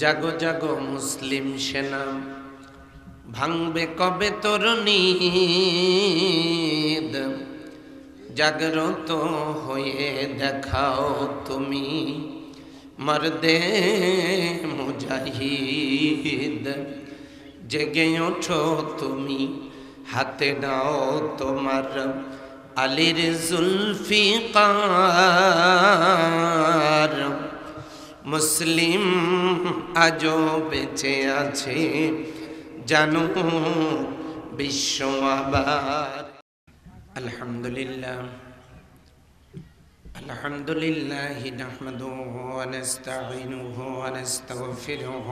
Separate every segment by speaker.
Speaker 1: জাগো জাগো মুসলিম সেনা ভাঙবে কবে নিদ জাগ্রত হয়ে দেখাও তুমি মরদে মুজাহিদ জেগে ওঠো তুমি হাতে নাও তোমার আলির কার মুসলিম আজও বেঁচে আছে জানু বিশ্ব আবার আলহামদুলিল্লাহ الحمد لله نحمده ونستعينه ونستغفره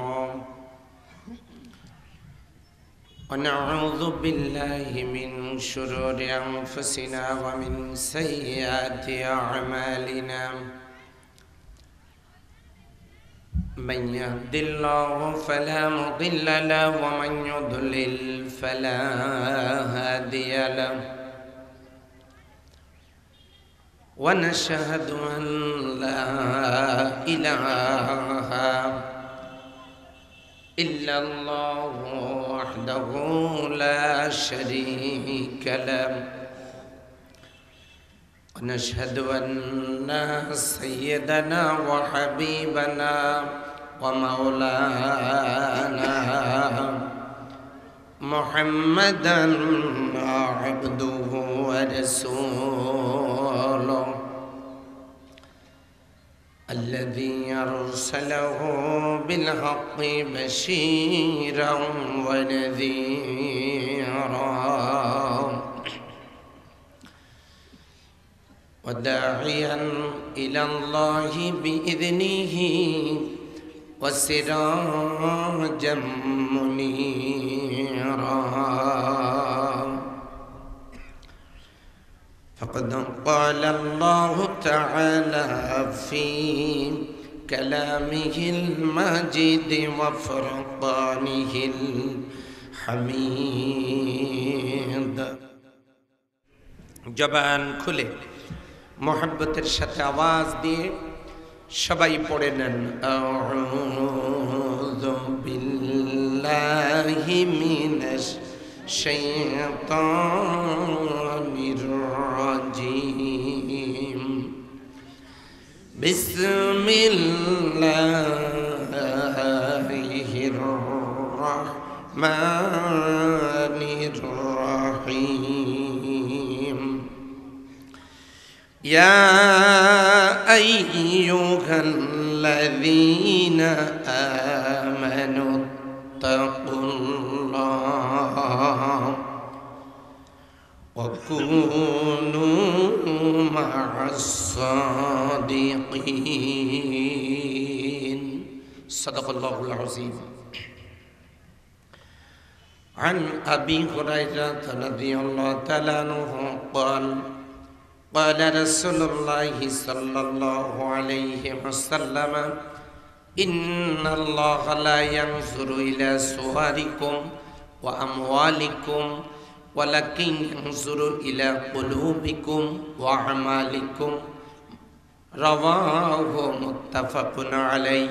Speaker 1: ونعوذ بالله من شرور أنفسنا ومن سيئات أعمالنا من يهد الله فلا مضل له ومن يضلل فلا هادي له ونشهد أن لا إله إلا الله وحده لا شريك له ونشهد أن سيدنا وحبيبنا ومولانا محمدا عبده ورسوله الذي أرسله بالحق بشيرا ونذيرا وداعيا إلى الله بإذنه وسراجا منيرا فقد قال الله تعالى في كلامه المجيد وفرقانه الحميد جبان كله محبة الشتاواز আওয়াজ সবাই পড়ে নেন বিল্লাহি মিনাশ শাইতানির يا أيها الذين آمنوا اتقوا الله وكونوا مع الصادقين صدق الله العظيم عن أبي هريرة رضي الله تعالى عنه قال قال رسول الله صلى الله عليه وسلم إن الله لا ينظر إلى صوركم وأموالكم ولكن ينظر إلى قلوبكم وأعمالكم رواه متفق عليه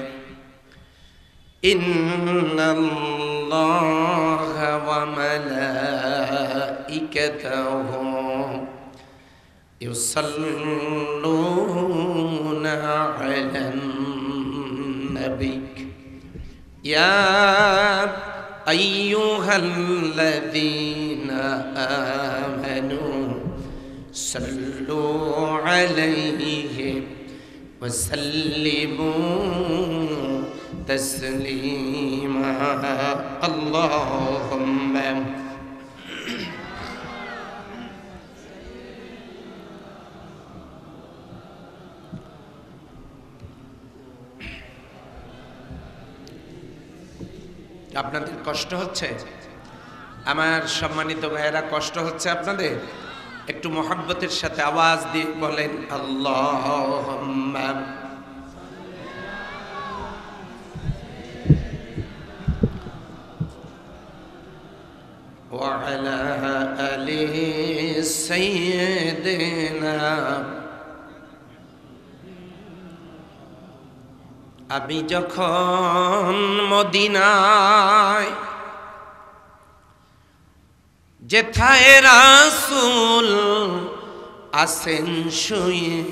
Speaker 1: إن الله وملائكته يصلون على النبي يا أيها الذين آمنوا صلوا عليه وسلموا تسليما اللهم আপনাদের কষ্ট হচ্ছে আমার সম্মানিত ভাইয়েরা কষ্ট হচ্ছে আপনাদের একটু মহাব্বতের সাথে আওয়াজ দিয়ে বলেন আল্লাহ وعلى آله سيدنا আমি যখন মদিনায় যেথায় রাসুল আসেন শুয়ে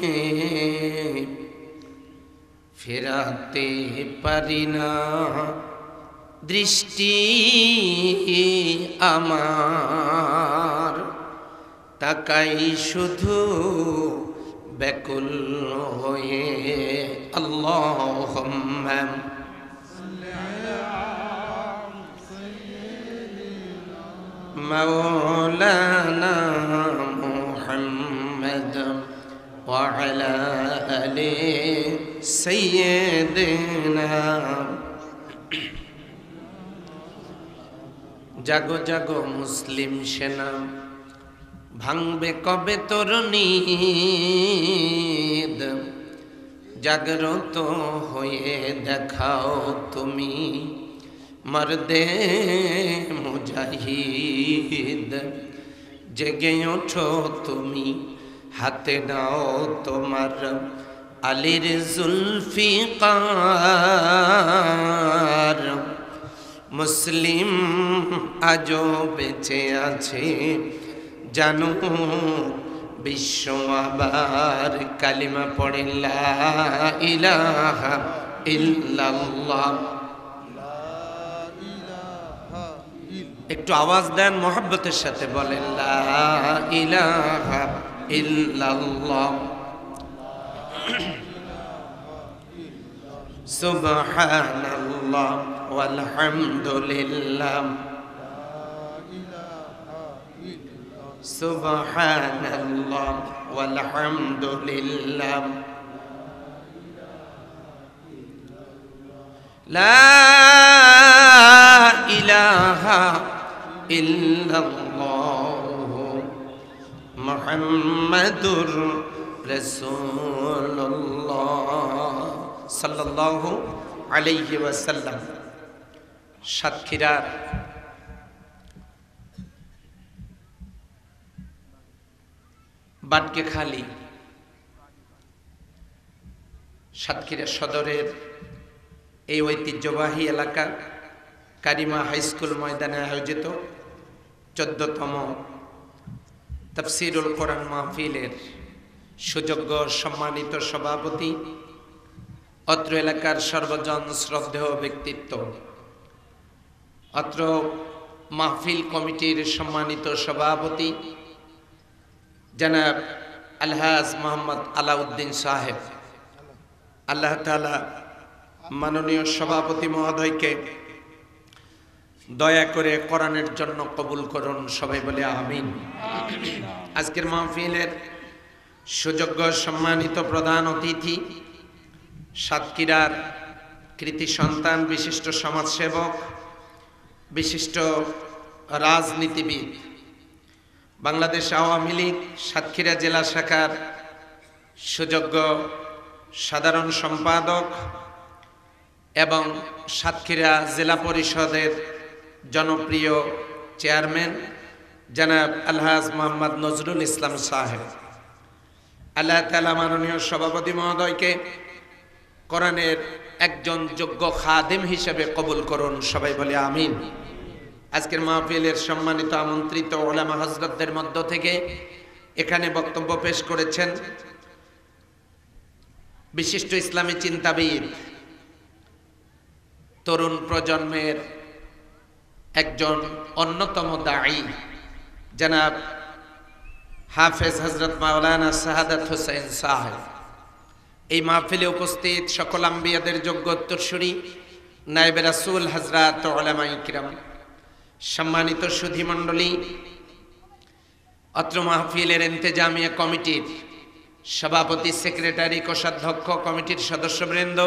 Speaker 1: ফেরাতে পারি না দৃষ্টি আমার তাকাই শুধু بكل بكله اللهم صل على سيدنا مولانا محمد وعلى آله سيدنا جاغو جاغو مسلم شنام ভাঙবে কবে তোর নিদ জাগ্রত হয়ে দেখাও তুমি মরদে মুজাহিদ জেগে ওঠো তুমি হাতে নাও তোমার আলির কার মুসলিম আজও বেঁচে আছে জানো বিশ্ব আবার কালিমা পড়ে ইলাহা ইল্লাল্লাহ একটু আওয়াজ দেন মোহাব্বতের সাথে বলেন ইলাহা ইল্লাল্লাহ সুবহানাল্লাহ ওয়ালহামদুলিল্লাহ سبحان الله والحمد لله لا إله إلا الله محمد رسول الله صلى الله عليه وسلم شكرا বাটকে খালি সাতক্ষীরা সদরের এই ঐতিহ্যবাহী এলাকা কারিমা হাইস্কুল ময়দানে আয়োজিত চোদ্দতম তফসিরুল কোরআন মাহফিলের সুযোগ্য সম্মানিত সভাপতি অত্র এলাকার সর্বজন শ্রদ্ধেয় ব্যক্তিত্ব অত্র মাহফিল কমিটির সম্মানিত সভাপতি জনাব আলহাজ মোহাম্মদ আলাউদ্দিন সাহেব আল্লাহ তালা মাননীয় সভাপতি মহোদয়কে দয়া করে কোরআনের জন্য কবুল করুন সবাই বলে আমিন আজকের মাহফিলের সুযোগ্য সম্মানিত প্রধান অতিথি সাতক্ষীরার কৃতি সন্তান বিশিষ্ট সমাজসেবক বিশিষ্ট রাজনীতিবিদ বাংলাদেশ আওয়ামী লীগ সাতক্ষীরা জেলা শাখার সুযোগ্য সাধারণ সম্পাদক এবং সাতক্ষীরা জেলা পরিষদের জনপ্রিয় চেয়ারম্যান জনাব আলহাজ মোহাম্মদ নজরুল ইসলাম সাহেব আল্লাহ তালা মাননীয় সভাপতি মহোদয়কে কোরআনের একজন যোগ্য খাদেম হিসেবে কবুল করুন সবাই বলে আমিন আজকের মাহফিলের সম্মানিত আমন্ত্রিত ওলামা হজরতদের মধ্য থেকে এখানে বক্তব্য পেশ করেছেন বিশিষ্ট ইসলামী চিন্তাবিদ তরুণ প্রজন্মের একজন অন্যতম দায়ী জনাব হাফেজ হজরত মাওলানা শাহাদাত হোসেন সাহেব এই মাহফিলে উপস্থিত সকল আম্বিয়াদের যোগ্য উত্তরসূরি নায়েব রাসুল হজরত ওলামা ইকরাম সম্মানিত সুধিমণ্ডলী অত্র মাহফিলের এন্তেজামিয়া কমিটির সভাপতি সেক্রেটারি কোষাধ্যক্ষ কমিটির সদস্যবৃন্দ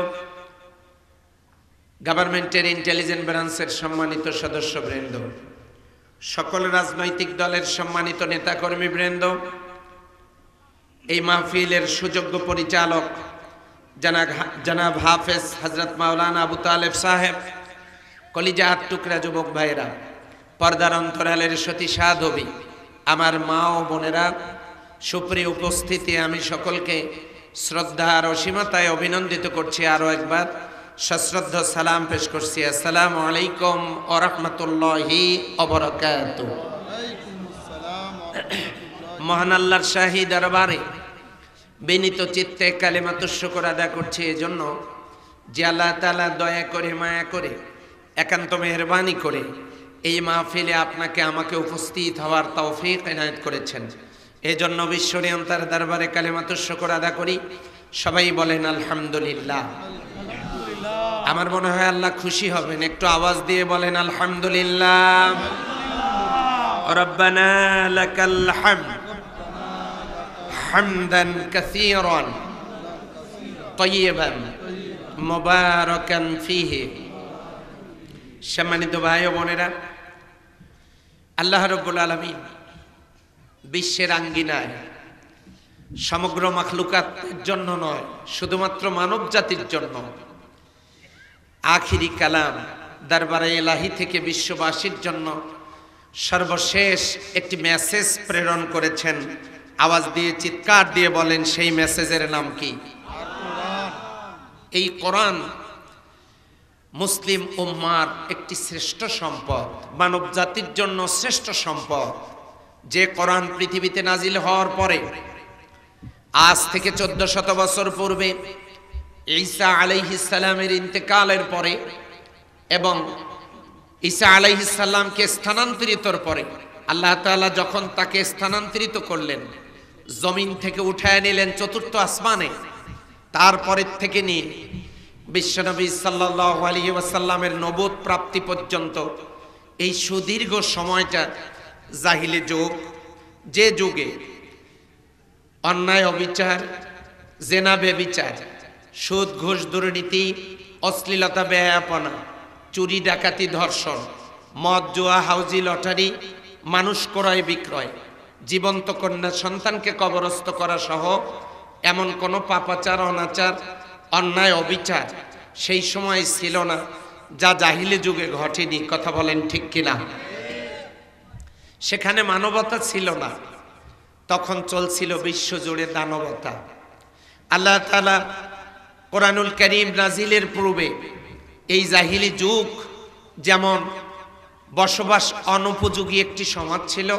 Speaker 1: গভর্নমেন্টের ইন্টেলিজেন্ট ব্রাঞ্চের সম্মানিত সদস্যবৃন্দ সকল রাজনৈতিক দলের সম্মানিত নেতাকর্মী বৃন্দ এই মাহফিলের সুযোগ্য পরিচালক জানাব হাফেজ হজরত মাওলানা আবু তালেব সাহেব কলিজা কলিজাহাত টুকরা যুবক ভাইরা পর্দার অন্তরালের সতী সাধবি আমার মা ও বোনেরা সুপ্রিয় উপস্থিতি আমি সকলকে শ্রদ্ধা আর অসীমতায় অভিনন্দিত করছি আরও একবার সশ্রদ্ধ সালাম পেশ করছি আসসালাম আলাইকুম আরহামতুল্লাহি রহমতুল্লাহি অবরকাত মহান আল্লাহর শাহী দরবারে বিনীত চিত্তে কালেমাতুস্বকর আদা করছি এজন্য যে আল্লাহ তালা দয়া করে মায়া করে একান্ত মেহরবানি করে এই মাহফিলে আপনাকে আমাকে উপস্থিত হওয়ার তৌফিক এনায়ত করেছেন বিশ্ব বিশ্বরিয়ন্তার দরবারে কালেমাত শুকর আদা করি সবাই বলেন আলহামদুলিল্লাহ আমার মনে হয় আল্লাহ খুশি হবেন একটু আওয়াজ দিয়ে বলেন আলহামদুলিল্লাহ ربنا لك সম্মানিত ভাই ও বোনেরা আল্লাহ রব্বুল আলমী বিশ্বের আঙ্গিনায় সমগ্র মাখলুকাতের জন্য নয় শুধুমাত্র মানব জাতির জন্য আখিরি কালাম দরবারে এলাহি থেকে বিশ্ববাসীর জন্য সর্বশেষ একটি মেসেজ প্রেরণ করেছেন আওয়াজ দিয়ে চিৎকার দিয়ে বলেন সেই মেসেজের নাম কি এই কোরআন মুসলিম উম্মার একটি শ্রেষ্ঠ সম্পদ মানব জাতির জন্য শ্রেষ্ঠ সম্পদ যে কোরআন পৃথিবীতে নাজিল হওয়ার পরে আজ থেকে চোদ্দ শত বছর পূর্বে ঈসা আলাইহিসাল্লামের ইন্তেকালের পরে এবং ঈসা আলাইহিসাল্লামকে স্থানান্তরিতর পরে আল্লাহ তালা যখন তাকে স্থানান্তরিত করলেন জমিন থেকে উঠায় নিলেন চতুর্থ আসমানে তারপরের থেকে নিয়ে বিশ্বনবী সাল্লাহ আলী ওয়াসাল্লামের নবোধ প্রাপ্তি পর্যন্ত এই সুদীর্ঘ সময়টা জাহিলি যুগ যে যুগে অন্যায় অবিচার জেনাবে বিচার সুদ ঘুষ দুর্নীতি অশ্লীলতা ব্যয়াপনা চুরি ডাকাতি ধর্ষণ মদ জুয়া হাউজি লটারি মানুষ ক্রয় বিক্রয় জীবন্ত কন্যা সন্তানকে কবরস্থ করা সহ এমন কোনো পাপাচার অনাচার অন্যায় অবিচার সেই সময় ছিল না যা জাহিলি যুগে ঘটেনি কথা বলেন ঠিক কিনা সেখানে মানবতা ছিল না তখন চলছিল বিশ্বজুড়ে দানবতা আল্লাহ তালা কোরআনুল করিম নাজিলের পূর্বে এই জাহিলি যুগ যেমন বসবাস অনুপযোগী একটি সমাজ ছিল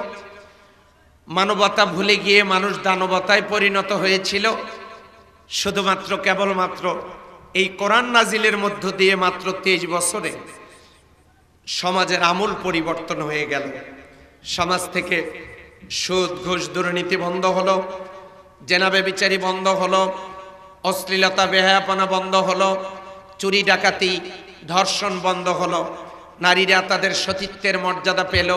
Speaker 1: মানবতা ভুলে গিয়ে মানুষ দানবতায় পরিণত হয়েছিল শুধুমাত্র কেবলমাত্র এই কোরআন নাজিলের মধ্য দিয়ে মাত্র তেইশ বছরে সমাজের আমূল পরিবর্তন হয়ে গেল সমাজ থেকে সুদ ঘুষ দুর্নীতি বন্ধ হলো জেনাবে বিচারি বন্ধ হলো অশ্লীলতা বেহায়াপনা বন্ধ হলো চুরি ডাকাতি ধর্ষণ বন্ধ হলো নারীরা তাদের সতীত্বের মর্যাদা পেল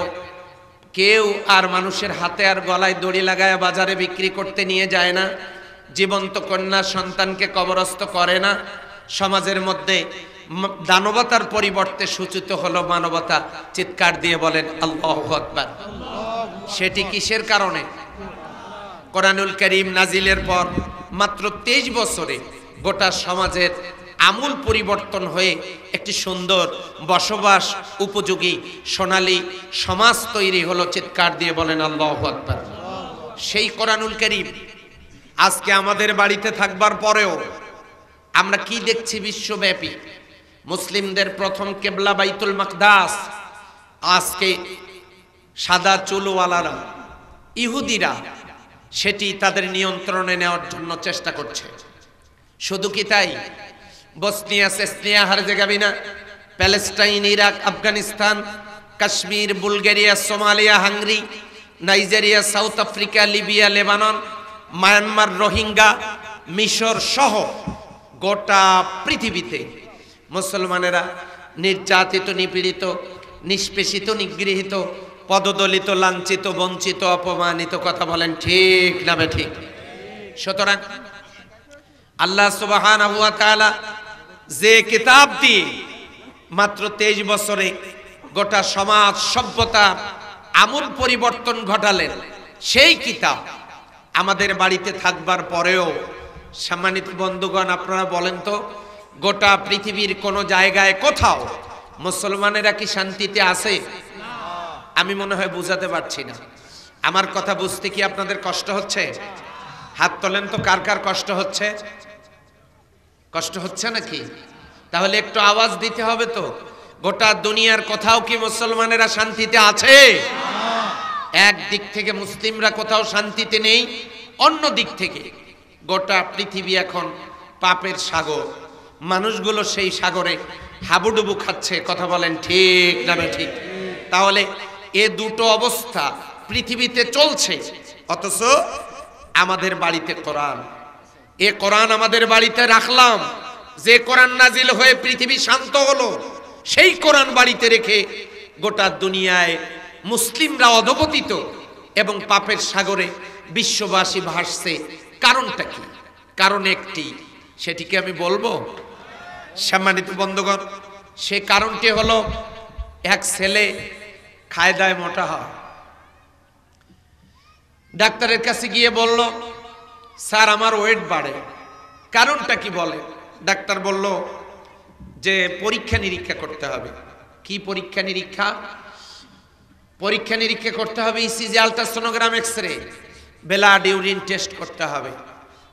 Speaker 1: কেউ আর মানুষের হাতে আর গলায় দড়ি লাগায় বাজারে বিক্রি করতে নিয়ে যায় না জীবন্ত কন্যা সন্তানকে কবরস্থ করে না সমাজের মধ্যে দানবতার পরিবর্তে সূচিত হলো মানবতা চিৎকার দিয়ে বলেন আল্লাহ আকবার সেটি কিসের কারণে কোরআনুল করিম নাজিলের পর মাত্র তেইশ বছরে গোটা সমাজের আমূল পরিবর্তন হয়ে একটি সুন্দর বসবাস উপযোগী সোনালী সমাজ তৈরি হলো চিৎকার দিয়ে বলেন আল্লাহ আকবার সেই কোরআনুল করিম আজকে আমাদের বাড়িতে থাকবার পরেও আমরা কি দেখছি বিশ্বব্যাপী মুসলিমদের প্রথম কেবলা বাইতুল মাকদাস আজকে সাদা চুলওয়ালারা ইহুদিরা সেটি তাদের নিয়ন্ত্রণে নেওয়ার জন্য চেষ্টা করছে শুধু কি তাই বসনিয়া সেসনিয়া Herzegovina Palestine Iraq Afghanistan Kashmir Bulgaria Somalia Hungary Nigeria South Africa Libya Lebanon Myanmar Rohingya মিশর সহ গোটা পৃথিবীতে মুসলমানেরা নির্যাতিত নিপীড়িত নিষ্পেষিত নিগৃহীত পদদলিত লাঞ্ছিত বঞ্চিত অপমানিত কথা বলেন ঠিক নামে ঠিক সুতরাং আল্লাহ সুবাহান যে কিতাব দিয়ে মাত্র তেইশ বছরে গোটা সমাজ সভ্যতার আমূল পরিবর্তন ঘটালেন সেই কিতাব আমাদের বাড়িতে থাকবার পরেও সম্মানিত বন্ধুগণ আপনারা বলেন তো গোটা পৃথিবীর কোনো জায়গায় কোথাও মুসলমানেরা কি শান্তিতে আছে আমি মনে হয় বুঝাতে পারছি না আমার কথা বুঝতে কি আপনাদের কষ্ট হচ্ছে হাত তোলেন তো কার কার কষ্ট হচ্ছে কষ্ট হচ্ছে নাকি তাহলে একটু আওয়াজ দিতে হবে তো গোটা দুনিয়ার কোথাও কি মুসলমানেরা শান্তিতে আছে এক দিক থেকে মুসলিমরা কোথাও শান্তিতে নেই অন্য দিক থেকে গোটা পৃথিবী এখন পাপের সাগর মানুষগুলো সেই সাগরে হাবুডুবু খাচ্ছে কথা বলেন ঠিক না ঠিক তাহলে এ দুটো অবস্থা পৃথিবীতে চলছে অথচ আমাদের বাড়িতে কোরআন এ কোরআন আমাদের বাড়িতে রাখলাম যে কোরআন নাজিল হয়ে পৃথিবী শান্ত হলো সেই কোরআন বাড়িতে রেখে গোটা দুনিয়ায় মুসলিমরা অধপতিত এবং পাপের সাগরে বিশ্ববাসী ভাসছে কারণটা কি কারণ একটি সেটিকে আমি বলবো সম্মানিত বন্ধুগণ সে কারণটি হলো এক ছেলে খায়দায় মোটা হয় ডাক্তারের কাছে গিয়ে বলল স্যার আমার ওয়েট বাড়ে কারণটা কি বলে ডাক্তার বলল যে পরীক্ষা নিরীক্ষা করতে হবে কি পরীক্ষা নিরীক্ষা পরীক্ষা নিরীক্ষা করতে হবে ECG ultrasonogram X ray blood urine test করতে হবে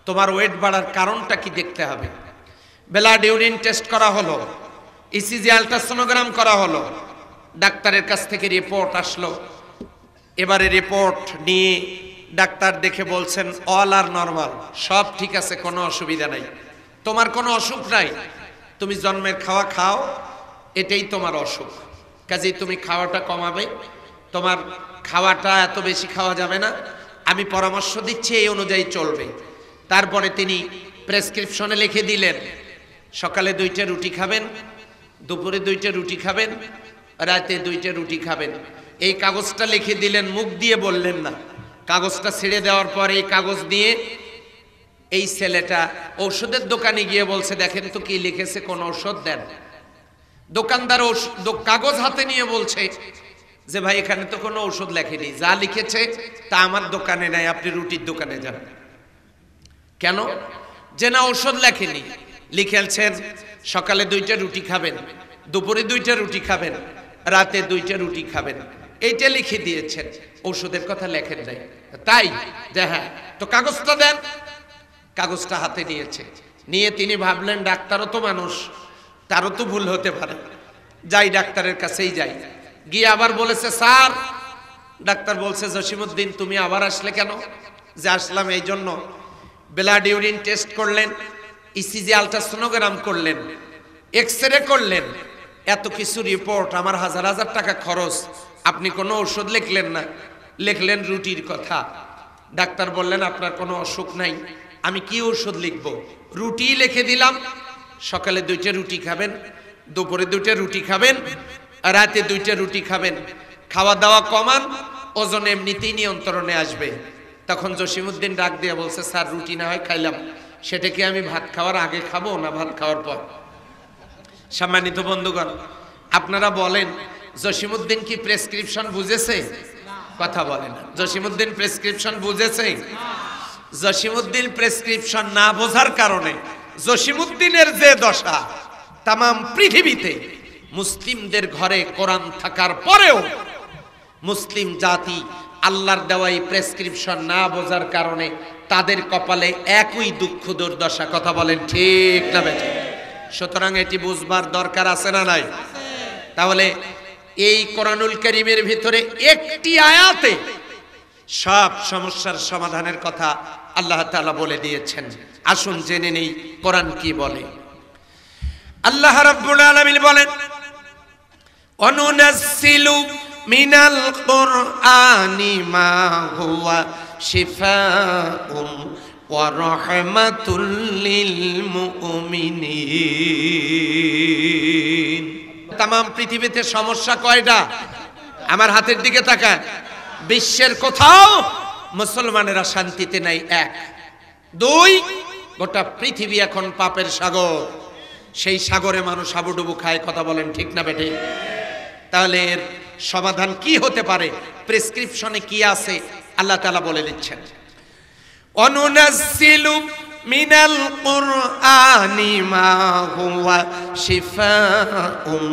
Speaker 1: তোমার ওয়েট বাড়ার কারণটা কি দেখতে হবে ব্লাড ইউরিন টেস্ট করা হলো ইসিজি e আলট্রাসোনোগ্রাম করা হলো ডাক্তারের কাছ থেকে রিপোর্ট আসলো এবারে রিপোর্ট নিয়ে ডাক্তার দেখে বলছেন অল আর নর্মাল সব ঠিক আছে কোনো অসুবিধা নাই তোমার কোনো অসুখ নাই তুমি জন্মের খাওয়া খাও এটাই তোমার অসুখ কাজেই তুমি খাওয়াটা কমাবে তোমার খাওয়াটা এত বেশি খাওয়া যাবে না আমি পরামর্শ দিচ্ছি এই অনুযায়ী চলবে তারপরে তিনি প্রেসক্রিপশনে লিখে দিলেন সকালে দুইটা রুটি খাবেন দুপুরে দুইটা রুটি খাবেন রাতে দুইটা রুটি খাবেন এই কাগজটা লিখে দিলেন মুখ দিয়ে বললেন না কাগজটা ছেড়ে দেওয়ার পর এই কাগজ দিয়ে এই ছেলেটা ঔষধের দোকানে গিয়ে বলছে দেখেন তো কি লিখেছে কোন ঔষধ দেন দোকানদার কাগজ হাতে নিয়ে বলছে যে ভাই এখানে তো কোনো ঔষধ লেখেনি যা লিখেছে তা আমার দোকানে নাই আপনি রুটির দোকানে যান কেন যে না ঔষধ লেখেনি লিখেছেন সকালে দুইটা রুটি খাবেন দুপুরে দুইটা রুটি খাবেন রাতে দুইটা রুটি খাবেন এইটা লিখে দিয়েছেন ঔষধের কথা লেখেন নাই তাই যে হ্যাঁ তো কাগজটা দেন কাগজটা হাতে নিয়েছে নিয়ে তিনি ভাবলেন ডাক্তারও তো মানুষ তারও তো ভুল হতে পারে যাই ডাক্তারের কাছেই যাই গিয়ে আবার বলেছে স্যার ডাক্তার বলছে জসিমুদ্দিন তুমি আবার আসলে কেন যে আসলাম এই জন্য ব্লাড ইউরিন টেস্ট করলেন ইসিজি e আলট্রাসোনোগ্রাম করলেন এক্স রে করলেন এত কিছু রিপোর্ট আমার হাজার হাজার টাকা খরচ আপনি কোনো ওষুধ লিখলেন না লিখলেন রুটির কথা ডাক্তার বললেন আপনার কোনো অসুখ নাই আমি কি ওষুধ লিখব রুটি লিখে দিলাম সকালে দুইটা রুটি খাবেন দুপুরে দুইটা রুটি খাবেন রাতে দুইটা রুটি খাবেন খাওয়া দাওয়া কমান ওজন এমনিতেই নিয়ন্ত্রণে আসবে তখন জসিমুদ্দিন ডাক দিয়ে বলছে স্যার রুটি না হয় খাইলাম সেটা কি আমি ভাত খাওয়ার আগে খাবো না ভাত খাওয়ার পর সম্মানিত বন্ধুগণ আপনারা বলেন জসিমুদ্দিন কি প্রেসক্রিপশন বুঝেছে কথা বলেন না জসিমুদ্দিন প্রেসক্রিপশন বুঝেছে জসিমুদ্দিন প্রেসক্রিপশন না বোঝার কারণে জসিমুদ্দিনের যে দশা তাম পৃথিবীতে মুসলিমদের ঘরে কোরআন থাকার পরেও মুসলিম জাতি আল্লাহর দেওয়া এই প্রেসক্রিপশন না বোঝার কারণে তাদের কপালে একই দুঃখ দুর্দশা কথা বলেন ঠিক না বেঠিক সুতরাং এটি বুঝবার দরকার আছে না নাই তাহলে এই কোরআনুল করিমের ভিতরে একটি আয়াতে সব সমস্যার সমাধানের কথা আল্লাহ তালা বলে দিয়েছেন আসুন জেনে নেই কোরআন কি বলে আল্লাহ রব্বুল আলমিন বলেন অনুনাসিলু মিনাল কোরআনি মা হুয়া শিফাউম ওয়া রাহমাতুল লিল মুমিনিন তাম পৃথিবীতে সমস্যা কয়টা আমার হাতের দিকে তাকায় বিশ্বের কোথাও মুসলমানেরা শান্তিতে নাই এক দুই গোটা পৃথিবী এখন পাপের সাগর সেই সাগরে মানুষ আবুডুবু খায় কথা বলেন ঠিক না বেটে তাহলে এর সমাধান কি হতে পারে প্রেসক্রিপশনে কি আছে আল্লাহ তালা বলে দিচ্ছেন অনুনাসিলু মিনাল কুরআনি মা হুয়া শিফাউম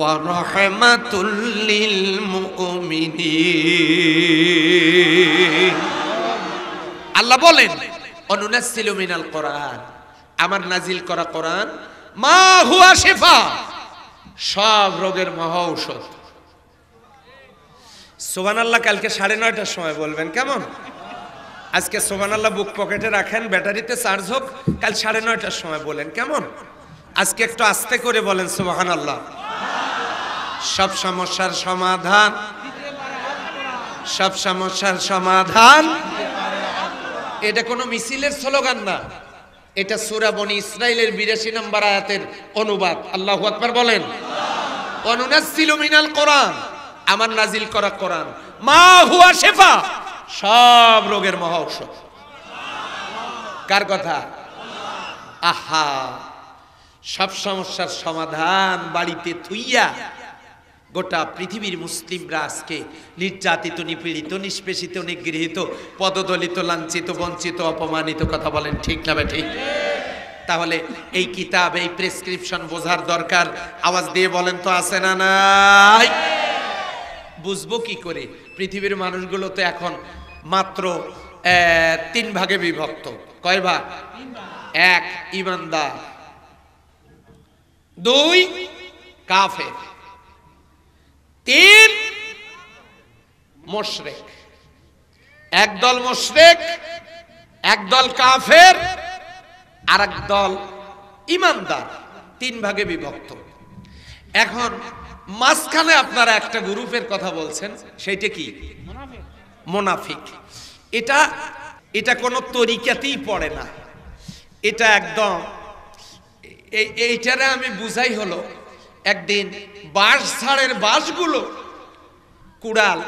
Speaker 1: ওয়া রাহমাতুল লিল মুমিনিন আল্লাহ বলেন অনুনাসিলু মিনাল কুরআন আমার নাজিল করা কোরআন মা হুয়া শিফা সব রোগের মহা ঔষধ সোবান আল্লাহ কালকে সাড়ে নয়টার সময় বলবেন কেমন আজকে সোবান আল্লাহ বুক পকেটে রাখেন ব্যাটারিতে চার্জ হোক কাল সাড়ে নয়টার সময় বলেন কেমন আজকে একটু আস্তে করে বলেন সোবাহান আল্লাহ সব সমস্যার সমাধান সব সমস্যার সমাধান এটা কোনো মিছিলের স্লোগান না এটা সুরাবনি ইসরায়েলের বিরাশি নম্বর আয়াতের অনুবাদ আল্লাহ আকবার বলেন অনুনাসিল মিনাল কোরআন আমার নাজিল করা কোরআন মা হুয়া শেফা সব রোগের মহা ঔষধ কার কথা আহা সব সমস্যার সমাধান বাড়িতে থুইয়া গোটা পৃথিবীর মুসলিমরা আজকে নির্যাতিত নিপীড়িত নিষ্পেষিত নিগৃহীত পদদলিত লাঞ্ছিত বঞ্চিত অপমানিত কথা বলেন ঠিক না ঠিক তাহলে এই কিতাব এই প্রেসক্রিপশন বোঝার দরকার আওয়াজ দিয়ে বলেন তো আসে না নাই বুঝবো কি করে পৃথিবীর মানুষগুলো তো এখন মাত্র তিন ভাগে বিভক্ত কয় ভাগ এক ইমানদার দুই কাফের তিন মোশরেক একদল মোশরেক একদল কাফের আর দল ইমানদার তিন ভাগে বিভক্ত এখন মাঝখানে আপনারা একটা গ্রুপের কথা বলছেন সেইটা কি মোনাফিক এটা এটা কোনো তরিকাতেই পড়ে না এটা একদম এইটারে আমি বুঝাই হলো একদিন বাঁশ ঝাড়ের বাঁশগুলো কুড়াল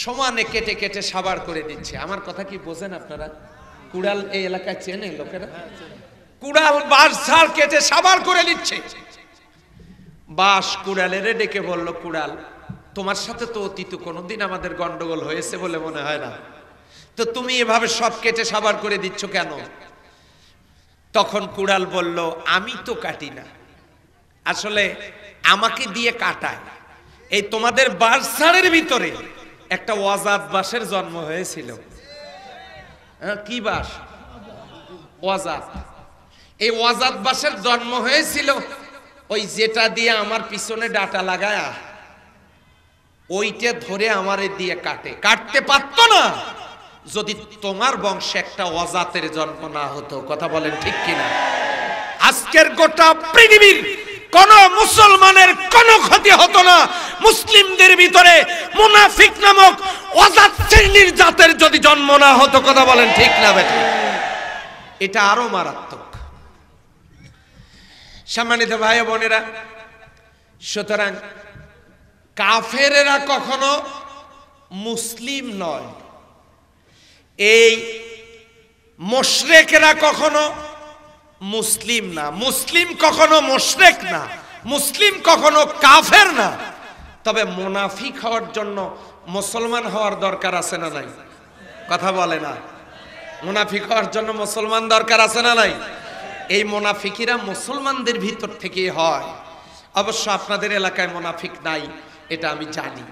Speaker 1: সমানে কেটে কেটে সাবার করে দিচ্ছে আমার কথা কি বোঝেন আপনারা কুড়াল এই এলাকায় চেনে লোকেরা কুড়াল বাঁশ ঝাড় কেটে সাবার করে দিচ্ছে বাঁশ কুড়ালের ডেকে বলল কুড়াল তোমার সাথে তো অতীত কোনোদিন আমাদের গন্ডগোল হয়েছে বলে মনে হয় না তো তুমি এভাবে সব কেটে সাবার করে দিচ্ছ কেন তখন কুড়াল বলল আমি তো কাটি না আসলে আমাকে দিয়ে কাটায় এই তোমাদের বার্সারের ভিতরে একটা ওয়াজাদ বাসের জন্ম হয়েছিল হ্যাঁ, কি বাস ওয়াজাদ এই ওয়াজাদ বাসের জন্ম হয়েছিল ওই যেটা দিয়ে আমার পিছনে ডাটা লাগায় ওইটা ধরে আমারে দিয়ে কাটে কাটতে পারতো না যদি তোমার বংশে একটা অজাতের জন্ম না হতো কথা বলেন ঠিক কিনা আজকের গোটা পৃথিবীর কোন মুসলমানের কোন ক্ষতি হতো না মুসলিমদের ভিতরে মুনাফিক নামক অজাত শ্রেণীর জাতের যদি জন্ম না হতো কথা বলেন ঠিক না বেটা এটা আরো মারাত্মক সম্মানিত ভাই বোনেরা সুতরাং কাফেরেরা কখনো মুসলিম নয় এই মোশরেকেরা কখনো মুসলিম না মুসলিম কখনো মোশরেক না মুসলিম কখনো কাফের না তবে মুনাফিক হওয়ার জন্য মুসলমান হওয়ার দরকার আছে না নাই কথা বলে না মুনাফিক হওয়ার জন্য মুসলমান দরকার আছে না নাই এই মোনাফিকিরা মুসলমানদের ভিতর থেকে হয় অবশ্য আপনাদের এলাকায় মোনাফিক নাই এটা আমি জানি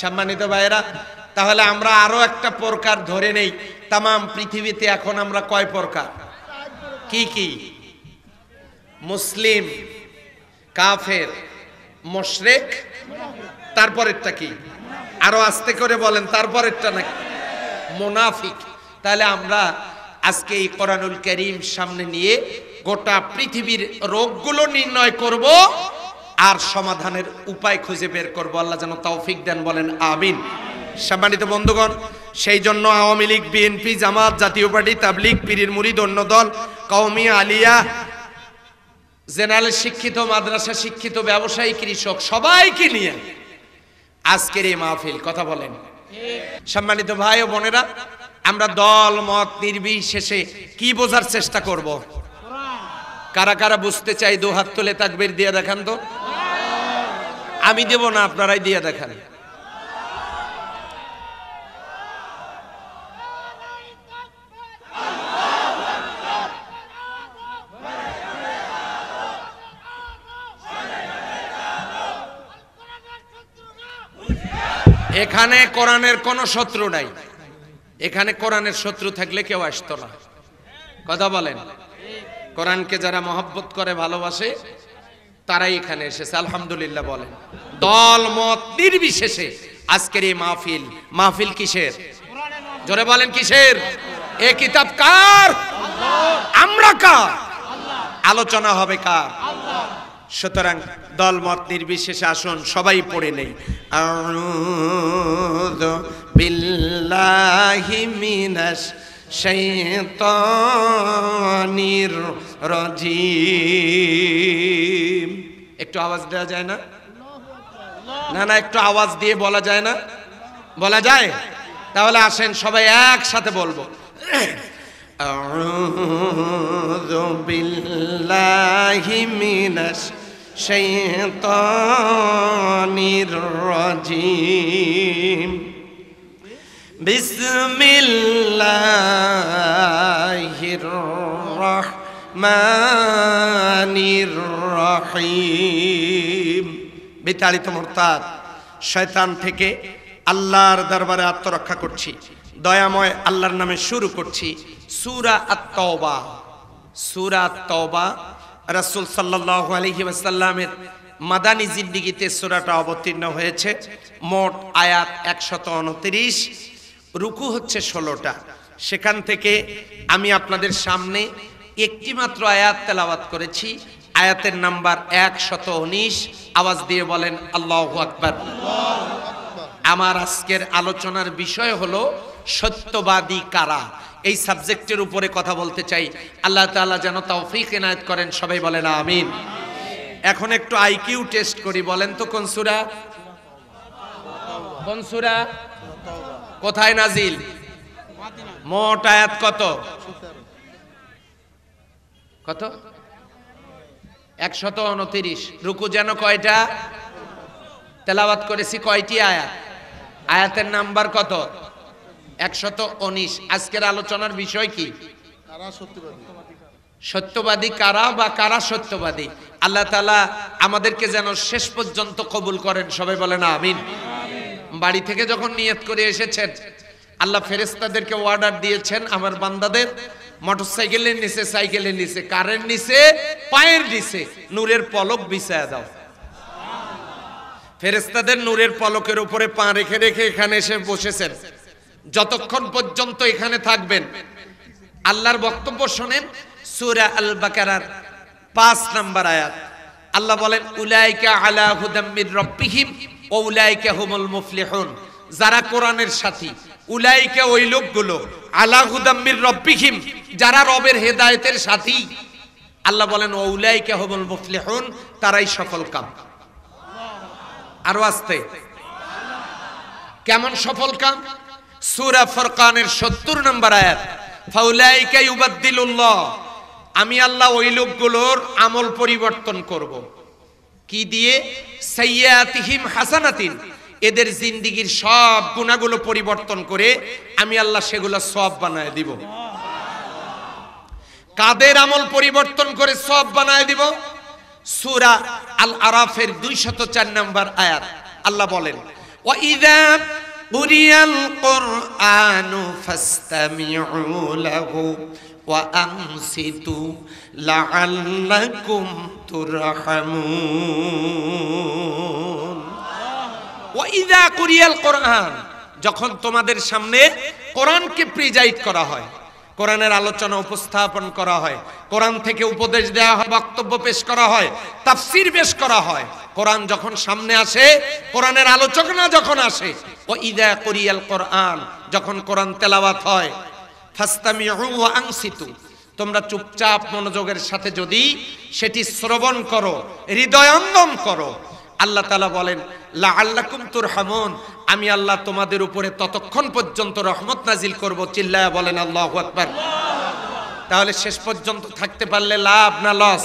Speaker 1: সম্মানিত ভাইরা তাহলে আমরা আরো একটা প্রকার ধরে নেই তাম পৃথিবীতে এখন আমরা কয় প্রকার কি কি মুসলিম কাফের মোশরেক তারপরেরটা কি আরো আস্তে করে বলেন তারপরেরটা নাকি মোনাফিক তাহলে আমরা আজকে এই কোরআনুল করিম সামনে নিয়ে গোটা পৃথিবীর রোগগুলো নির্ণয় করব আর সমাধানের উপায় খুঁজে বের করবো আল্লাহ যেন তৌফিক দেন বলেন আমিন সম্মানিত বন্ধুগণ সেই জন্য আওয়ামী লীগ বিএনপি জামাত জাতীয় পার্টি তাবলিগ পীরের মুরিদ অন্য দল কওমি আলিয়া জেনারেল শিক্ষিত মাদ্রাসা শিক্ষিত ব্যবসায়ী কৃষক সবাইকে নিয়ে আজকের এই মাহফিল কথা বলেন সম্মানিত ভাই ও বোনেরা আমরা দল মত নির্বিশেষে কি বোঝার চেষ্টা করব। কারা কারা বুঝতে চাই দু হাত তুলে তাকবির দিয়ে দেখান তো আমি দেব না আপনারাই দিয়ে দেখান এখানে কোরআনের কোনো শত্রু নাই এখানে কোরআনের শত্রু থাকলে কেউ আসতো না কথা বলেন কোরআনকে যারা মহব্বত করে ভালোবাসে তারাই এখানে এসেছে আলহামদুলিল্লাহ বলেন দল মত নির্বিশেষে আজকের এই মাহফিল মাহফিল কিসের জোরে বলেন কিসের এ কিতাব কার আমরা কার আলোচনা হবে কার সুতরাং দলমত নির্বিশেষে আসুন সবাই পড়ে নেই বিল্লাহি সেই শৈতানির রাজিম একটু আওয়াজ দেওয়া যায় না না না একটু আওয়াজ দিয়ে বলা যায় না বলা যায় তাহলে আসেন সবাই একসাথে বলবো أعوذ بالله من الشيطان الرجيم بسم الله الرحمن الرحيم বিতাড়িত মোরতাদ শয়তান থেকে আল্লাহর দরবারে আত্মরক্ষা করছি দয়াময় আল্লাহর নামে শুরু করছি সুরা আত্মবা সুরা তবা রাসুল সাল্লাহ আলহি আসাল্লামের মাদানী জিন্দিগিতে সুরাটা অবতীর্ণ হয়েছে মোট আয়াত একশত উনত্রিশ রুকু হচ্ছে ষোলোটা সেখান থেকে আমি আপনাদের সামনে একটি মাত্র আয়াত তেলাওয়াত করেছি আয়াতের নাম্বার একশত উনিশ আওয়াজ দিয়ে বলেন আল্লাহ আকবর আমার আজকের আলোচনার বিষয় হলো সত্যবাদী কারা এই সাবজেক্টের উপরে কথা বলতে চাই আল্লাহ তালা যেন তৌফিক এনায়ত করেন সবাই বলে না আমিন এখন একটু আইকিউ টেস্ট করি বলেন তো কোন কনসুরা কোন কোথায় নাজিল মোট আয়াত কত কত একশত উনতিরিশ রুকু যেন কয়টা তেলাওয়াত করেছি কয়টি আয়াত আয়াতের নাম্বার কত একশত উনিশ আজকের আলোচনার বিষয় কি সত্যবাদী কারা বা কারা সত্যবাদী আল্লাহ তালা আমাদেরকে যেন শেষ পর্যন্ত কবুল করেন সবাই বলেন আমিন বাড়ি থেকে যখন নিয়ত করে এসেছেন আল্লাহ ফেরেস্তাদেরকে অর্ডার দিয়েছেন আমার বান্দাদের মোটরসাইকেলের নিচে সাইকেলের নিচে কারের নিচে পায়ের নিচে নূরের পলক বিছায়া দাও ফেরেস্তাদের নূরের পলকের উপরে পা রেখে রেখে এখানে এসে বসেছেন যতক্ষণ পর্যন্ত এখানে থাকবেন আল্লাহর বক্তব্য শোনেন সুরা আল বাকারার পাঁচ নাম্বার আয়াত আল্লাহ বলেন উলাইকা আলা হুদাম্মির রব্বিহিম ও উলাইকা হুমুল মুফলিহুন যারা কোরআনের সাথী উলাইকা ওই লোকগুলো আলা হুদাম্মির রব্বিহিম যারা রবের হেদায়েতের সাথী আল্লাহ বলেন ও উলাইকা হুমুল মুফলিহুন তারাই সফল কাম আরো আসতে কেমন সফল কাম সুরা ফরকানের সত্তর নম্বর আয়াত আমি আল্লাহ ওই লোকগুলোর আমল পরিবর্তন করব। কি দিয়ে হাসানাতিন এদের জিন্দিগির সব গুণাগুলো পরিবর্তন করে আমি আল্লাহ সেগুলো সব বানায় দিব কাদের আমল পরিবর্তন করে সব বানায় দিব সুরা আল আরাফের দুইশত চার নম্বর আয়াত আল্লাহ বলেন ও ইদা قرئ القرآن فاستمعوا له وأنصتوا لعلكم ترحمون وإذا قرئ القرآن যখন তোমাদের সামনে কোরআনকে প্রিজাইড করা হয় কোরআনের আলোচনা উপস্থাপন করা হয় কোরআন থেকে উপদেশ দেওয়া হয় বক্তব্য পেশ করা হয় তাফসির পেশ করা হয় কোরআন যখন সামনে আসে কোরআনের আলোচনা যখন আসে ও ইদা করিয়াল কোরআন যখন কোরআন তেলাওয়াত হয় ফাস্তামিউ তোমরা চুপচাপ মনোযোগের সাথে যদি সেটি শ্রবণ করো হৃদয়ঙ্গম করো আল্লাহ তালা বলেন লা আল্লাহ কুমতুর হামন আমি আল্লাহ তোমাদের উপরে ততক্ষণ পর্যন্ত রহমত নাজিল করব চিল্লায়া বলেন আল্লাহ আকবার তাহলে শেষ পর্যন্ত থাকতে পারলে লাভ না লস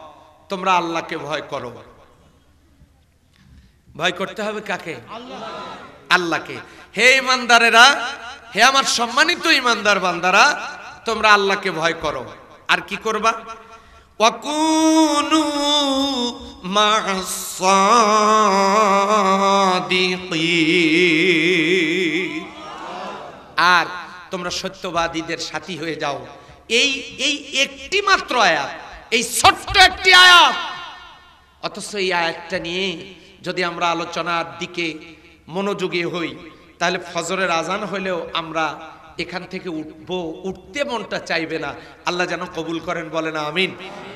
Speaker 1: তোমরা আল্লাহকে ভয় করো ভয় করতে হবে কাকে আল্লাহকে হে ইমানদারেরা হে আমার সম্মানিত ইমানদার বান্দারা তোমরা আল্লাহকে ভয় করো আর কি করবা ওয়াকুনু আর তোমরা সত্যবাদীদের সাথী হয়ে যাও এই এই একটি মাত্র আয়াত এই ছোট্ট একটি আয়াত অথচ এই আয়াতটা নিয়ে যদি আমরা আলোচনার দিকে মনোযোগী হই তাহলে ফজরের আজান হলেও আমরা এখান থেকে উঠব উঠতে মনটা চাইবে না আল্লাহ যেন কবুল করেন বলেন আমিন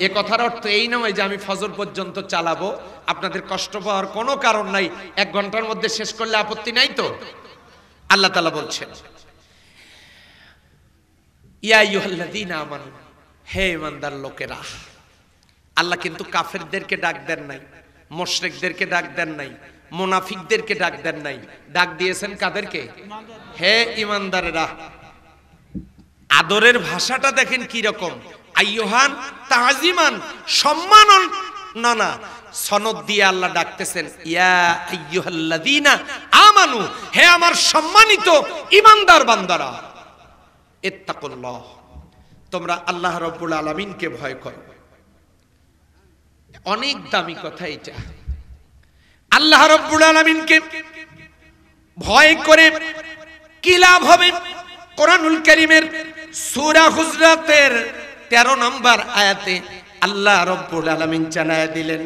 Speaker 1: এ কথার অর্থ এই নয় যে আমি ফজর পর্যন্ত চালাবো আপনাদের কষ্ট পাওয়ার কোনো কারণ নাই এক ঘন্টার মধ্যে শেষ করলে আপত্তি নাই তো আল্লাহ তালা বলছেন ইয়া ইহল্লাদিন আমানু হে ইমানদার লোকেরা আল্লাহ কিন্তু কাফেরদেরকে ডাক দেন নাই মোশরেকদেরকে ডাক দেন নাই মোনাফিকদেরকে ডাক দেন নাই ডাক দিয়েছেন কাদেরকে হে ইমানদারেরা আদরের ভাষাটা দেখেন কি রকম আইয়হান তাজিমান সম্মান না না সনদ দিয়ে আল্লাহ ডাকতেছেন ইয়া আইয়ুহাল্লাযীনা আমানু হে আমার সম্মানিত ইমানদার বান্দারা ইত্তাকুল্লাহ তোমরা আল্লাহ রব্বুল আলমিনকে ভয় করো অনেক দামি কথা এটা আল্লাহ রব্বুল আলমিনকে ভয় করে কি লাভ হবে কোরআনুল করিমের সুরা হুজরাতের তেরো নম্বর আয়াতে আল্লাহ রব্বুল আলমিন জানায় দিলেন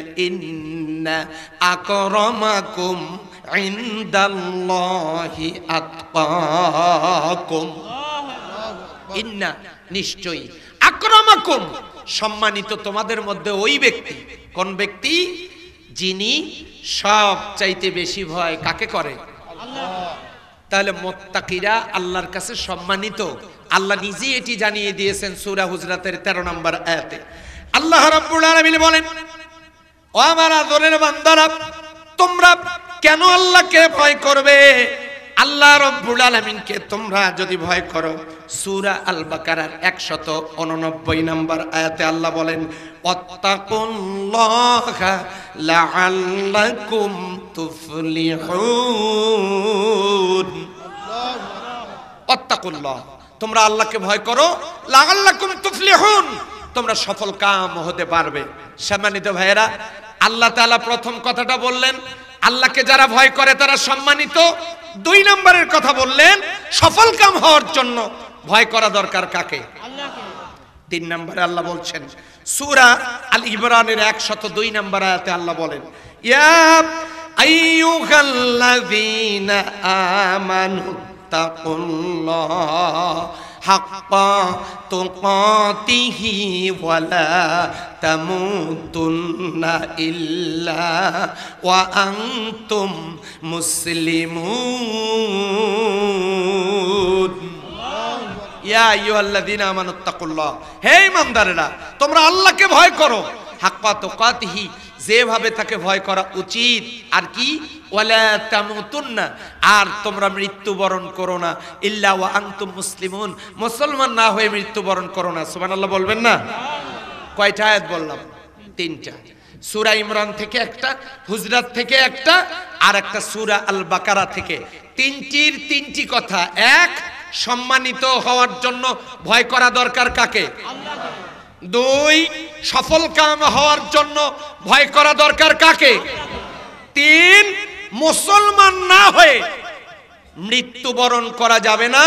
Speaker 1: আকরমাকুম ইন্দাল্লাহি আতকাকুম ইন্না নিশ্চয়ই আক্রমাকুম সম্মানিত তোমাদের মধ্যে ওই ব্যক্তি কোন ব্যক্তি যিনি সব চাইতে বেশি ভয় কাকে করে তাহলে মোত্তাকিরা আল্লাহর কাছে সম্মানিত আল্লাহ নিজে এটি জানিয়ে দিয়েছেন সুরা হুজরাতের তেরো নম্বর আয়াতে আল্লাহ রাব্বুল আলামিন বলেন ও আমার আদরের বান্দারা তোমরা কেন আল্লাহকে ভয় করবে আল্লাহ রব্বুল আলমিনকে তোমরা যদি ভয় করো সুরা আল বাকারার একশত উননব্বই নম্বর আয়াতে আল্লাহ বলেন তোমরা আল্লাহকে ভয় করো লাগাল্লাকুম তোমরা সফল কাম হতে পারবে সম্মানিত ভাইয়েরা আল্লাহ তাআলা প্রথম কথাটা বললেন আল্লাহকে যারা ভয় করে তারা সম্মানিত দুই নম্বরের কথা বললেন সফল কাম হওয়ার জন্য ভয় করা দরকার কাকে তিন নম্বরে আল্লাহ বলছেন সুরা আল ইমরানের একশত দুই নম্বর আয়াতে আল্লাহ বলেন ইয়া حق تقاته ولا تموتن إلا وأنتم মুসলিমুন ইয়া আইয়ুহাল্লাযীনা আমানুত্তাকুল্লাহ হে ঈমানদারেরা তোমরা আল্লাহকে ভয় করো হাক্কা তোকাতহি যেভাবে তাকে ভয় করা উচিত আর কি ওয়ালা তামুতুন্না আর তোমরা মৃত্যুবরণ করো না ইল্লা ওয়া আনতুম মুসলিমুন মুসলমান না হয়ে মৃত্যুবরণ করো না সুবহানাল্লাহ বলবেন না কয়টা আয়াত বললাম তিনটা সুরা ইমরান থেকে একটা হুজরাত থেকে একটা আর একটা সুরা আল বাকারা থেকে তিনটির তিনটি কথা এক সম্মানিত হওয়ার জন্য ভয় করা দরকার কাকে আল্লাহ দুই সফল কাম হওয়ার জন্য ভয় করা দরকার কাকে তিন মুসলমান না হয়ে মৃত্যুবরণ করা যাবে না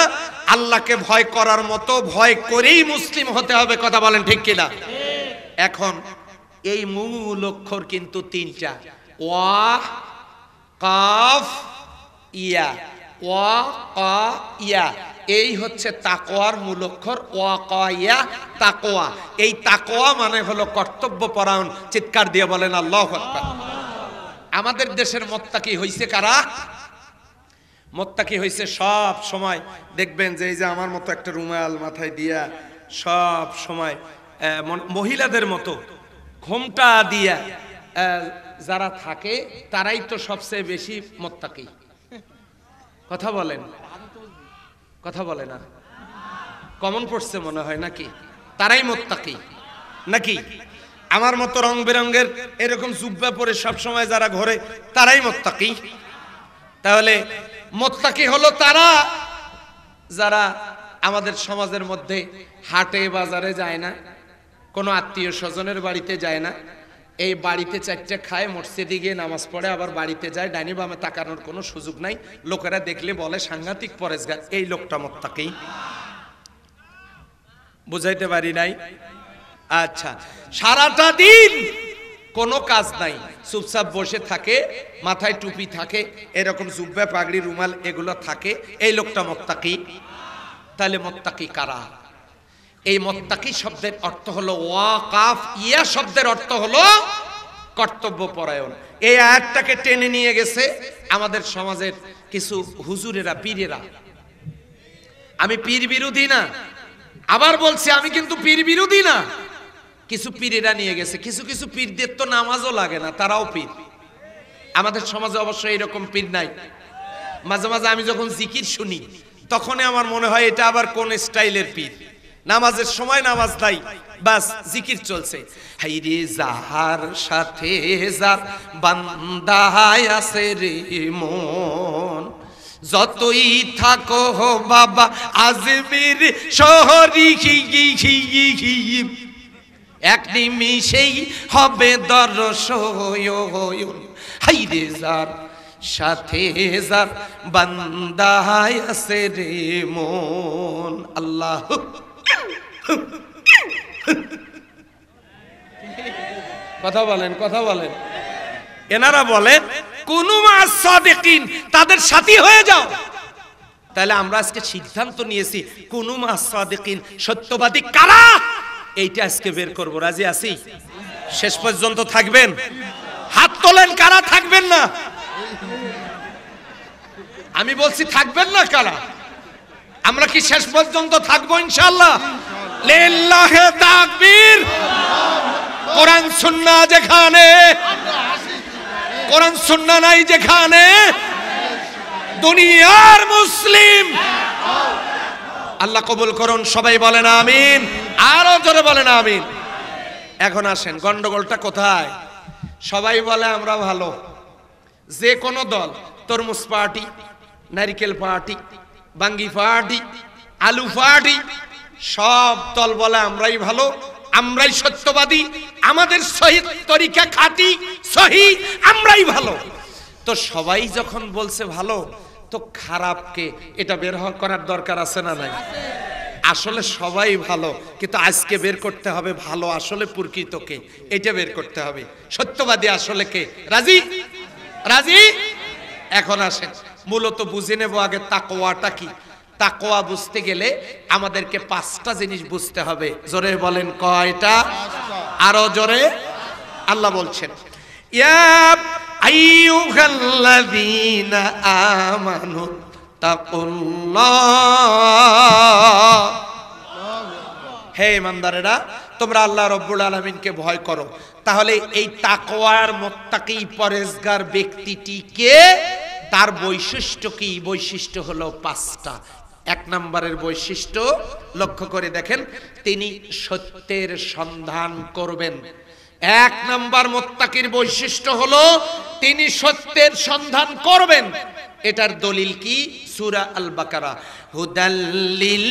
Speaker 1: আল্লাহকে ভয় করার মতো ভয় করেই মুসলিম হতে হবে কথা বলেন ঠিক কিনা এখন এই মূল অক্ষর কিন্তু তিনটা ওয়া কাফ ইয়া ওয়া কা ইয়া এই হচ্ছে তাকোয়ার মূল অক্ষর ওয়াকয়া তাকোয়া এই তাকোয়া মানে হলো কর্তব্য পরায়ণ চিৎকার দিয়ে বলেন আল্লাহ আমাদের দেশের কি হইছে কারা কি হইছে সব সময় দেখবেন যে এই যে আমার মতো একটা রুমাল মাথায় দিয়া সব সময় মহিলাদের মতো ঘোমটা দিয়া যারা থাকে তারাই তো সবচেয়ে বেশি মোত্তাকি কথা বলেন কথা বলে না কমন পড়ছে মনে হয় নাকি তারাই মোত্তাকি নাকি আমার মতো রং বেরঙ্গের এরকম জুব্বা পরে সবসময় যারা ঘরে তারাই মোত্তাকি তাহলে মোত্তাকি হলো তারা যারা আমাদের সমাজের মধ্যে হাটে বাজারে যায় না কোনো আত্মীয় স্বজনের বাড়িতে যায় না এই বাড়িতে চারটে খায় মসজিদে গিয়ে নামাজ পড়ে আবার বাড়িতে যায় ডাইনি বামে তাকানোর কোনো সুযোগ নাই লোকেরা দেখলে বলে সাংঘাতিক পরেজগার এই লোকটা তাকেই বুঝাইতে পারি নাই আচ্ছা সারাটা দিন কোনো কাজ নাই চুপচাপ বসে থাকে মাথায় টুপি থাকে এরকম জুব্বা পাগড়ি রুমাল এগুলো থাকে এই লোকটা তাকেই তাহলে তাকি কারা এই মত্তাকি শব্দের অর্থ হলো ওয়া কাফ ইয়া শব্দের অর্থ হলো কর্তব্য পরায়ণ এই আয়াতটাকে টেনে নিয়ে গেছে আমাদের সমাজের কিছু হুজুরেরা পীরেরা আমি পীর বিরোধী না আবার বলছি আমি কিন্তু পীর বিরোধী না কিছু পীরেরা নিয়ে গেছে কিছু কিছু পীরদের তো নামাজও লাগে না তারাও পীর আমাদের সমাজে অবশ্য এরকম পীর নাই মাঝে মাঝে আমি যখন জিকির শুনি তখনই আমার মনে হয় এটা আবার কোন স্টাইলের পীর নামাজের সময় নামাজ নাই বাস জিকির চলছে হাইরে যাহার সাথে যার বান্দায় আছে রে মন যতই থাকো বাবা আজমির শহরি এক নিমিষেই হবে দর্শ হাইরে যার সাথে যার বান্দায় আছে রে মন আল্লাহ কথা বলেন কথা বলেন এনারা বলেন কোনো সাদেকিন তাদের সাথী হয়ে যাও তাহলে আমরা আজকে সিদ্ধান্ত নিয়েছি কোনো সাদেকিন সত্যবাদী কারা এইটা আজকে বের করব রাজি আছি শেষ পর্যন্ত থাকবেন হাত তোলেন কারা থাকবেন না আমি বলছি থাকবেন না কারা আমরা কি শেষ পর্যন্ত থাকবো ইনশাল্লাহ যেখানে যেখানে দুনিয়ার মুসলিম আল্লাহ কবুল করুন সবাই বলেন আমিন আরো জোরে বলেন আমিন এখন আসেন গন্ডগোলটা কোথায় সবাই বলে আমরা ভালো যে কোনো দল তরমুজ পার্টি নারিকেল পার্টি বাঙ্গি ফাটি আলু ফাটি সব দল বলে আমরাই ভালো আমরাই সত্যবাদী আমাদের শহীদ তরিকা খাটি শহীদ আমরাই ভালো তো সবাই যখন বলছে ভালো তো খারাপকে এটা বের করার দরকার আছে না নাই আসলে সবাই ভালো কিন্তু আজকে বের করতে হবে ভালো আসলে পুরকিতকে এটা বের করতে হবে সত্যবাদী আসলে কে রাজি রাজি এখন আসেন মূলত বুঝে নেব আগে তাকোয়াটা কি তাকোয়া বুঝতে গেলে আমাদেরকে পাঁচটা জিনিস বুঝতে হবে জোরে বলেন কয়টা আরো জোরে আল্লাহ বলছেন হে ইমানদারেরা তোমরা আল্লাহ রব্বুল আলমিনকে ভয় করো তাহলে এই তাকোয়ার মোত্তাকি পরেজগার ব্যক্তিটিকে তার বৈশিষ্ট্য কি বৈশিষ্ট্য হলো পাঁচটা এক নম্বরের বৈশিষ্ট্য লক্ষ্য করে দেখেন তিনি সত্যের সন্ধান করবেন এক নম্বর মোত্তাকির বৈশিষ্ট্য হলো তিনি সত্যের সন্ধান করবেন এটার দলিল কি সুরা আল বাকারা হুদাল্লিল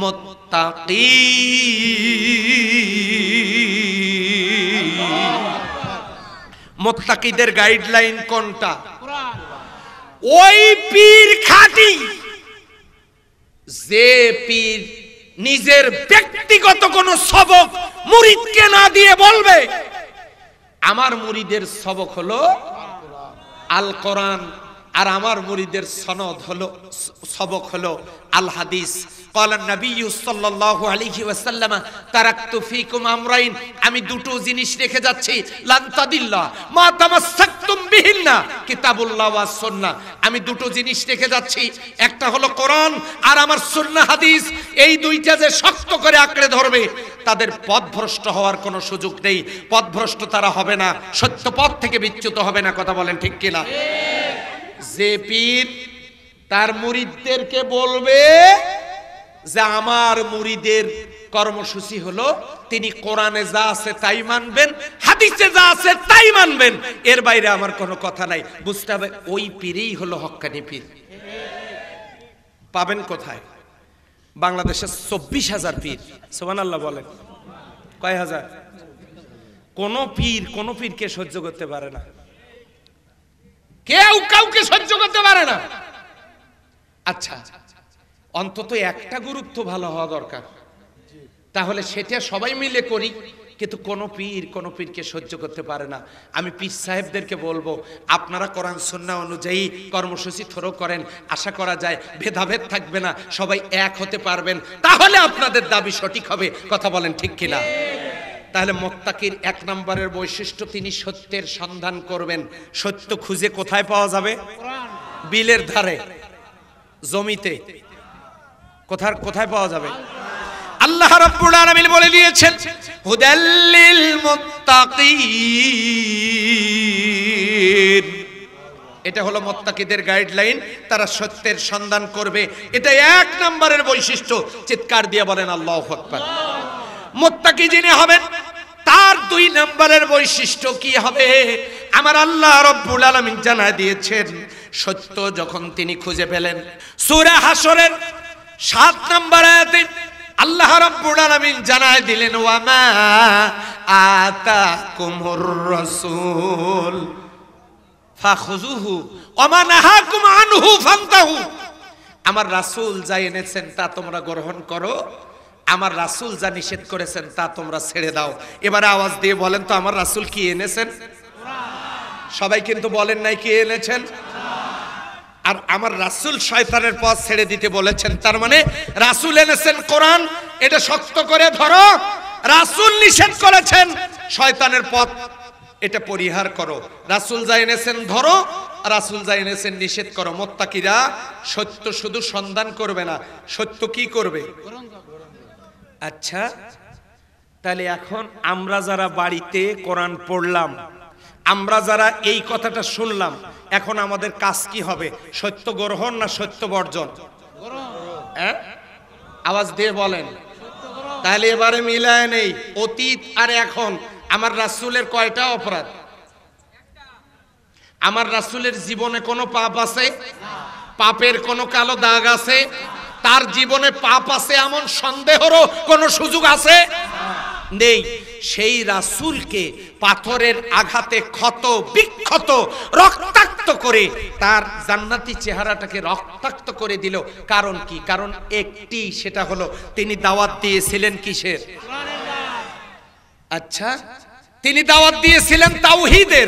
Speaker 1: মোত্তাকি মোত্তাকিদের গাইডলাইন কোনটা ওই পীর খাটি যে পীর নিজের ব্যক্তিগত কোনো সবক মুরিদকে না দিয়ে বলবে আমার মুরিদের সবক হলো আল কোরআন আর আমার মুরিদের সনদ হলো সবক হলো আল হাদিস আমি দুটো জিনিস রেখে যাচ্ছি আমি দুটো জিনিস রেখে যাচ্ছি একটা হলো কোরআন আর আমার সন্না হাদিস এই দুইটা যে শক্ত করে আঁকড়ে ধরবে তাদের পথভ্রষ্ট হওয়ার কোনো সুযোগ নেই পথভ্রষ্ট তারা হবে না সত্য পথ থেকে বিচ্যুত হবে না কথা বলেন ঠিক কিনা যে পীর তার মুরিদদেরকে বলবে যে আমার মুরিদের কর্মসূচি হলো তিনি কোরআনে যা আছে তাই মানবেন হাদিসে যা আছে তাই মানবেন এর বাইরে আমার কোনো কথা নাই বুঝতে হবে ওই পীরেই হলো হক্কানি পীর পাবেন কোথায় বাংলাদেশে চব্বিশ হাজার পীর সোমান আল্লাহ বলেন কয় হাজার কোন পীর কোন পীরকে সহ্য করতে পারে না কেউ কাউকে সহ্য করতে পারে না আচ্ছা আচ্ছা অন্তত একটা গুরুত্ব ভালো হওয়া দরকার তাহলে সেটা সবাই মিলে করি কিন্তু কোনো পীর কোনো পীরকে সহ্য করতে পারে না আমি পীর সাহেবদেরকে বলবো আপনারা কোরআন সন্না অনুযায়ী কর্মসূচি থরো করেন আশা করা যায় ভেদাভেদ থাকবে না সবাই এক হতে পারবেন তাহলে আপনাদের দাবি সঠিক হবে কথা বলেন ঠিক কিনা তাহলে মোত্তাকির এক নম্বরের বৈশিষ্ট্য তিনি সত্যের সন্ধান করবেন সত্য খুঁজে কোথায় পাওয়া যাবে বিলের ধারে জমিতে কোথার কোথায় পাওয়া যাবে আল্লাহ রাব্বুল আলামিন বলে দিয়েছেন হুদাল্লিল মুত্তাকিন এটা হলো মোত্তাকিদের গাইডলাইন তারা সত্যের সন্ধান করবে এটা এক নম্বরের বৈশিষ্ট্য চিৎকার দিয়ে বলেন আল্লাহু আকবার মোত্তাকি যিনি হবেন তার দুই নম্বরের বৈশিষ্ট্য কি হবে আমার আল্লাহ রব্বুল আলামিন জানা দিয়েছেন সত্য যখন তিনি খুঁজে পেলেন সূরা হাসরের সাত নাম্বার আয়াতে আল্লাহ রব্বুল জানায় দিলেন ওয়া মা আতাকুমুর রাসূল আমার রাসূল যা এনেছেন তা তোমরা গ্রহণ করো আমার রাসূল যা নিষেধ করেছেন তা তোমরা ছেড়ে দাও এবারে আওয়াজ দিয়ে বলেন তো আমার রাসূল কি এনেছেন সবাই কিন্তু বলেন নাই কি এনেছেন আর আমার রাসুল শয়তানের পথ ছেড়ে দিতে বলেছেন তার মানে রাসুল এনেছেন কোরআন এটা শক্ত করে ধরো রাসুল নিষেধ করেছেন শয়তানের পথ এটা পরিহার করো রাসুল যা এনেছেন ধরো রাসুল যা এনেছেন নিষেধ করো মোত্তাকিরা সত্য শুধু সন্ধান করবে না সত্য কি করবে আচ্ছা তাহলে এখন আমরা যারা বাড়িতে কোরআন পড়লাম আমরা যারা এই কথাটা শুনলাম এখন আমাদের কাজ কি হবে সত্য গ্রহণ না সত্য বর্জন হ্যাঁ? আওয়াজ দিয়ে বলেন তাহলে এবারে মিলায় নেই অতীত আর এখন আমার রাসুলের কয়টা অপরাধ আমার রাসুলের জীবনে কোনো পাপ আছে পাপের কোনো কালো দাগ আছে তার জীবনে পাপ আছে এমন সন্দেহরও কোনো সুযোগ আছে নেই সেই রাসুলকে পাথরের আঘাতে ক্ষত বিক্ষত রক্তাক্ত করে তার জান্নাতি চেহারাটাকে রক্তাক্ত করে দিল কারণ কি কারণ একটি সেটা হলো তিনি দাওয়াত দিয়েছিলেন কিসের আচ্ছা তিনি দাওয়াত দিয়েছিলেন তাওহিদের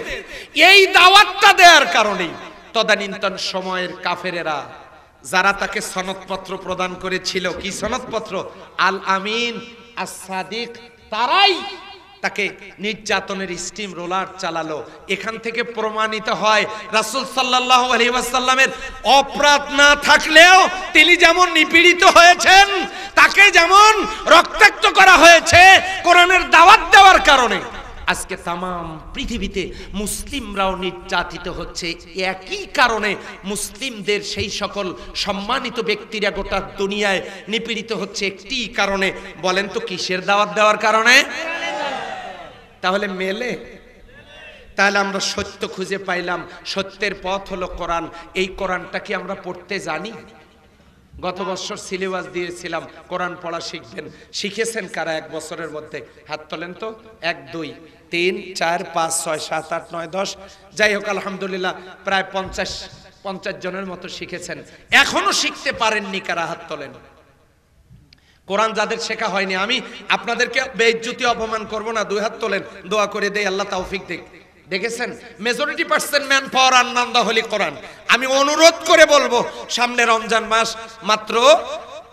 Speaker 1: এই দাওয়াতটা দেওয়ার কারণেই তদানীন্তন সময়ের কাফেরেরা যারা তাকে সনদপত্র প্রদান করেছিল কি সনদপত্র আল আমিন আসাদিক তারাই তাকে নির্যাতনের স্টিম রোলার চালালো এখান থেকে প্রমাণিত হয় রাসুল সাল্লাহ আলহিবাসাল্লামের অপরাধ না থাকলেও তিনি যেমন নিপীড়িত হয়েছেন তাকে যেমন রক্তাক্ত করা হয়েছে কোরআনের দাওয়াত দেওয়ার কারণে আজকে তাম পৃথিবীতে মুসলিমরাও নির্যাতিত হচ্ছে একই কারণে মুসলিমদের সেই সকল সম্মানিত ব্যক্তিরা গোটা দুনিয়ায় নিপীড়িত হচ্ছে একটি কারণে বলেন তো কিসের দাওয়াত দেওয়ার কারণে তাহলে মেলে তাহলে আমরা সত্য খুঁজে পাইলাম সত্যের পথ হলো কোরআন এই কোরআনটা কি আমরা পড়তে জানি গত বছর সিলেবাস দিয়েছিলাম কোরআন পড়া শিখবেন শিখেছেন কারা এক বছরের মধ্যে হাত তোলেন তো এক দুই তিন চার পাঁচ ছয় সাত আট নয় দশ যাই হোক আলহামদুলিল্লাহ প্রায় পঞ্চাশ পঞ্চাশ জনের মতো শিখেছেন এখনো শিখতে পারেননি কারা হাত তোলেন কোরআন যাদের শেখা হয়নি আমি আপনাদেরকে বেজ্জুতি অপমান করব না দুই হাত তোলেন দোয়া করে দেয় আল্লাহ তৌফিক দেখ দেখেছেন মেজরিটি পার্সেন্ট ম্যান পাওয়ার আনন্দ হলি কোরআন আমি অনুরোধ করে বলবো সামনে রমজান মাস মাত্র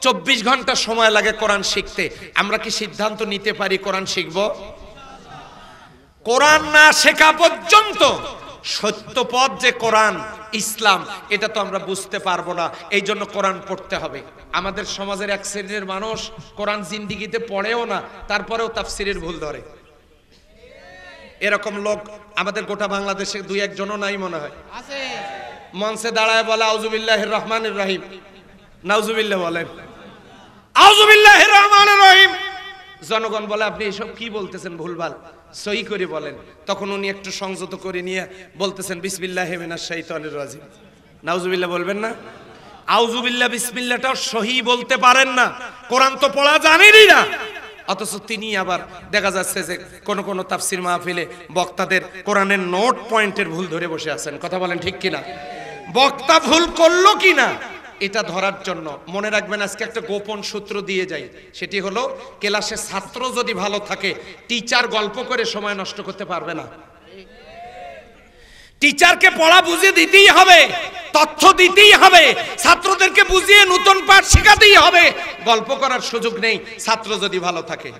Speaker 1: চব্বিশ ঘন্টা সময় লাগে কোরআন শিখতে আমরা কি সিদ্ধান্ত নিতে পারি কোরআন শিখব কোরআন না শেখা পর্যন্ত সত্য পথ যে কোরআন ইসলাম এটা তো আমরা বুঝতে পারবো না এই জন্য কোরআন পড়তে হবে আমাদের সমাজের এক শ্রেণীর মানুষ কোরআন জিন্দিগিতে পড়েও না তারপরেও তাফসিরের ভুল ধরে এরকম লোক আমাদের গোটা বাংলাদেশে দুই একজনও নাই মনে হয় মঞ্চে দাঁড়ায় বলে আউজুবিল্লাহ রহমান রহিম নাউজুবিল্লাহ বলেন আউজুবিল্লাহ রহমান রহিম জনগণ বলে আপনি এসব কি বলতেছেন ভুলভাল সই করে বলেন তখন উনি একটু সংযত করে নিয়ে বলতেছেন বিসমিল্লাহ হেমেনার শাহিতানির রাজিম নাউজুবিল্লাহ বলবেন না আউজুবিল্লাহ বিসমিল্লাটাও সহি বলতে পারেন না কোরআন তো পড়া জানেনই না অথচ তিনি আবার দেখা যাচ্ছে যে কোন কোন তাফসির মাহফিলে বক্তাদের কোরআনের নোট পয়েন্টের ভুল ধরে বসে আছেন কথা বলেন ঠিক কিনা বক্তা ভুল করলো কিনা এটা ধরার জন্য মনে রাখবেন আজকে একটা গোপন সূত্র দিয়ে যাই সেটি হলো ক্লাসে ছাত্র যদি ভালো থাকে টিচার গল্প করে সময় নষ্ট করতে পারবে না টিচারকে পড়া বুঝিয়ে দিতেই হবে তথ্য দিতেই হবে ছাত্রদেরকে বুঝিয়ে নতুন পাঠ শেখাতেই হবে গল্প করার সুযোগ নেই ছাত্র যদি ভালো থাকে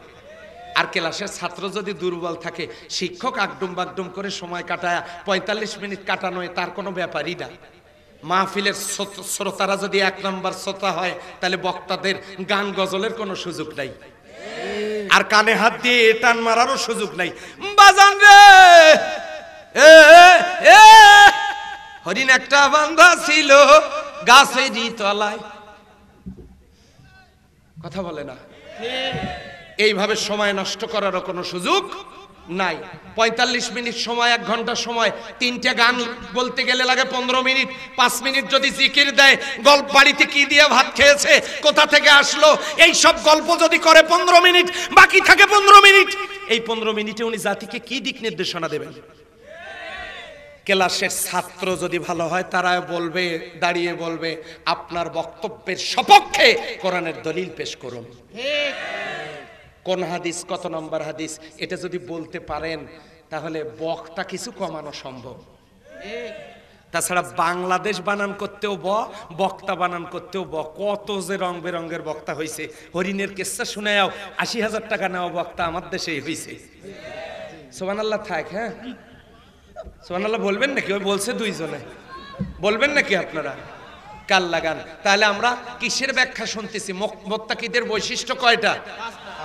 Speaker 1: আর ক্লাসের ছাত্র যদি দুর্বল থাকে শিক্ষক আগডুম বাগডুম করে সময় কাটায় পঁয়তাল্লিশ মিনিট কাটানো তার কোনো ব্যাপারই না মাহফিলের শ্রোতারা যদি এক নম্বর শ্রোতা হয় তাহলে বক্তাদের গান গজলের কোনো সুযোগ নাই আর কানে হাত দিয়ে টান মারারও সুযোগ নাই বাজান রে হরিণ একটা বান্ধা ছিল গাছেরই তলায় কথা বলে না এইভাবে সময় নষ্ট করারও কোনো সুযোগ নাই পঁয়তাল্লিশ মিনিট সময় এক ঘন্টা সময় তিনটে গান বলতে গেলে লাগে পনেরো মিনিট পাঁচ মিনিট যদি জিকির দেয় গল্প বাড়িতে কি দিয়ে ভাত খেয়েছে কোথা থেকে আসলো এই সব গল্প যদি করে পনেরো মিনিট বাকি থাকে পনেরো মিনিট এই পনেরো মিনিটে উনি জাতিকে কি দিক নির্দেশনা দেবেন ক্লাসের ছাত্র যদি ভালো হয় তারা বলবে দাঁড়িয়ে বলবে আপনার বক্তব্যের সপক্ষে কোরআনের দলিল পেশ করুন কোন হাদিস কত নম্বর হাদিস এটা যদি বলতে পারেন তাহলে বকটা কিছু কমানো সম্ভব তাছাড়া বাংলাদেশ বানান করতেও ব বক্তা বানান করতেও ব কত যে রং বেরঙ্গের বক্তা হয়েছে হরিণের কেসটা শুনে আশি হাজার টাকা নেওয়া বক্তা আমার দেশেই হয়েছে সোমান আল্লাহ থাক হ্যাঁ সোহানাল্লাহ বলবেন নাকি ওই বলছে দুইজনে বলবেন নাকি আপনারা কাল লাগান তাহলে আমরা কিসের ব্যাখ্যা শুনতেছি মোত্তাকিদের বৈশিষ্ট্য কয়টা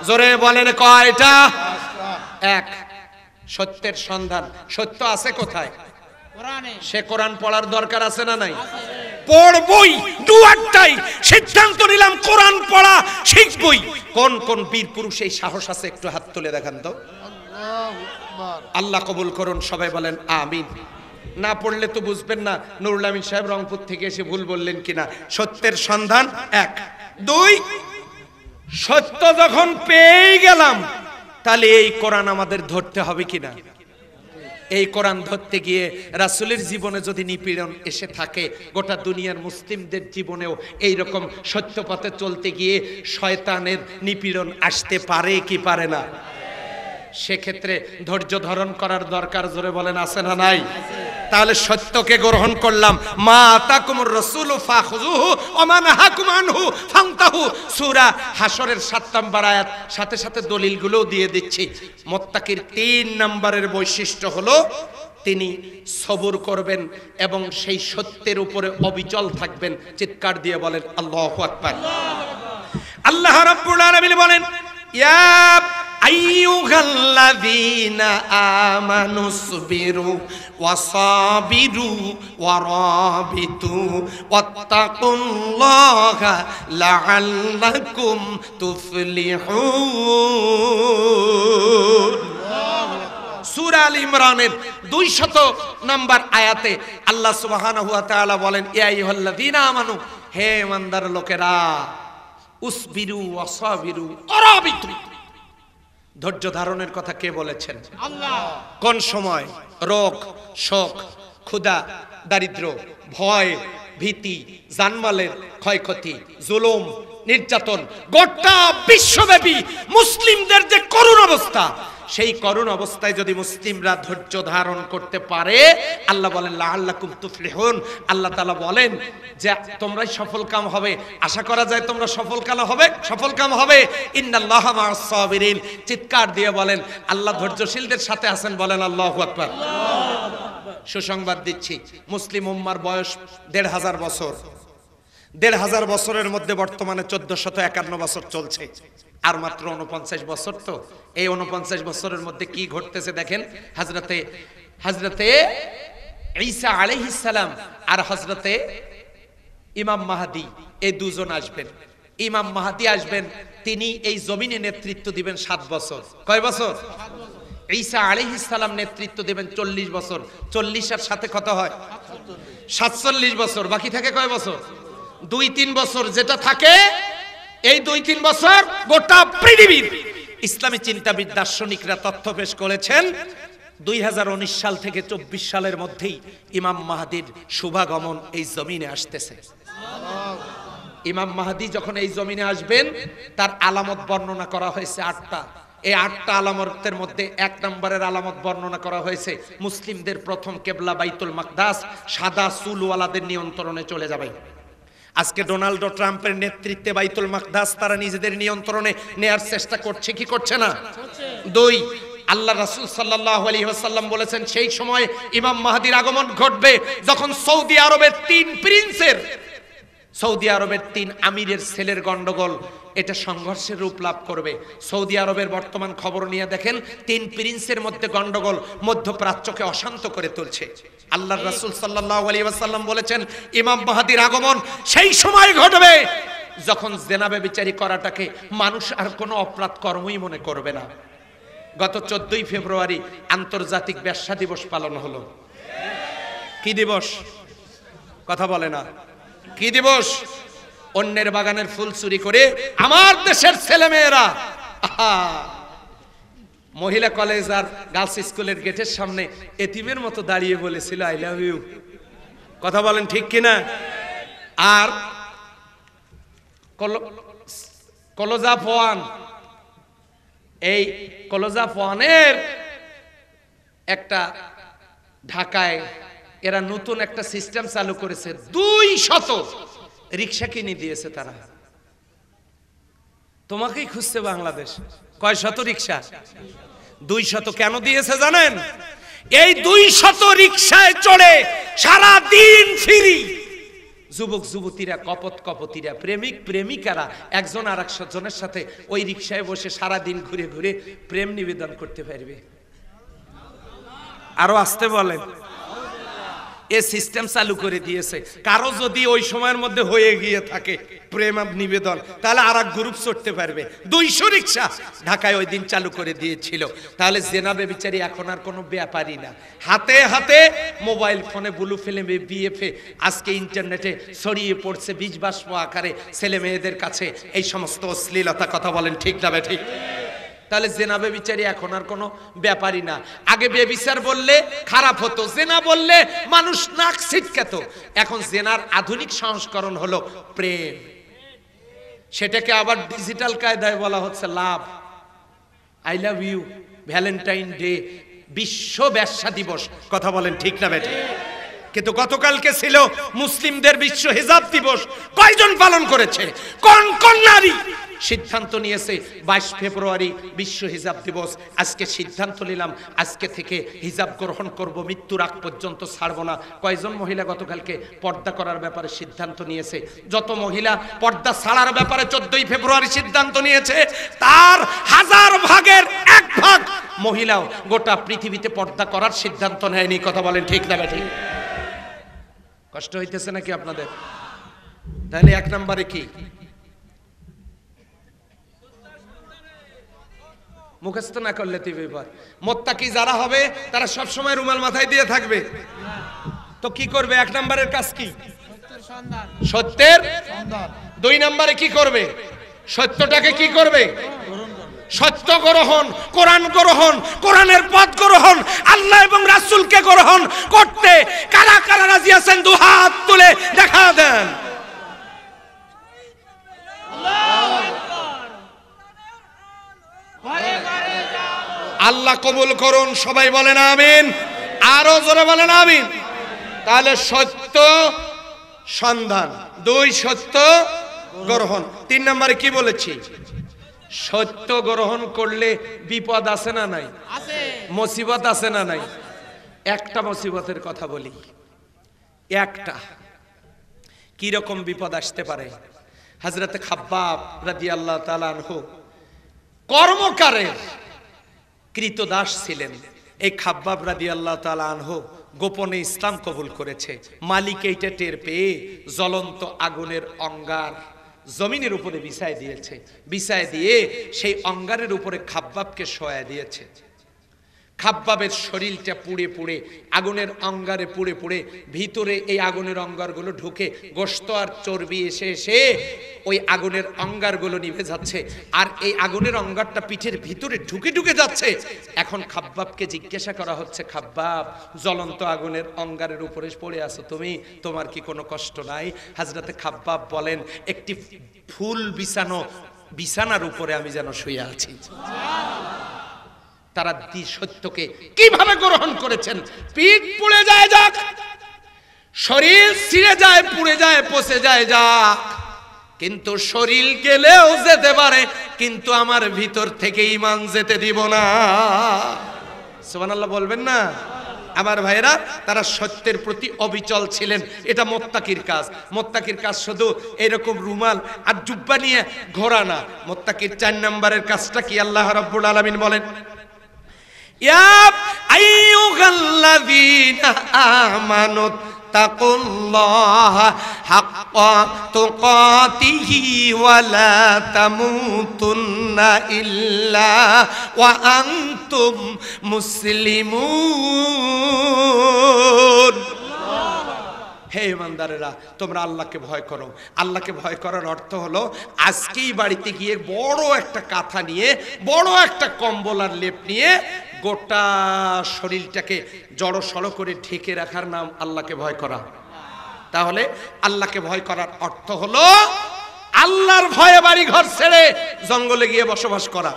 Speaker 1: জোরে বলেন কয়টা এক সত্যের সন্ধান সত্য আছে কোথায় সে কোরআন পড়ার দরকার আছে না নাই পড়বই দু একটাই সিদ্ধান্ত নিলাম কোরআন পড়া শিখবই কোন কোন বীর পুরুষ এই সাহস আছে একটু হাত তুলে দেখান তো
Speaker 2: আল্লাহ
Speaker 1: আল্লাহ কবুল করুন সবাই বলেন আমিন না পড়লে তো বুঝবেন না নুরুল আমিন সাহেব রংপুর থেকে এসে ভুল বললেন কিনা সত্যের সন্ধান এক দুই সত্য যখন পেয়ে গেলাম তাহলে এই কোরআন আমাদের ধরতে হবে কিনা এই কোরআন ধরতে গিয়ে রাসুলের জীবনে যদি নিপীড়ন এসে থাকে গোটা দুনিয়ার মুসলিমদের জীবনেও এই রকম সত্যপথে চলতে গিয়ে শয়তানের নিপীড়ন আসতে পারে কি পারে না সেক্ষেত্রে ধৈর্য ধারণ করার দরকার জোরে বলেন আছে না নাই তাহলে সত্যকে গ্রহণ করলাম মা তাকুমুর রসুল হাসরের সাথে সাথে দিয়ে দিচ্ছি নম্বরের বৈশিষ্ট্য হলো তিনি সবর করবেন এবং সেই সত্যের উপরে অবিচল থাকবেন চিৎকার দিয়ে বলেন আল্লাহ আকবার আল্লাহ আলামিন বলেন ইয়া أيها الذين آمنوا اصبروا وصابروا ورابطوا واتقوا الله لعلكم تفلحون সুরা আল ইমরানের দুই শত নম্বর আয়াতে আল্লাহ সুবাহান হুয়া তালা বলেন এ ইয়াই হল্লাদিনা আমানু হে ইমানদার লোকেরা উসবিরু অসবিরু অরাবিতু ধৈর্য ধারণের কথা কে বলেছেন কোন সময় রোগ শোক ক্ষুধা দারিদ্র ভয় ভীতি জানমালের ক্ষয়ক্ষতি জুলুম নির্যাতন গোটা বিশ্বব্যাপী মুসলিমদের যে করুণ অবস্থা সেই করুণ অবস্থায় যদি মুসলিমরা ধৈর্য ধারণ করতে পারে আল্লাহ বলেন আল্লাহ তুফলিহুন আল্লাহ তালা বলেন যে তোমরাই সফল কাম হবে আশা করা যায় তোমরা সফল কাম হবে সফল কাম হবে ইন্নাল্লাহ মাসাবিরিন চিৎকার দিয়ে বলেন আল্লাহ ধৈর্যশীলদের সাথে আছেন বলেন আল্লাহ আকবার সুসংবাদ দিচ্ছি মুসলিম উম্মার বয়স দেড় হাজার বছর দেড় হাজার বছরের মধ্যে বর্তমানে চোদ্দ শত একান্ন বছর চলছে আর মাত্র উনপঞ্চাশ বছর তো এই উনপঞ্চাশ বছরের মধ্যে কি ঘটতেছে দেখেন হাজরতে হাজরতে ঈসা আলাইহিসালাম আর হজরতে ইমাম মাহাদি এই দুজন আসবেন ইমাম মাহাদি আসবেন তিনি এই জমিনে নেতৃত্ব দিবেন সাত বছর কয় বছর ঈসা আলিহিসাল্লাম নেতৃত্ব দিবেন চল্লিশ বছর চল্লিশ আর সাথে কত হয় সাতচল্লিশ বছর বাকি থাকে কয় বছর দুই তিন বছর যেটা থাকে এই দুই তিন বছর গোটা পৃথিবীর ইসলামী চিন্তাবিদ দার্শনিকরা তথ্য পেশ করেছেন দুই সাল থেকে চব্বিশ সালের মধ্যেই ইমাম মাহাদির শুভাগমন এই জমিনে আসতেছে ইমাম মাহাদি যখন এই জমিনে আসবেন তার আলামত বর্ণনা করা হয়েছে আটটা এই আটটা আলামতের মধ্যে এক নম্বরের আলামত বর্ণনা করা হয়েছে মুসলিমদের প্রথম কেবলা বাইতুল মাকদাস সাদা সুলওয়ালাদের নিয়ন্ত্রণে চলে যাবে আজকে ডোনাল্ড ট্রাম্পের নেতৃত্বে বাইতুল মাকদাস তারা নিজেদের নিয়ন্ত্রণে নেয়ার চেষ্টা করছে কি করছে না দুই আল্লাহ রাসুল সাল্লাহ আলী সাল্লাম বলেছেন সেই সময় ইমাম মাহাদির আগমন ঘটবে যখন সৌদি আরবের তিন প্রিন্সের সৌদি আরবের তিন আমিরের ছেলের গন্ডগোল এটা সংঘর্ষের রূপ লাভ করবে সৌদি আরবের বর্তমান খবর নিয়ে দেখেন তিন প্রিন্সের মধ্যে গন্ডগোল মধ্যপ্রাচ্যকে অশান্ত করে তুলছে আল্লাহ রাসুল সাল্লাহ বলেছেন ইমাম মাহাদির আগমন সেই সময় ঘটবে যখন জেনাবে বিচারি করাটাকে মানুষ আর কোনো অপরাধ কর্মই মনে করবে না গত চোদ্দই ফেব্রুয়ারি আন্তর্জাতিক ব্যবসা দিবস পালন হলো কি দিবস কথা বলে না কি দিবস অন্যের বাগানের ফুল চুরি করে আমার দেশের ছেলেমেয়েরা আহা মহিলা কলেজ আর গার্লস স্কুলের গেটের সামনে এতিমের মতো দাঁড়িয়ে বলেছিল আই লাভ ইউ কথা বলেন ঠিক কিনা আর কলজা ফোয়ান এই কলজা ফোয়ানের একটা ঢাকায় এরা নতুন একটা সিস্টেম চালু করেছে দুই শত রিক্সা কিনে দিয়েছে তারা তোমাকেই খুঁজছে বাংলাদেশ কয় শত রিক্সা দুই শত কেন দিয়েছে জানেন এই দুই শত রিক্সায় চড়ে সারা দিন ফিরি যুবক যুবতীরা কপত কপতিরা প্রেমিক প্রেমিকারা একজন আর একজনের সাথে ওই রিক্সায় বসে সারা দিন ঘুরে ঘুরে প্রেম নিবেদন করতে পারবে আরো আসতে বলেন এ সিস্টেম চালু করে দিয়েছে কারো যদি ওই সময়ের মধ্যে হয়ে গিয়ে থাকে প্রেম নিবেদন তাহলে আর এক গ্রুপ চড়তে পারবে দুইশো রিক্সা ঢাকায় ওই দিন চালু করে দিয়েছিল তাহলে জেনাবে বিচারি এখন আর কোনো ব্যাপারই না হাতে হাতে মোবাইল ফোনে ব্লু ফিল্মে বিএফে আজকে ইন্টারনেটে ছড়িয়ে পড়ছে বীজ বাষ্প আকারে ছেলে মেয়েদের কাছে এই সমস্ত অশ্লীলতা কথা বলেন ঠিক না ঠিক তাহলে জেনা বেবিচারি এখন আর কোনো ব্যাপারই না আগে বেবিচার বললে খারাপ হতো জেনা বললে মানুষ নাক ছিটকাত এখন জেনার আধুনিক সংস্করণ হলো প্রেম সেটাকে আবার ডিজিটাল কায়দায় বলা হচ্ছে love I love you Valentine Day বিশ্ব ব্যবসা দিবস কথা বলেন ঠিক না বেটা কিন্তু গতকালকে ছিল মুসলিমদের বিশ্ব হিজাব দিবস কয়জন পালন করেছে কোন কোন নারী সিদ্ধান্ত নিয়েছে বাইশ ফেব্রুয়ারি বিশ্ব হিজাব দিবস আজকে সিদ্ধান্ত নিলাম আজকে থেকে হিজাব গ্রহণ করব মৃত্যুর আগ পর্যন্ত ছাড়ব না কয়জন মহিলা গতকালকে পর্দা করার ব্যাপারে সিদ্ধান্ত নিয়েছে যত মহিলা পর্দা ছাড়ার ব্যাপারে চোদ্দই ফেব্রুয়ারি সিদ্ধান্ত নিয়েছে তার হাজার ভাগের এক ভাগ মহিলাও গোটা পৃথিবীতে পর্দা করার সিদ্ধান্ত নেয়নি কথা বলেন ঠিক না ঠিক কষ্ট হইতেছে নাকি আপনাদের তাহলে এক নম্বরে কি মুখস্থ না করলে তুই বিপদ মোত্তাকি যারা হবে তারা সব সময় রুমাল মাথায় দিয়ে থাকবে তো কি করবে এক নম্বরের কাজ কি সত্যের দুই নম্বরে কি করবে সত্যটাকে কি করবে সত্য গ্রহণ কোরআন গ্রহণ কোরআনের পথ গ্রহণ আল্লাহ এবং রাসুলকে গ্রহণ করতে কারা কারা রাজি আছেন দু হাত তুলে দেখা দেন আল্লাহ আল্লাহ কবুল করুন সবাই বলেন আমিন আরো জোরে বলেন আমিন তাহলে সত্য সন্ধান দুই সত্য গ্রহণ তিন নম্বরে কি বলেছি সত্য গ্রহণ করলে বিপদ আছে না নাই মুসিবত আছে না নাই একটা মুসিবতের কথা বলি একটা কি রকম বিপদ আসতে পারে হযরত খাব্বাব রাদিয়াল্লাহু তাআলা আনহু কর্মকারের কৃতদাস ছিলেন এই খাব্বাব রাদি আল্লাহ তালা আনহ গোপনে ইসলাম কবুল করেছে মালিক এইটা টের পেয়ে জ্বলন্ত আগুনের অঙ্গার জমিনের উপরে বিছায় দিয়েছে বিছায় দিয়ে সেই অঙ্গারের উপরে খাব্বাবকে সয়া দিয়েছে খাব্বাবের শরীরটা পুড়ে পুড়ে আগুনের অঙ্গারে পুড়ে পুড়ে ভিতরে এই আগুনের অঙ্গারগুলো ঢুকে গোস্ত আর চর্বি এসে এসে ওই আগুনের অঙ্গারগুলো নিভে যাচ্ছে আর এই আগুনের অঙ্গারটা পিঠের ভিতরে ঢুকে ঢুকে যাচ্ছে এখন খাব্বাবকে জিজ্ঞাসা করা হচ্ছে খাব্বাব জ্বলন্ত আগুনের অঙ্গারের উপরে পড়ে আছো তুমি তোমার কি কোনো কষ্ট নাই হাজরাতে খাব্বাব বলেন একটি ফুল বিছানো বিছানার উপরে আমি যেন শুয়ে আছি তারা দি সত্যকে কিভাবে গ্রহণ করেছেন পিঠ পুড়ে যায় যাক শরীর ছিঁড়ে যায় পুড়ে যায় পচে যায় যাক কিন্তু শরীর গেলেও যেতে পারে কিন্তু আমার ভিতর থেকে ইমান যেতে দিব না সুবহানাল্লাহ বলবেন না আমার ভাইরা তারা সত্যের প্রতি অবিচল ছিলেন এটা মোত্তাকির কাজ মোত্তাকির কাজ শুধু এরকম রুমাল আর জুব্বা নিয়ে ঘোরা না মোত্তাকির চার নম্বরের কাজটা কি আল্লাহ রব্বুল আলমিন বলেন يا أيها الذين آمنوا اتقوا الله حق تقاته ولا تموتن إلا وأنتم مسلمون হে ইমানদারেরা তোমরা আল্লাহকে ভয় করো আল্লাহকে ভয় করার অর্থ হলো আজকেই বাড়িতে গিয়ে বড় একটা কাঁথা নিয়ে বড় একটা কম্বল আর লেপ নিয়ে গোটা শরীরটাকে জড়ো সড়ো করে ঢেকে রাখার নাম আল্লাহকে ভয় করা তাহলে আল্লাহকে ভয় করার অর্থ হলো আল্লাহর ভয়ে বাড়ি ঘর ছেড়ে জঙ্গলে গিয়ে বসবাস করা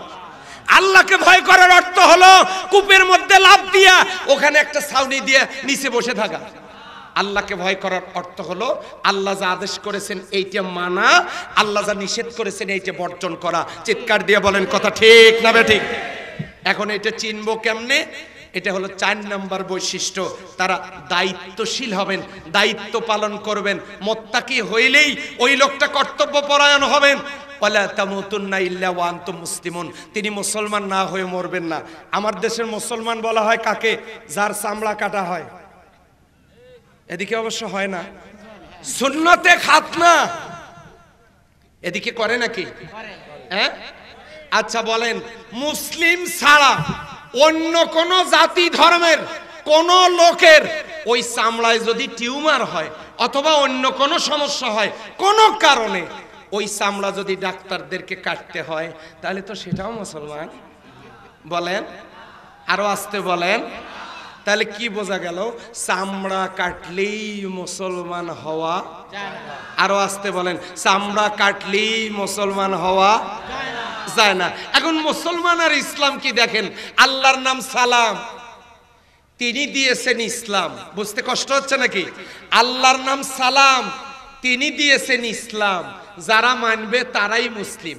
Speaker 1: আল্লাহকে ভয় করার অর্থ হলো কূপের মধ্যে লাভ দিয়া ওখানে একটা ছাউনি দিয়ে নিচে বসে থাকা আল্লাহকে ভয় করার অর্থ হলো আল্লাহ যা আদেশ করেছেন এইটা মানা আল্লাহ যা নিষেধ করেছেন এইটা বর্জন করা চিৎকার দিয়ে বলেন কথা ঠিক না বে ঠিক এখন এটা চিনবো কেমনে এটা হলো চার নাম্বার বৈশিষ্ট্য তারা দায়িত্বশীল হবেন দায়িত্ব পালন করবেন কি হইলেই ওই লোকটা কর্তব্য পরায়ণ হবেন তিনি মুসলমান না হয়ে মরবেন না আমার দেশের মুসলমান বলা হয় কাকে যার চামড়া কাটা হয় এদিকে অবশ্য হয় না সুন্নতে খাতনা এদিকে করে নাকি হ্যাঁ আচ্ছা বলেন মুসলিম ছাড়া অন্য কোন জাতি ধর্মের কোন লোকের ওই চামড়ায় যদি টিউমার হয় অথবা অন্য কোনো সমস্যা হয় কোনো কারণে ওই চামড়া যদি ডাক্তারদেরকে কাটতে হয় তাহলে তো সেটাও মুসলমান বলেন আরো আসতে বলেন তাহলে কি বোঝা গেল চামড়া কাটলেই মুসলমান হওয়া আরো আসতে বলেন চামড়া কাটলেই মুসলমান হওয়া যায় না এখন মুসলমান আর ইসলাম কি দেখেন আল্লাহর নাম সালাম তিনি দিয়েছেন ইসলাম বুঝতে কষ্ট হচ্ছে নাকি আল্লাহর নাম সালাম তিনি দিয়েছেন ইসলাম যারা মানবে তারাই মুসলিম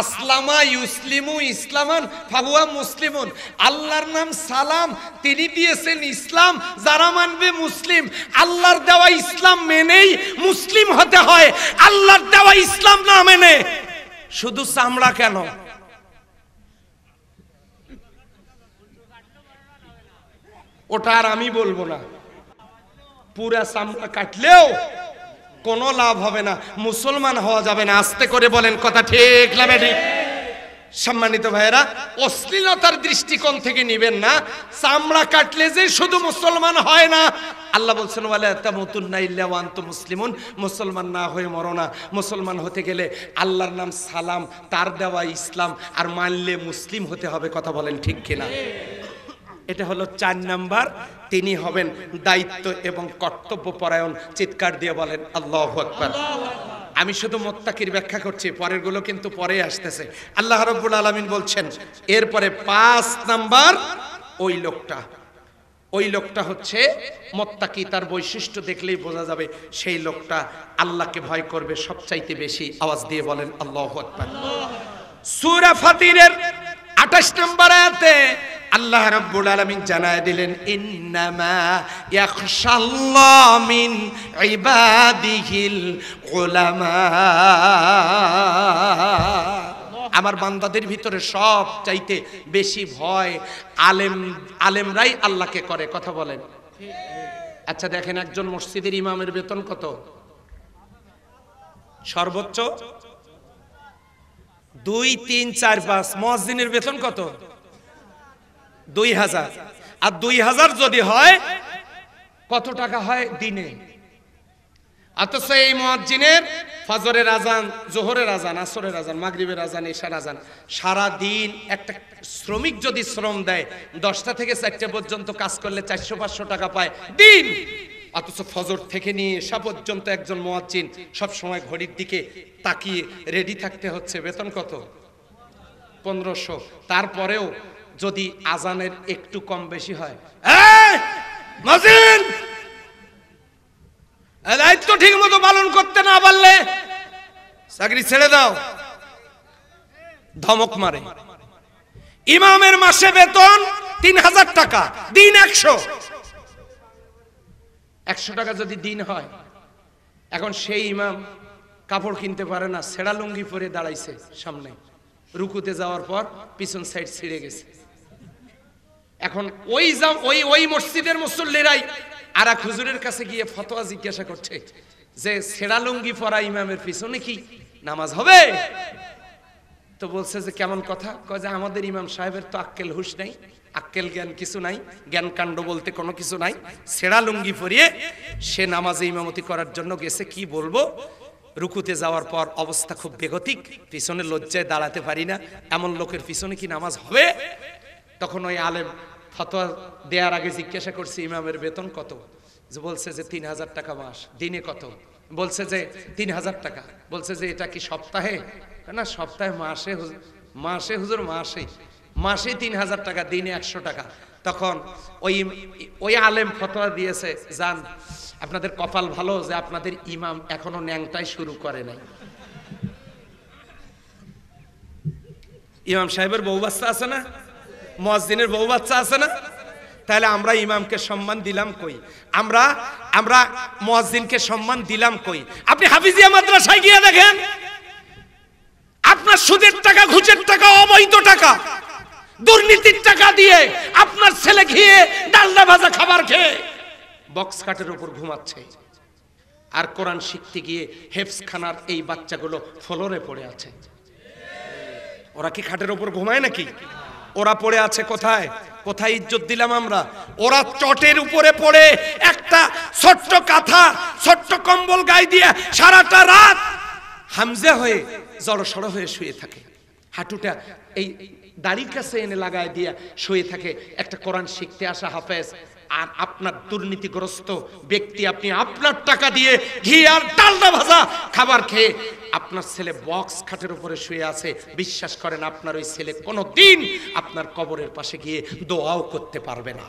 Speaker 1: আসলামা ইউসলিমু ইসলামান ফাহুয়া মুসলিমুন আল্লাহর নাম সালাম তিনি দিয়েছেন ইসলাম যারা মানবে মুসলিম আল্লাহর দেওয়া ইসলাম মেনেই মুসলিম হতে হয় আল্লাহর দেওয়া ইসলাম না মেনে শুধু চামড়া কেন ওটা আর আমি বলবো না পুরা চামড়া কাটলেও কোনো লাভ হবে না মুসলমান হওয়া যাবে না আস্তে করে বলেন কথা ঠিক না ঠিক সম্মানিত ভাইয়েরা অশ্লীলতার দৃষ্টিকোণ থেকে নিবেন না চামড়া কাটলে যে শুধু মুসলমান হয় না আল্লাহ বলছেন ওয়ান্তু মুসলিমুন মুসলমান না হয়ে মরো না মুসলমান হতে গেলে আল্লাহর নাম সালাম তার দেওয়া ইসলাম আর মানলে মুসলিম হতে হবে কথা বলেন ঠিক কিনা এটা হলো চার নাম্বার তিনি হবেন দায়িত্ব এবং কর্তব্য পরায়ণ চিৎকার দিয়ে বলেন আল্লাহ আকবর আমি শুধু মোত্তাকির ব্যাখ্যা করছি পরের গুলো কিন্তু পরে আসতেছে আল্লাহ রব্বুল আলমিন বলছেন এরপরে পাঁচ নাম্বার ওই লোকটা ওই লোকটা হচ্ছে মোত্তাকি তার বৈশিষ্ট্য দেখলেই বোঝা যাবে সেই লোকটা আল্লাহকে ভয় করবে সবচাইতে বেশি আওয়াজ দিয়ে বলেন আল্লাহ আকবর সুরা ফাতিরের আঠাশ নম্বর আয়াতে আল্লাহ রব্বুল আলামিন জানায় দিলেন ইন্নামা ইয়াখশাল্লাহ মিন ইবাদিহিল উলামা আমার বান্দাদের ভিতরে সব চাইতে বেশি ভয় আলেম আলেমরাই আল্লাহকে করে কথা বলেন আচ্ছা দেখেন একজন মসজিদের ইমামের বেতন কত সর্বোচ্চ দুই তিন চার পাঁচ মহাজিনের বেতন কত দুই হাজার আর দুই হাজার যদি হয় কত টাকা হয় দিনে অথচ এই মহাজিনের ফজরের আজান জোহরের আজান আসরের আজান মাগরীবের আজান এশার আজান সারা দিন একটা শ্রমিক যদি শ্রম দেয় দশটা থেকে চারটে পর্যন্ত কাজ করলে চারশো পাঁচশো টাকা পায় দিন অথচ ফজর থেকে নিয়ে সব পর্যন্ত একজন মোয়াজ্জিন সবসময় ঘড়ির দিকে তাকিয়ে রেডি থাকতে হচ্ছে বেতন কত পনেরোশো তারপরেও যদি আজানের একটু কম বেশি হয় দায়িত্ব ঠিক মতো পালন করতে না পারলে চাকরি ছেড়ে দাও ধমক মারে ইমামের মাসে বেতন তিন হাজার টাকা দিন একশো একশো টাকা যদি দিন হয় এখন সেই ইমাম কাপড় কিনতে পারে না সেরা লুঙ্গি পরে দাঁড়াইছে সামনে রুকুতে যাওয়ার পর পিছন সাইড ছিঁড়ে গেছে এখন ওই যা ওই ওই মসজিদের মুসল্লিরাই আর এক হুজুরের কাছে গিয়ে ফতোয়া জিজ্ঞাসা করছে যে সেরা লুঙ্গি পরা ইমামের পিছনে কি নামাজ হবে তো বলছে যে কেমন কথা কয় যে আমাদের ইমাম সাহেবের তো আক্কেল হুশ নাই আক্কেল জ্ঞান কিছু নাই জ্ঞান কাণ্ড বলতে কোনো কিছু নাই সেরা লুঙ্গি পরিয়ে সে নামাজে ইমামতি করার জন্য গেছে কি বলবো রুকুতে যাওয়ার পর অবস্থা খুব বেগতিক পিছনে লজ্জায় দাঁড়াতে পারি না এমন লোকের পিছনে কি নামাজ হবে তখন ওই আলেম ফতোয়া দেওয়ার আগে জিজ্ঞাসা করছি ইমামের বেতন কত যে বলছে যে তিন হাজার টাকা মাস দিনে কত বলছে যে তিন হাজার টাকা বলছে যে এটা কি সপ্তাহে না সপ্তাহে মাসে মাসে হুজুর মাসে মাসে তিন হাজার টাকা দিনে একশো টাকা তখন ওই ওই আলেম ফতোয়া দিয়েছে যান আপনাদের কপাল ভালো যে আপনাদের ইমাম এখনো ন্যাংটাই শুরু করে নাই ইমাম সাহেবের বউ বাচ্চা আছে না মসজিদের বউ বাচ্চা আছে না তাহলে আমরা ইমামকে সম্মান দিলাম কই আমরা আমরা মসজিদকে সম্মান দিলাম কই আপনি হাফিজিয়া মাদ্রাসায় গিয়ে দেখেন আপনার সুদের টাকা ঘুষের টাকা অবৈধ টাকা দুর্নীতির টাকা দিয়ে আপনার ছেলে খেয়ে ডালনা ভাজা খাবার খেয়ে বক্স কাটের উপর ঘুমাচ্ছে আর কোরআন শিখতে গিয়ে হেফসখানার এই বাচ্চাগুলো ফলরে পড়ে আছে ওরা কি খাটের উপর ঘুমায় নাকি ওরা পড়ে আছে কোথায় কোথায় ইজ্জত দিলাম আমরা ওরা চটের উপরে পড়ে একটা ছোট্ট কাঁথা ছোট্ট কম্বল গায়ে দিয়ে সারাটা রাত হামজা হয়ে জড়সড় হয়ে শুয়ে থাকে হাঁটুটা এই দাড়ির কাছে এনে লাগায় দিয়া শুয়ে থাকে একটা কোরআন শিখতে আসা হাফেজ আর আপনার দুর্নীতিগ্রস্ত ব্যক্তি আপনি আপনার টাকা দিয়ে ঘি আর ডালনা ভাজা খাবার খেয়ে আপনার ছেলে বক্স খাটের উপরে শুয়ে আছে বিশ্বাস করেন আপনার ওই ছেলে কোনো দিন আপনার কবরের পাশে গিয়ে দোয়াও করতে পারবে না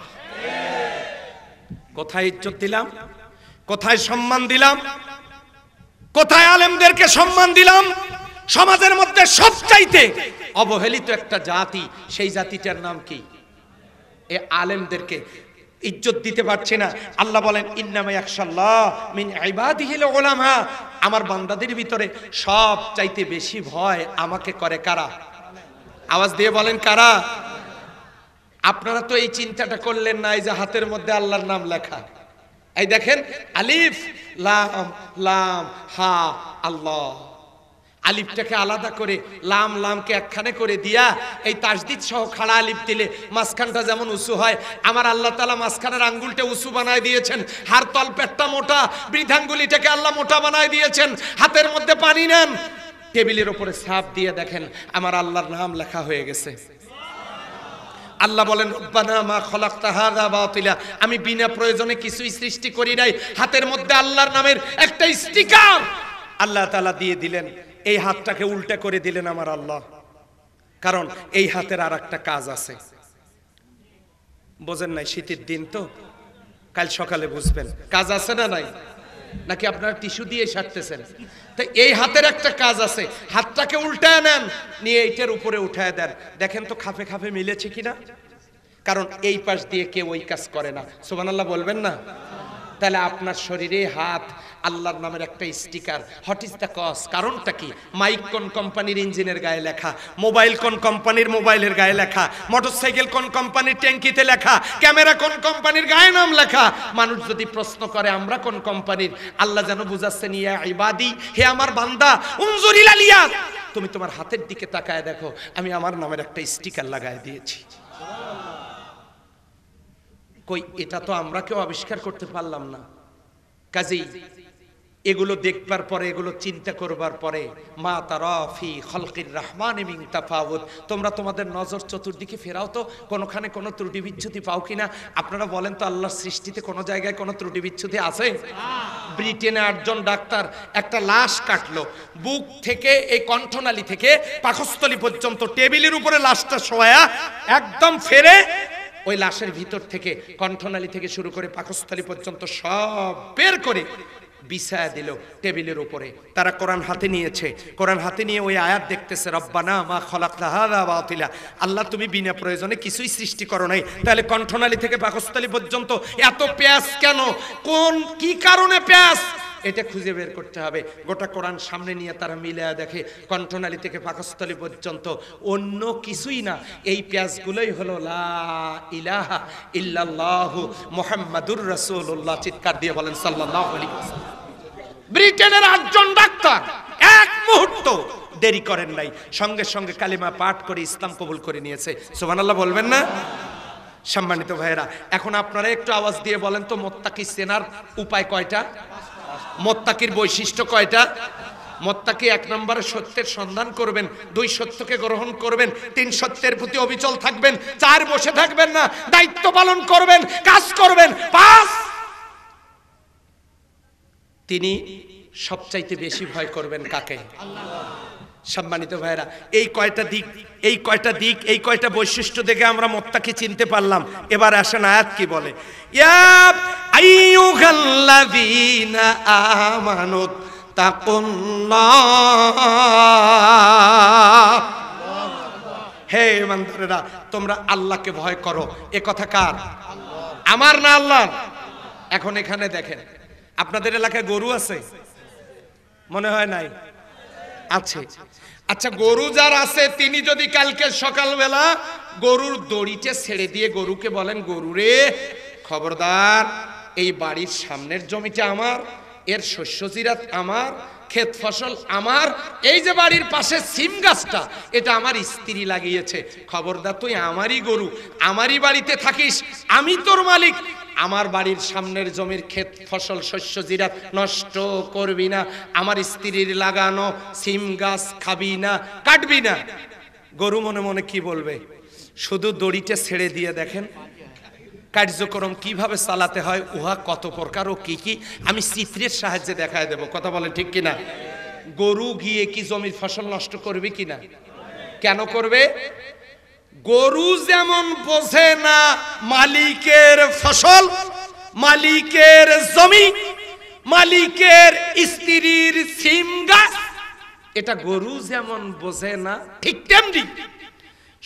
Speaker 1: কোথায় ইজ্জত দিলাম কোথায় সম্মান দিলাম কোথায় আলেমদেরকে সম্মান দিলাম সমাজের মধ্যে সবচাইতে অবহেলিত একটা জাতি সেই জাতিটার নাম কি এ আলেমদেরকে ইজ্জত দিতে পারছে না আল্লাহ বলেন ইন্নামে একশাল্লাহ মিন ওলাম হা আমার বান্দাদের ভিতরে সব চাইতে বেশি ভয় আমাকে করে কারা আওয়াজ দিয়ে বলেন কারা আপনারা তো এই চিন্তাটা করলেন না এই যে হাতের মধ্যে আল্লাহর নাম লেখা এই দেখেন আলিফ লাম লাম হা আল্লাহ আলিফটাকে আলাদা করে লাম লামকে একখানে করে দিয়া এই তাসদিদ সহ খাড়া আলিফ দিলে মাঝখানটা যেমন উঁচু হয় আমার আল্লাহ তালা মাঝখানের আঙ্গুলটা উঁচু বানায় দিয়েছেন হার পেটটা মোটা বৃদ্ধাঙ্গুলিটাকে আল্লাহ মোটা বানায় দিয়েছেন হাতের মধ্যে পানি নেন টেবিলের ওপরে সাপ দিয়ে দেখেন আমার আল্লাহর নাম লেখা হয়ে গেছে আল্লাহ বলেন রব্বানা মা খলাক্তা হাদা বাতিলা আমি বিনা প্রয়োজনে কিছুই সৃষ্টি করি নাই হাতের মধ্যে আল্লাহর নামের একটা স্টিকার আল্লাহ তাআলা দিয়ে দিলেন এই হাতটাকে উল্টে করে দিলেন আমার আল্লাহ কারণ এই হাতের আর একটা কাজ আছে বোঝেন নাই শীতের দিন তো কাল সকালে বুঝবেন কাজ আছে না নাই নাকি আপনারা টিস্যু দিয়ে সারতেছেন তো এই হাতের একটা কাজ আছে হাতটাকে উল্টায় নেন নিয়ে এইটার উপরে উঠায় দেন দেখেন তো খাপে খাপে মিলেছে কিনা কারণ এই পাশ দিয়ে কেউ ওই কাজ করে না সুবান আল্লাহ বলবেন না তাহলে আপনার শরীরে হাত আল্লাহর নামের একটা sticker what is the cause কারণটা কি মাইক কোন কোম্পানির ইঞ্জিনের গায়ে লেখা মোবাইল কোন কোম্পানির মোবাইলের গায়ে লেখা মোটরসাইকেল কোন কোম্পানির ট্যাঙ্কিতে লেখা ক্যামেরা কোন কোম্পানির গায়ে নাম লেখা মানুষ যদি প্রশ্ন করে আমরা কোন কোম্পানির আল্লাহ যেন বুঝাচ্ছেন ইয়া ইবাদি হে আমার বান্দা উনজুরিল আলিয়াত তুমি তোমার হাতের দিকে তাকায় দেখো আমি আমার নামের একটা স্টিকার লাগায় দিয়েছি কই এটা তো আমরা কেউ আবিষ্কার করতে পারলাম না কাজেই এগুলো দেখবার পরে এগুলো চিন্তা করবার পরে মা তারফি হলকির রহমান তাফাউদ তোমরা তোমাদের নজর চতুর্দিকে ফেরাও তো কোনোখানে কোনো ত্রুটি বিচ্ছুতি পাও কিনা আপনারা বলেন তো আল্লাহর সৃষ্টিতে কোনো জায়গায় কোনো ত্রুটি বিচ্ছুতি আছে ব্রিটেনে আটজন ডাক্তার একটা লাশ কাটলো বুক থেকে এই কণ্ঠনালী থেকে পাকস্থলী পর্যন্ত টেবিলের উপরে লাশটা শোয়া একদম ফেরে ওই লাশের ভিতর থেকে কণ্ঠনালী থেকে শুরু করে পাকস্থলী পর্যন্ত সব বের করে বিছায়া দিল টেবিলের উপরে তারা কোরআন হাতে নিয়েছে কোরআন হাতে নিয়ে ওই আয়াত দেখতেছে রব্বানা মা খলাক বাতিলা আল্লাহ তুমি বিনা প্রয়োজনে কিছুই সৃষ্টি করো নাই তাহলে কণ্ঠনালী থেকে পাকস্থলী পর্যন্ত এত পেঁয়াজ কেন কোন কি কারণে পেঁয়াজ এটা খুঁজে বের করতে হবে গোটা কোরআন সামনে নিয়ে তারা মিলে দেখে কণ্ঠনালী থেকে পাকস্থলী পর্যন্ত অন্য কিছুই না এই পেঁয়াজগুলোই হলো লা ইলাহা ইল্লাল্লাহ মোহাম্মদুর রসুল্লাহ চিৎকার দিয়ে বলেন সাল্লাহ ব্রিটেনের আটজন ডাক্তার এক মুহূর্ত দেরি করেন নাই সঙ্গে সঙ্গে কালিমা পাঠ করে ইসলাম কবুল করে নিয়েছে আল্লাহ বলবেন না সম্মানিত ভাইয়েরা এখন আপনারা একটু আওয়াজ দিয়ে বলেন তো মোত্তাকি সেনার উপায় কয়টা মত্তাকির বৈশিষ্ট্য কয়টা মত্তাকি এক নম্বরে সত্যের সন্ধান করবেন দুই সত্যকে গ্রহণ করবেন তিন সত্যের প্রতি অবিচল থাকবেন চার বসে থাকবেন না দায়িত্ব পালন করবেন কাজ করবেন পাঁচ তিনি সবচাইতে বেশি ভয় করবেন কাকে সম্মানিত ভাইরা এই কয়টা দিক এই কয়টা দিক এই কয়টা বৈশিষ্ট্য দেখে আমরা মত্তাকে চিনতে পারলাম এবার আসেন আয়াত কি বলে আমানত হে ইমানদারেরা তোমরা আল্লাহকে ভয় করো এ কথা কার আমার না আল্লাহ এখন এখানে দেখেন আপনাদের এলাকায় গরু আছে মনে হয় নাই আছে আচ্ছা গরু যার আছে তিনি যদি কালকে সকালবেলা গরুর দড়িতে ছেড়ে দিয়ে গরুকে বলেন গরুরে খবরদার এই বাড়ির সামনের জমিটা আমার এর শস্য জিরাত আমার ক্ষেত ফসল আমার এই যে বাড়ির পাশে সিম গাছটা এটা আমার স্ত্রী লাগিয়েছে খবরদার তুই আমারই গরু আমারই বাড়িতে থাকিস আমি তোর মালিক আমার বাড়ির সামনের জমির ক্ষেত ফসল শস্য জিরাত নষ্ট করবি না আমার স্ত্রীর লাগানো সিম গাছ খাবি না কাটবি না গরু মনে মনে কি বলবে শুধু দড়িটা ছেড়ে দিয়ে দেখেন কার্যক্রম কিভাবে চালাতে হয় উহা কত প্রকার ও কি কি আমি চিত্রের সাহায্যে দেখায় দেব কথা বলেন ঠিক কিনা গরু গিয়ে কি জমির ফসল নষ্ট করবে কিনা কেন করবে গরু যেমন বোঝে না মালিকের ফসল মালিকের জমি মালিকের স্ত্রীর সিম গাছ এটা গরু যেমন বোঝে না ঠিক তেমনি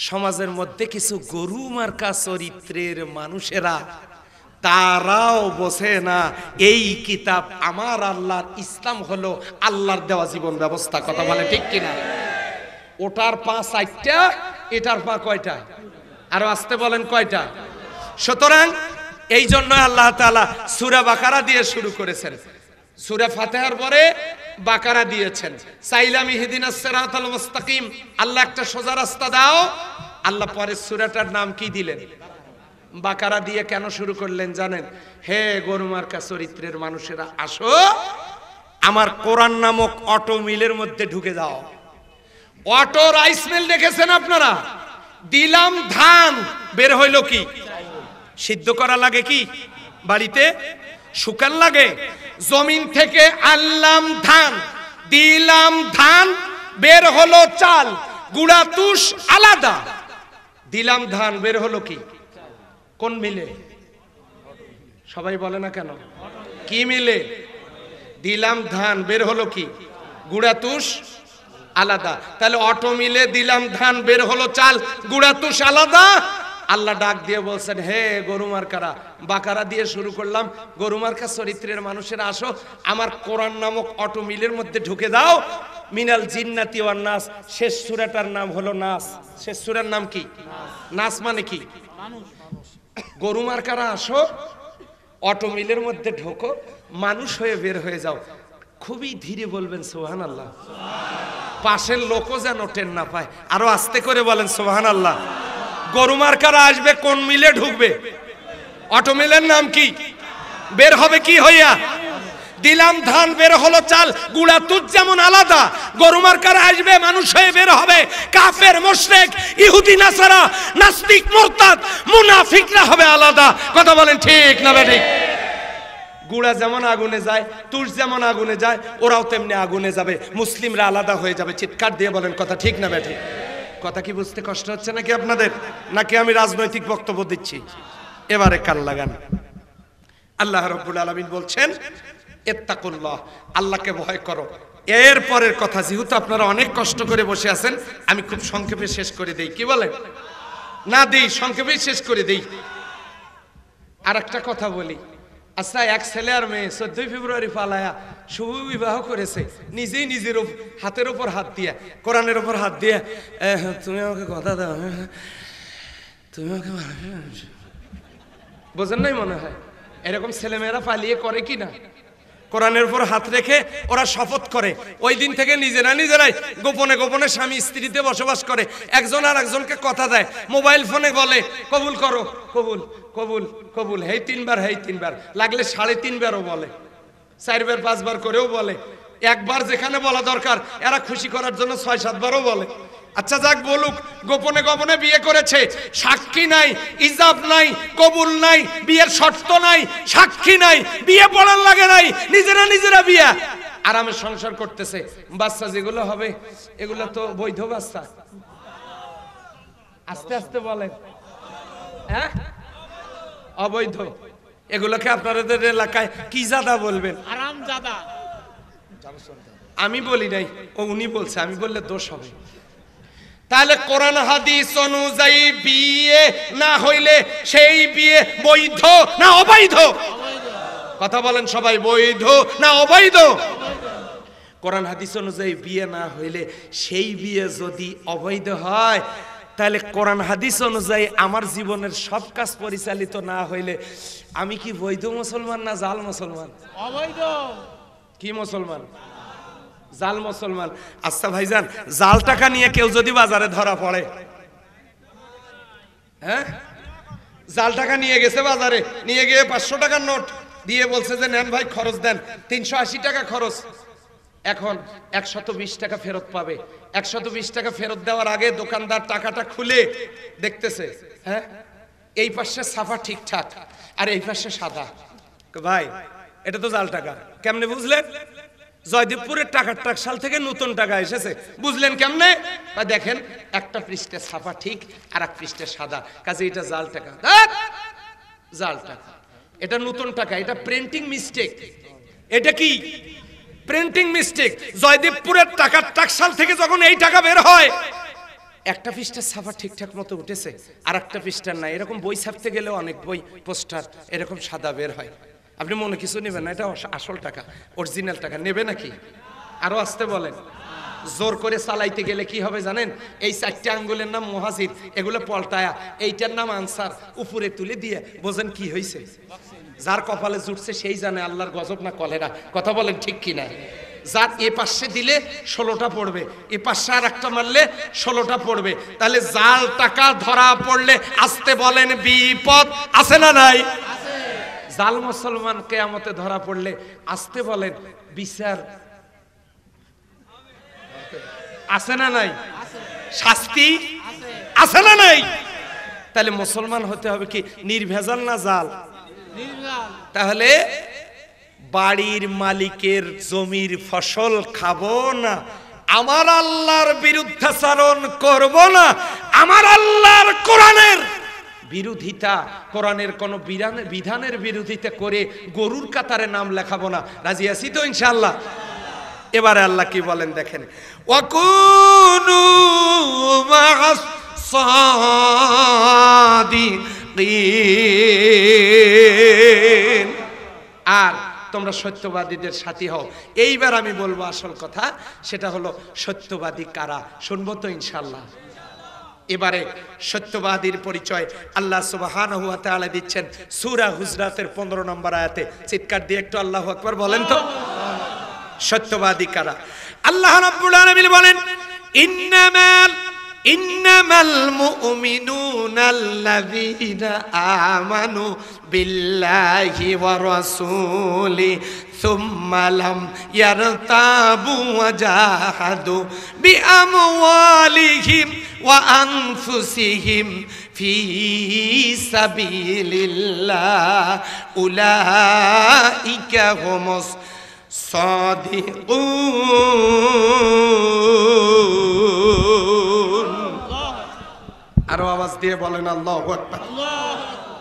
Speaker 1: সমাজের মধ্যে কিছু গরু মার্কা চরিত্রের মানুষেরা তারাও বোঝে না এই কিতাব আমার আল্লাহর ইসলাম হলো আল্লাহর দেওয়া জীবন ব্যবস্থা কথা বলে ঠিক কিনা ওটার পাঁচ আটটা এটার পা কয়টা আরো আসতে বলেন কয়টা সুতরাং এই জন্য আল্লাহ তালা সুরা বাকারা দিয়ে শুরু করেছেন সুরা ফাতেহার পরে বাকারা দিয়েছেন সাইলাম মুস্তাকিম আল্লাহ একটা সোজা রাস্তা দাও আল্লাহ পরের সুরাটার নাম কি দিলেন বাকারা দিয়ে কেন শুরু করলেন জানেন হে গরুমার্কা চরিত্রের মানুষেরা আসো আমার কোরআন নামক অটো মিলের মধ্যে ঢুকে যাও অটো রাইস মিল দেখেছেন আপনারা দিলাম ধান বের হইল কি সিদ্ধ করা লাগে কি বাড়িতে শুকান লাগে জমিন থেকে আনলাম ধান দিলাম ধান বের হলো চাল গুড়া তুষ আলাদা দিলাম ধান বের হলো কি কোন মিলে সবাই বলে না কেন কি মিলে দিলাম ধান বের হলো কি গুড়া তুষ আলাদা তাহলে অটো মিলে দিলাম ধান বের হলো চাল গুড়া তুষ আলাদা আল্লাহ ডাক দিয়ে বলছেন হে গরুমার কারা বাকারা দিয়ে শুরু করলাম গরুমার্কা চরিত্রের মানুষের আসো আমার কোরআন নামক অটো মিলের মধ্যে ঢুকে দাও মিনাল জিন্নাতি ওয়ান নাস শেষ সূরাটার নাম হলো নাস শেষ সূরার নাম কি নাস মানে কি গরুমার কারা আসো অটো মিলের মধ্যে ঢোকো মানুষ হয়ে বের হয়ে যাও খুবই ধীরে বলবেন সোহান আল্লাহ পাশের লোকও যেন টেন না পায় আরো আস্তে করে বলেন সোহান আল্লাহ গরু মার্কার আসবে কোন মিলে ঢুকবে অটো মিলের নাম কি বের হবে কি হইয়া দিলাম ধান বের হলো চাল গুড়া তুত যেমন আলাদা গরু মার্কার আসবে মানুষ হয়ে বের হবে কাফের মোশরেক ইহুদি নাসারা নাস্তিক মোরতাদ মুনাফিকরা হবে আলাদা কথা বলেন ঠিক না ঠিক গুড়া যেমন আগুনে যায় তুষ যেমন আগুনে যায় ওরাও তেমনি আগুনে যাবে মুসলিমরা আলাদা হয়ে যাবে চিৎকার দিয়ে বলেন কথা ঠিক না ব্যাঠে কথা কি বুঝতে কষ্ট হচ্ছে নাকি আপনাদের নাকি আমি রাজনৈতিক বক্তব্য দিচ্ছি এবারে কান লাগান আল্লাহ রব্বুল আলমিন বলছেন এত্তাকুল্লাহ আল্লাহকে ভয় করো এর পরের কথা যেহেতু আপনারা অনেক কষ্ট করে বসে আছেন আমি খুব সংক্ষেপে শেষ করে দেই কি বলেন না দিই সংক্ষেপে শেষ করে দেই আর একটা কথা বলি আচ্ছা এক ছেলে আর মেয়ে চোদ্দই ফেব্রুয়ারি পালায়া শুভ বিবাহ করেছে নিজেই নিজের হাতের ওপর হাত দিয়া কোরআনের ওপর হাত দিয়া তুমি আমাকে কথা দাও হ্যাঁ, হ্যাঁ, তুমি আমাকে বোঝেন নাই মনে হয় এরকম ছেলেমেয়েরা পালিয়ে করে কি না কোরআনের উপর হাত রেখে ওরা শপথ করে ওই দিন থেকে নিজেরা নিজেরাই গোপনে গোপনে স্বামী স্ত্রীতে বসবাস করে একজন আর একজনকে কথা দেয় মোবাইল ফোনে বলে কবুল করো কবুল কবুল কবুল হেই তিনবার হেই তিনবার লাগলে সাড়ে তিনবারও বলে চারবার পাঁচবার করেও বলে একবার যেখানে বলা দরকার এরা খুশি করার জন্য ছয় সাতবারও বলে আচ্ছা যাক বলুক গোপনে গোপনে বিয়ে করেছে সাক্ষী নাই ইজাব নাই কবুল নাই বিয়ের শর্ত নাই সাক্ষী নাই বিয়ে পড়ার লাগে নাই নিজেরা নিজেরা বিয়া আরামে সংসার করতেছে বাচ্চা যেগুলো হবে এগুলো তো বৈধ বাচ্চা আস্তে আস্তে বলেন হ্যাঁ অবৈধ এগুলোকে আপনাদের এলাকায় কি জাদা বলবেন আরাম জাদা আমি বলি নাই ও উনি বলছে আমি বললে দোষ হবে তাহলে কোরআন হাদিস অনুযায়ী বিয়ে না হইলে সেই বিয়ে বৈধ না অবৈধ কথা বলেন সবাই বৈধ না অবৈধ কোরআন হাদিস অনুযায়ী বিয়ে না হইলে সেই বিয়ে যদি অবৈধ হয় তাহলে কোরআন হাদিস অনুযায়ী আমার জীবনের সব কাজ পরিচালিত না হইলে আমি কি বৈধ মুসলমান না জাল মুসলমান অবৈধ কি মুসলমান জাল মুসলমান আচ্ছা ভাইজান জাল টাকা নিয়ে কেউ যদি বাজারে ধরা পড়ে হ্যাঁ জাল টাকা নিয়ে গেছে বাজারে নিয়ে গিয়ে পাঁচশো টাকার নোট দিয়ে বলছে যে নেন ভাই খরচ দেন তিনশো আশি টাকা খরচ এখন একশত বিশ টাকা ফেরত পাবে একশত বিশ টাকা ফেরত দেওয়ার আগে দোকানদার টাকাটা খুলে দেখতেছে হ্যাঁ এই পাশে সাফা ঠিকঠাক আর এই পাশে সাদা ভাই এটা তো জাল টাকা কেমনে বুঝলেন জয়দেবপুরের টাকার টাক সাল থেকে নতুন টাকা এসেছে বুঝলেন কেমনে দেখেন একটা পৃষ্ঠে ছাপা ঠিক আর এক পৃষ্ঠে সাদা কাজে এটা জাল টাকা জাল টাকা এটা নতুন টাকা এটা প্রিন্টিং মিস্টেক এটা কি প্রিন্টিং মিস্টেক জয়দেবপুরের টাকার টাকশাল থেকে যখন এই টাকা বের হয় একটা পৃষ্ঠার ছাপা ঠিকঠাক মতো উঠেছে আর একটা পৃষ্ঠার নাই এরকম বই ছাপতে গেলে অনেক বই পোস্টার এরকম সাদা বের হয় আপনি মনে কিছু নেবেন না এটা আসল টাকা অরিজিনাল টাকা নেবে নাকি আরো আসতে বলেন জোর করে চালাইতে গেলে কি হবে জানেন এই চারটি আঙ্গুলের নাম মহাজিদ এগুলো পল্টায়া এইটার নাম আনসার উপরে তুলে দিয়ে বোঝেন কি হয়েছে যার কপালে জুটছে সেই জানে আল্লাহর গজব না কলেরা কথা বলেন ঠিক কি না যার এ পাশে দিলে ষোলোটা পড়বে এ পাশে আর একটা মারলে ষোলোটা পড়বে তাহলে জাল টাকা ধরা পড়লে আসতে বলেন বিপদ আছে না নাই জাল মুসলমান কেয়ামতে ধরা পড়লে আসতে বলেন বিচার আছে না নাই শাস্তি আছে না নাই তাহলে মুসলমান হতে হবে কি নির্ভেজাল না জাল তাহলে বাড়ির মালিকের জমির ফসল খাবো না আমার আল্লাহর বিরুদ্ধাচরণ করব না আমার আল্লাহর কোরআনের বিরোধিতা কোরআনের কোনো বিধানের বিরোধিতা করে গরুর কাতারে নাম লেখাবো না রাজি আছি তো ইনশাল্লাহ এবারে আল্লাহ কি বলেন দেখেন ওয়াকুনু আর তোমরা সত্যবাদীদের সাথী হও এইবার আমি বলবো আসল কথা সেটা হলো সত্যবাদী কারা শুনবো তো ইনশাল্লাহ এবারে সত্যবাদীর পরিচয় আল্লাহ সুবাহান হুয়া দিচ্ছেন সুরা হুজরাতের পনেরো নম্বর আয়াতে চিৎকার দিয়ে একটু আল্লাহ আকবর বলেন তো সত্যবাদী কারা আল্লাহ রব্বুল বলেন ইন্নামাল আমানু বিল্লাহি সুম্মালাম ইয়ার তাবু জাহাদু বি আমওয়ালিহিম ওয়া আনফুসিহিম ফি সাবিলিল্লাহ উলাইকা হুমুস সাদিকুন আরো আওয়াজ দিয়ে বলেন আল্লাহু আকবার আল্লাহু আকবার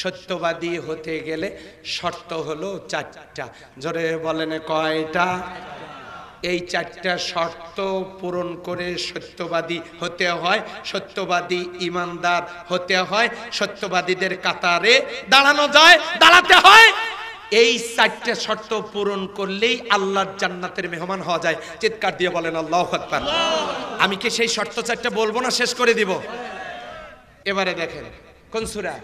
Speaker 1: সত্যবাদী হতে গেলে শর্ত হলো চারটা জোরে বলেন কয়টা এই চারটা শর্ত পূরণ করে সত্যবাদী হতে হয় সত্যবাদী ইমানদার হতে হয় সত্যবাদীদের কাতারে দাঁড়ানো যায় দাঁড়াতে হয় এই চারটে শর্ত পূরণ করলেই আল্লাহর জান্নাতের মেহমান হওয়া যায় চিৎকার দিয়ে বলেন আল্লাহ আকবার আমি কি সেই শর্ত চারটা বলবো না শেষ করে দিব এবারে দেখেন কনসুরা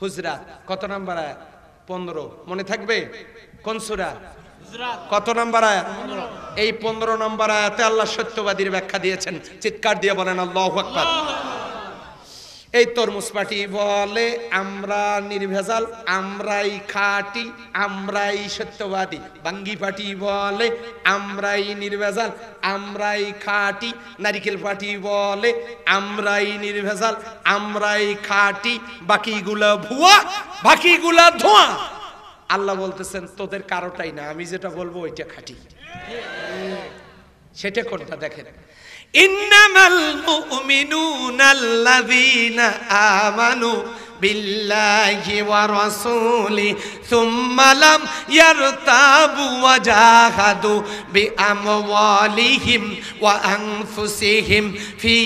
Speaker 1: হুজরা কত নাম্বার আয়াত পনেরো মনে থাকবে কোন সুরা কত নাম্বার আয়াত এই পনেরো নাম্বার আয়াতে আল্লাহ সত্যবাদীর ব্যাখ্যা দিয়েছেন চিৎকার দিয়ে বলেন আল্লাহ আকবার এই তরমুজ পাটি বলে আমরা নির্ভেজাল আমরাই খাটি আমরাই সত্যবাদী বাঙ্গি পাটি বলে আমরাই নির্ভেজাল আমরাই খাটি নারিকেল পাটি বলে আমরাই নির্ভেজাল আমরাই খাটি বাকিগুলো ভুয়া বাকিগুলো ধোঁয়া আল্লাহ বলতেছেন তোদের কারোটাই না আমি যেটা বলবো ওইটা খাটি সেটা কোনটা দেখেন إنما المؤمنون الذين آمنوا بالله ورسوله ثم لم يرتابوا وجاهدوا بأموالهم وأنفسهم في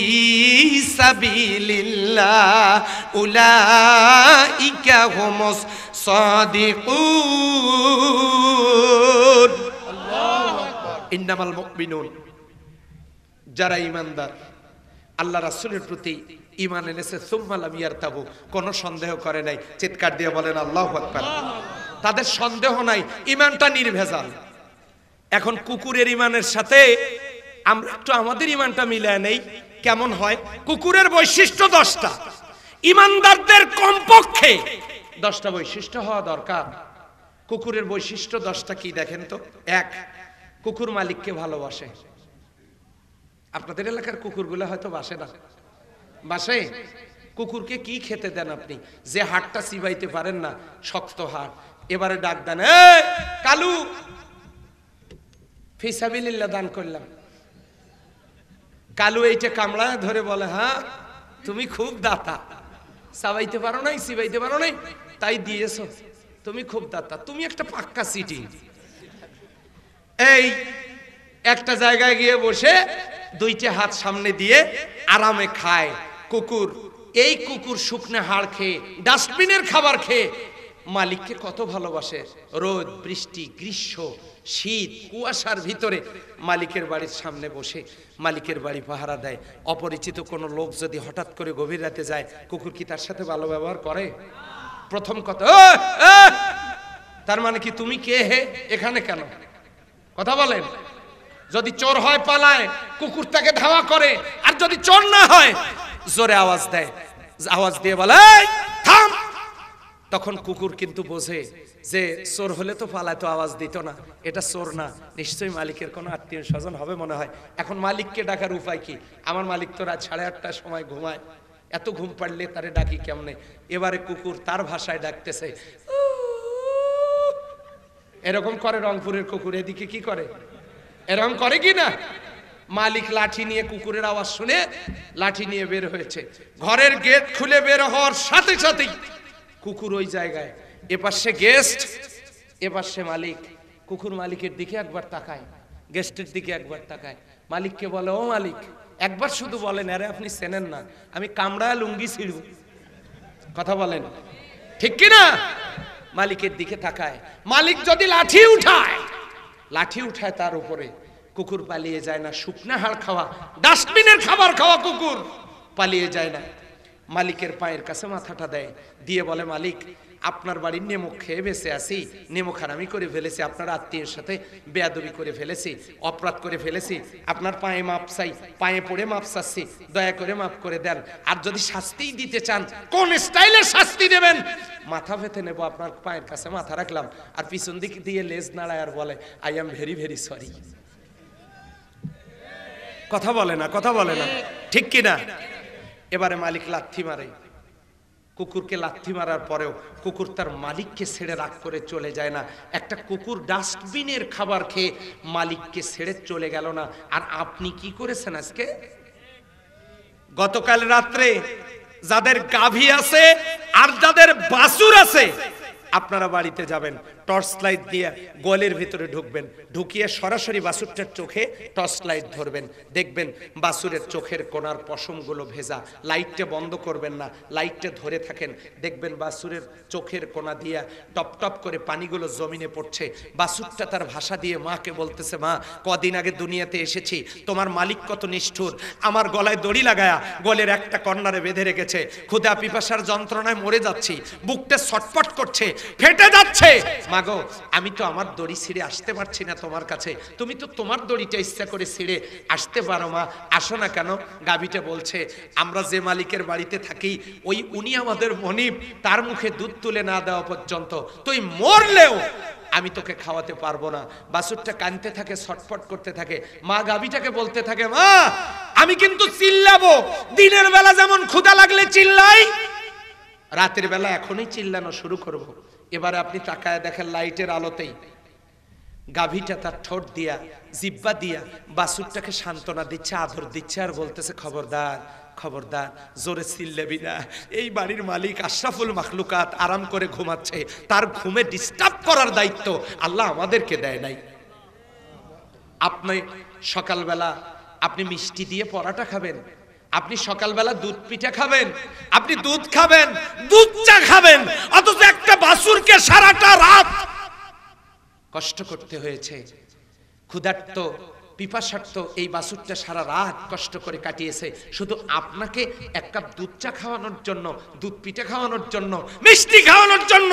Speaker 1: سبيل الله أولئك هم الصادقون الله أكبر إنما المؤمنون যারা ইমানদার আল্লাহ রাসুলের প্রতি ইমান এনেছে আমি আর তাবু কোনো সন্দেহ করে নাই চিৎকার দিয়ে বলেন আল্লাহ তাদের সন্দেহ নাই ইমানটা নির্ভেজাল এখন কুকুরের ইমানের সাথে আমরা একটু আমাদের ইমানটা মিলে নেই কেমন হয় কুকুরের বৈশিষ্ট্য দশটা ইমানদারদের কমপক্ষে দশটা বৈশিষ্ট্য হওয়া দরকার কুকুরের বৈশিষ্ট্য দশটা কি দেখেন তো এক কুকুর মালিককে ভালোবাসে আপনাদের এলাকার কুকুরগুলো হয়তো বাসে না বাসে কুকুরকে কি খেতে দেন আপনি যে হাটটা চিবাইতে পারেন না শক্ত হাট এবারে ডাক দেন কালু ফিসাবিল্লা দান করলাম কালু এইটা কামড়ায় ধরে বলে হ্যাঁ তুমি খুব দাতা সাবাইতে পারো নাই সিবাইতে পারো নাই তাই দিয়েছ তুমি খুব দাতা তুমি একটা পাক্কা সিটি এই একটা জায়গায় গিয়ে বসে দুইটি হাত সামনে দিয়ে আরামে খায় কুকুর এই কুকুর শুকনো হাড় খেয়ে ডাস্টবিনের খাবার খেয়ে মালিককে কত ভালোবাসে রোদ বৃষ্টি গ্রীষ্ম শীত কুয়াশার ভিতরে মালিকের বাড়ির সামনে বসে মালিকের বাড়ি পাহারা দেয় অপরিচিত কোনো লোক যদি হঠাৎ করে গভীর রাতে যায় কুকুর কি তার সাথে ভালো ব্যবহার করে প্রথম কথা তার মানে কি তুমি কে হে এখানে কেন কথা বলেন যদি চোর হয় পালায় কুকুর তাকে ধাওয়া করে আর যদি চোর না হয় জোরে আওয়াজ দেয় আওয়াজ দিয়ে বলে থাম তখন কুকুর কিন্তু বোঝে যে চোর হলে তো পালায় তো আওয়াজ দিত না এটা চোর না নিশ্চয়ই মালিকের কোনো আত্মীয় স্বজন হবে মনে হয় এখন মালিককে ডাকার উপায় কি আমার মালিক তো রাত সাড়ে আটটার সময় ঘুমায় এত ঘুম পাড়লে তারে ডাকি কেমনে এবারে কুকুর তার ভাষায় ডাকতেছে এরকম করে রংপুরের কুকুর এদিকে কি করে এরকম করে কি না মালিক লাঠি নিয়ে কুকুরের আওয়াজ শুনে লাঠি নিয়ে বের হয়েছে ঘরের গেট খুলে বের হওয়ার সাথে সাথেই কুকুর ওই জায়গায় এপার সে গেস্ট এবার সে মালিক কুকুর মালিকের দিকে একবার তাকায় গেস্টের দিকে একবার তাকায় মালিককে বলে ও মালিক একবার শুধু বলেন আরে আপনি চেনেন না আমি কামড়া লুঙ্গি ছিড়ব কথা বলেন ঠিক কিনা মালিকের দিকে তাকায় মালিক যদি লাঠি উঠায় লাঠি উঠায় তার উপরে কুকুর পালিয়ে যায় না শুকনা হাড় খাওয়া ডাস্টবিনের খাবার খাওয়া কুকুর পালিয়ে যায় না মালিকের পায়ের কাছে মাথাটা দেয় দিয়ে বলে মালিক আপনার বাড়ির নেমো খেয়ে বেঁচে আছি নেমো খারামি করে ফেলেছি আপনার আত্মীয়ের সাথে বেয়াদবি করে ফেলেছি অপরাধ করে ফেলেছি আপনার পায়ে মাপ চাই পায়ে পড়ে মাপ চাচ্ছি দয়া করে মাপ করে দেন আর যদি শাস্তি দিতে চান কোন স্টাইলে শাস্তি দেবেন মাথা ফেতে নেব আপনার পায়ের কাছে মাথা রাখলাম আর পিছন দিক দিয়ে লেজ নাড়ায় আর বলে I am very very sorry কথা বলে না কথা বলে না ঠিক কিনা এবারে মালিক লাথি মারে কুকুরকে লাথি মারার পরেও কুকুর তার মালিককে ছেড়ে রাগ করে চলে যায় না একটা কুকুর ডাস্টবিনের খাবার খেয়ে মালিককে ছেড়ে চলে গেল না আর আপনি কি করেছেন আজকে গতকাল রাত্রে যাদের গাভী আছে আর যাদের বাসুর আছে আপনারা বাড়িতে যাবেন টর্চ লাইট দিয়ে গোয়ালের ভিতরে ঢুকবেন ঢুকিয়ে সরাসরি বাসুরটার চোখে টর্চ লাইট ধরবেন দেখবেন বাসুরের চোখের কোনার পশমগুলো ভেজা লাইটটা বন্ধ করবেন না লাইটটা ধরে থাকেন দেখবেন বাসুরের চোখের কোনা দিয়ে টপ টপ করে পানিগুলো জমিনে পড়ছে বাসুরটা তার ভাষা দিয়ে মাকে বলতেছে মা কদিন আগে দুনিয়াতে এসেছি তোমার মালিক কত নিষ্ঠুর আমার গলায় দড়ি লাগায়া গোলের একটা কর্নারে বেঁধে রেখেছে ক্ষুদা পিপাসার যন্ত্রণায় মরে যাচ্ছি বুকটা ছটপট করছে ফেটে যাচ্ছে মা মাগো আমি তো আমার দড়ি ছিঁড়ে আসতে পারছি না তোমার কাছে তুমি তো তোমার দড়িটা ইচ্ছা করে ছিঁড়ে আসতে পারো মা আসো না কেন গাবিটা বলছে আমরা যে মালিকের বাড়িতে থাকি ওই উনি আমাদের মনিব তার মুখে দুধ তুলে না দেওয়া পর্যন্ত তুই মরলেও আমি তোকে খাওয়াতে পারবো না বাসুরটা কানতে থাকে ছটফট করতে থাকে মা গাবিটাকে বলতে থাকে মা আমি কিন্তু চিল্লাবো দিনের বেলা যেমন ক্ষুদা লাগলে চিল্লাই রাতের বেলা এখনই চিল্লানো শুরু করবো এবারে আপনি তাকায় দেখেন লাইটের আলোতেই গাভীটা তার ঠোঁট দিয়া জিব্বা দিয়া বাসুরটাকে সান্ত্বনা দিচ্ছে আদর দিচ্ছে আর বলতেছে খবরদার খবরদার জোরে ছিল্লেবি না এই বাড়ির মালিক আশরাফুল মাখলুকাত আরাম করে ঘুমাচ্ছে তার ঘুমে ডিস্টার্ব করার দায়িত্ব আল্লাহ আমাদেরকে দেয় নাই আপনি সকালবেলা আপনি মিষ্টি দিয়ে পরাটা খাবেন আপনি সকালবেলা দুধ পিঠা খাবেন আপনি দুধ খাবেন দুধ চা খাবেন অথচ একটা বাসুরকে সারাটা রাত কষ্ট করতে হয়েছে ক্ষুধার্ত পিপাসার্থ এই বাসুরটা সারা রাত কষ্ট করে কাটিয়েছে শুধু আপনাকে এক কাপ দুধ চা খাওয়ানোর জন্য দুধ পিঠে খাওয়ানোর জন্য মিষ্টি খাওয়ানোর জন্য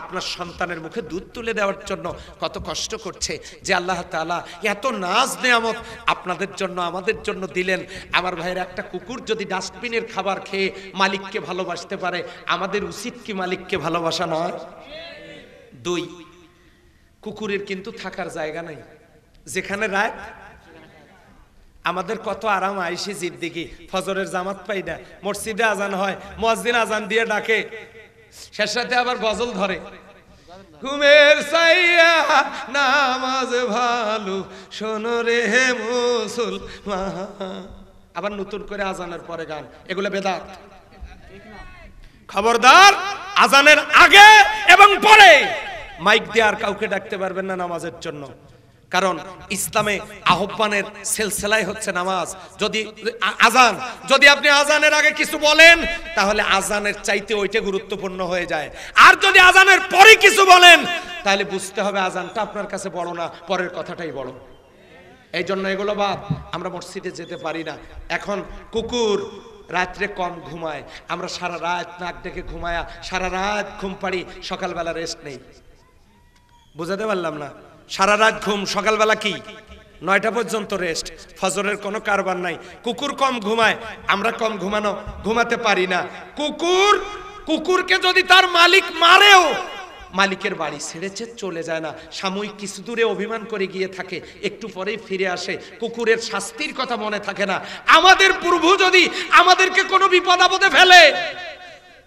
Speaker 1: আপনার সন্তানের মুখে দুধ তুলে দেওয়ার জন্য কত কষ্ট করছে যে আল্লাহ তালা এত নাজ নেয়ামত আপনাদের জন্য আমাদের জন্য দিলেন আমার ভাইয়ের একটা কুকুর যদি ডাস্টবিনের খাবার খেয়ে মালিককে ভালোবাসতে পারে আমাদের উচিত কি মালিককে ভালোবাসা নয় দুই কুকুরের কিন্তু থাকার জায়গা নাই যেখানে রায় আমাদের কত আরাম আইসি জিদ্দিগি ফজরের জামাত পাই না মসজিদে আজান হয় মসজিদ আজান দিয়ে ডাকে শেষ রাতে আবার গজল ধরে ঘুমের সাইয়া নামাজ ভালো শোনো রে হে মুসলমান আবার নতুন করে আজানের পরে গান এগুলো বেদাত খবরদার আজানের আগে এবং পরে মাইক দিয়ে আর কাউকে ডাকতে পারবেন না নামাজের জন্য কারণ ইসলামে আহ্বানের সেলসেলাই হচ্ছে নামাজ যদি আজান যদি আপনি আজানের আগে কিছু বলেন তাহলে আজানের চাইতে ওইটা গুরুত্বপূর্ণ হয়ে যায় আর যদি আজানের পরে কিছু বলেন তাহলে বুঝতে হবে আজানটা আপনার কাছে বড় না পরের কথাটাই বড় এই জন্য এগুলো বাদ আমরা মসজিদে যেতে পারি না এখন কুকুর রাত্রে কম ঘুমায় আমরা সারা রাত নাক ডেকে ঘুমায়া সারা রাত ঘুম পাড়ি সকালবেলা রেস্ট নেই বুঝাতে পারলাম না সারা রাত ঘুম সকালবেলা কি নয়টা পর্যন্ত রেস্ট ফজরের কোনো কারবার নাই কুকুর কম ঘুমায় আমরা কম ঘুমানো ঘুমাতে পারি না কুকুর কুকুরকে যদি তার মালিক মারেও মালিকের বাড়ি ছেড়েছে চলে যায় না সাময়িক কিছু দূরে অভিমান করে গিয়ে থাকে একটু পরেই ফিরে আসে কুকুরের শাস্তির কথা মনে থাকে না আমাদের প্রভু যদি আমাদেরকে কোনো বিপদ আপদে ফেলে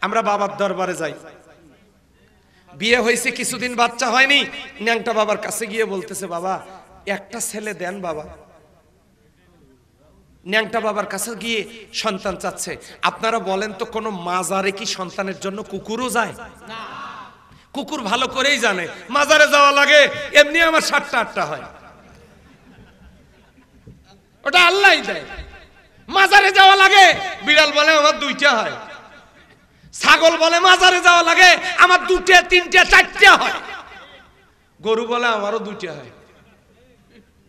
Speaker 1: আমরা বাবার দরবারে যাই বিয়ে হয়েছে কিছুদিন বাচ্চা হয়নি ন্যাংটা বাবার কাছে গিয়ে বলতেছে বাবা একটা ছেলে দেন বাবা ন্যাংটা বাবার কাছে গিয়ে সন্তান চাচ্ছে আপনারা বলেন তো কোনো মাজারে কি সন্তানের জন্য কুকুরও যায় কুকুর ভালো করেই জানে মাজারে যাওয়া লাগে এমনি আমার সাতটা আটটা হয় ওটা আল্লাহ দেয় মাজারে যাওয়া লাগে বিড়াল বলে আমার দুইটা হয় ছাগল বলে মাজারে যাওয়া লাগে আমার দুটে তিনটে চারটে হয় গরু বলে আমারও দুটে হয়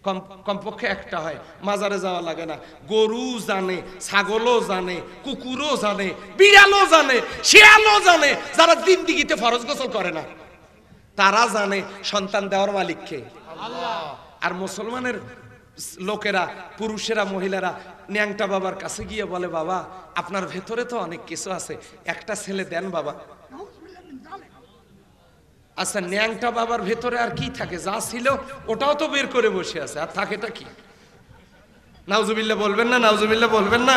Speaker 1: কম কমপক্ষে একটা হয় মাজারে যাওয়া লাগে না গরু জানে ছাগলও জানে কুকুরও জানে বিড়ালও জানে শিয়ালও জানে যারা দিন দিগিতে ফরজ গোসল করে না তারা জানে সন্তান দেওয়ার মালিককে আর মুসলমানের লোকেরা পুরুষেরা মহিলারা ন্যাংটা বাবার কাছে গিয়ে বলে বাবা আপনার ভেতরে তো অনেক কিছু আছে একটা ছেলে দেন বাবা আচ্ছা ন্যাংটা বাবার ভেতরে আর কি থাকে যা ছিল ওটাও তো বের করে বসে আছে আর থাকেটা কি নাউজুবিল্লা বলবেন না নাউজুবিল্লা বলবেন না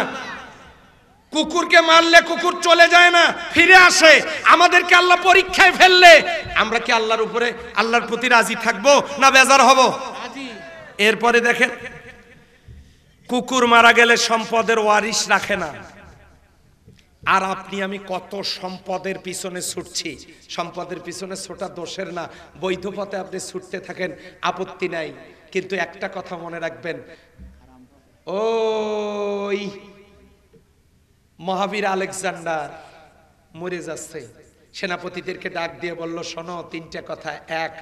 Speaker 1: কুকুরকে মারলে কুকুর চলে যায় না ফিরে আসে আমাদেরকে আল্লাহ পরীক্ষায় ফেললে আমরা কি আল্লাহর উপরে আল্লাহর প্রতি রাজি থাকবো না বেজার হব এরপরে দেখেন কুকুর মারা গেলে সম্পদের ওয়ারিশ রাখে না আর আপনি আমি কত সম্পদের পিছনে ছুটছি সম্পদের পিছনে ছোটা দোষের না বৈধ পথে আপনি ছুটতে থাকেন আপত্তি নাই কিন্তু একটা কথা মনে রাখবেন ওই মহাবীর আলেকজান্ডার মরে যাচ্ছে সেনাপতিদেরকে ডাক দিয়ে বলল শোনো তিনটা কথা এক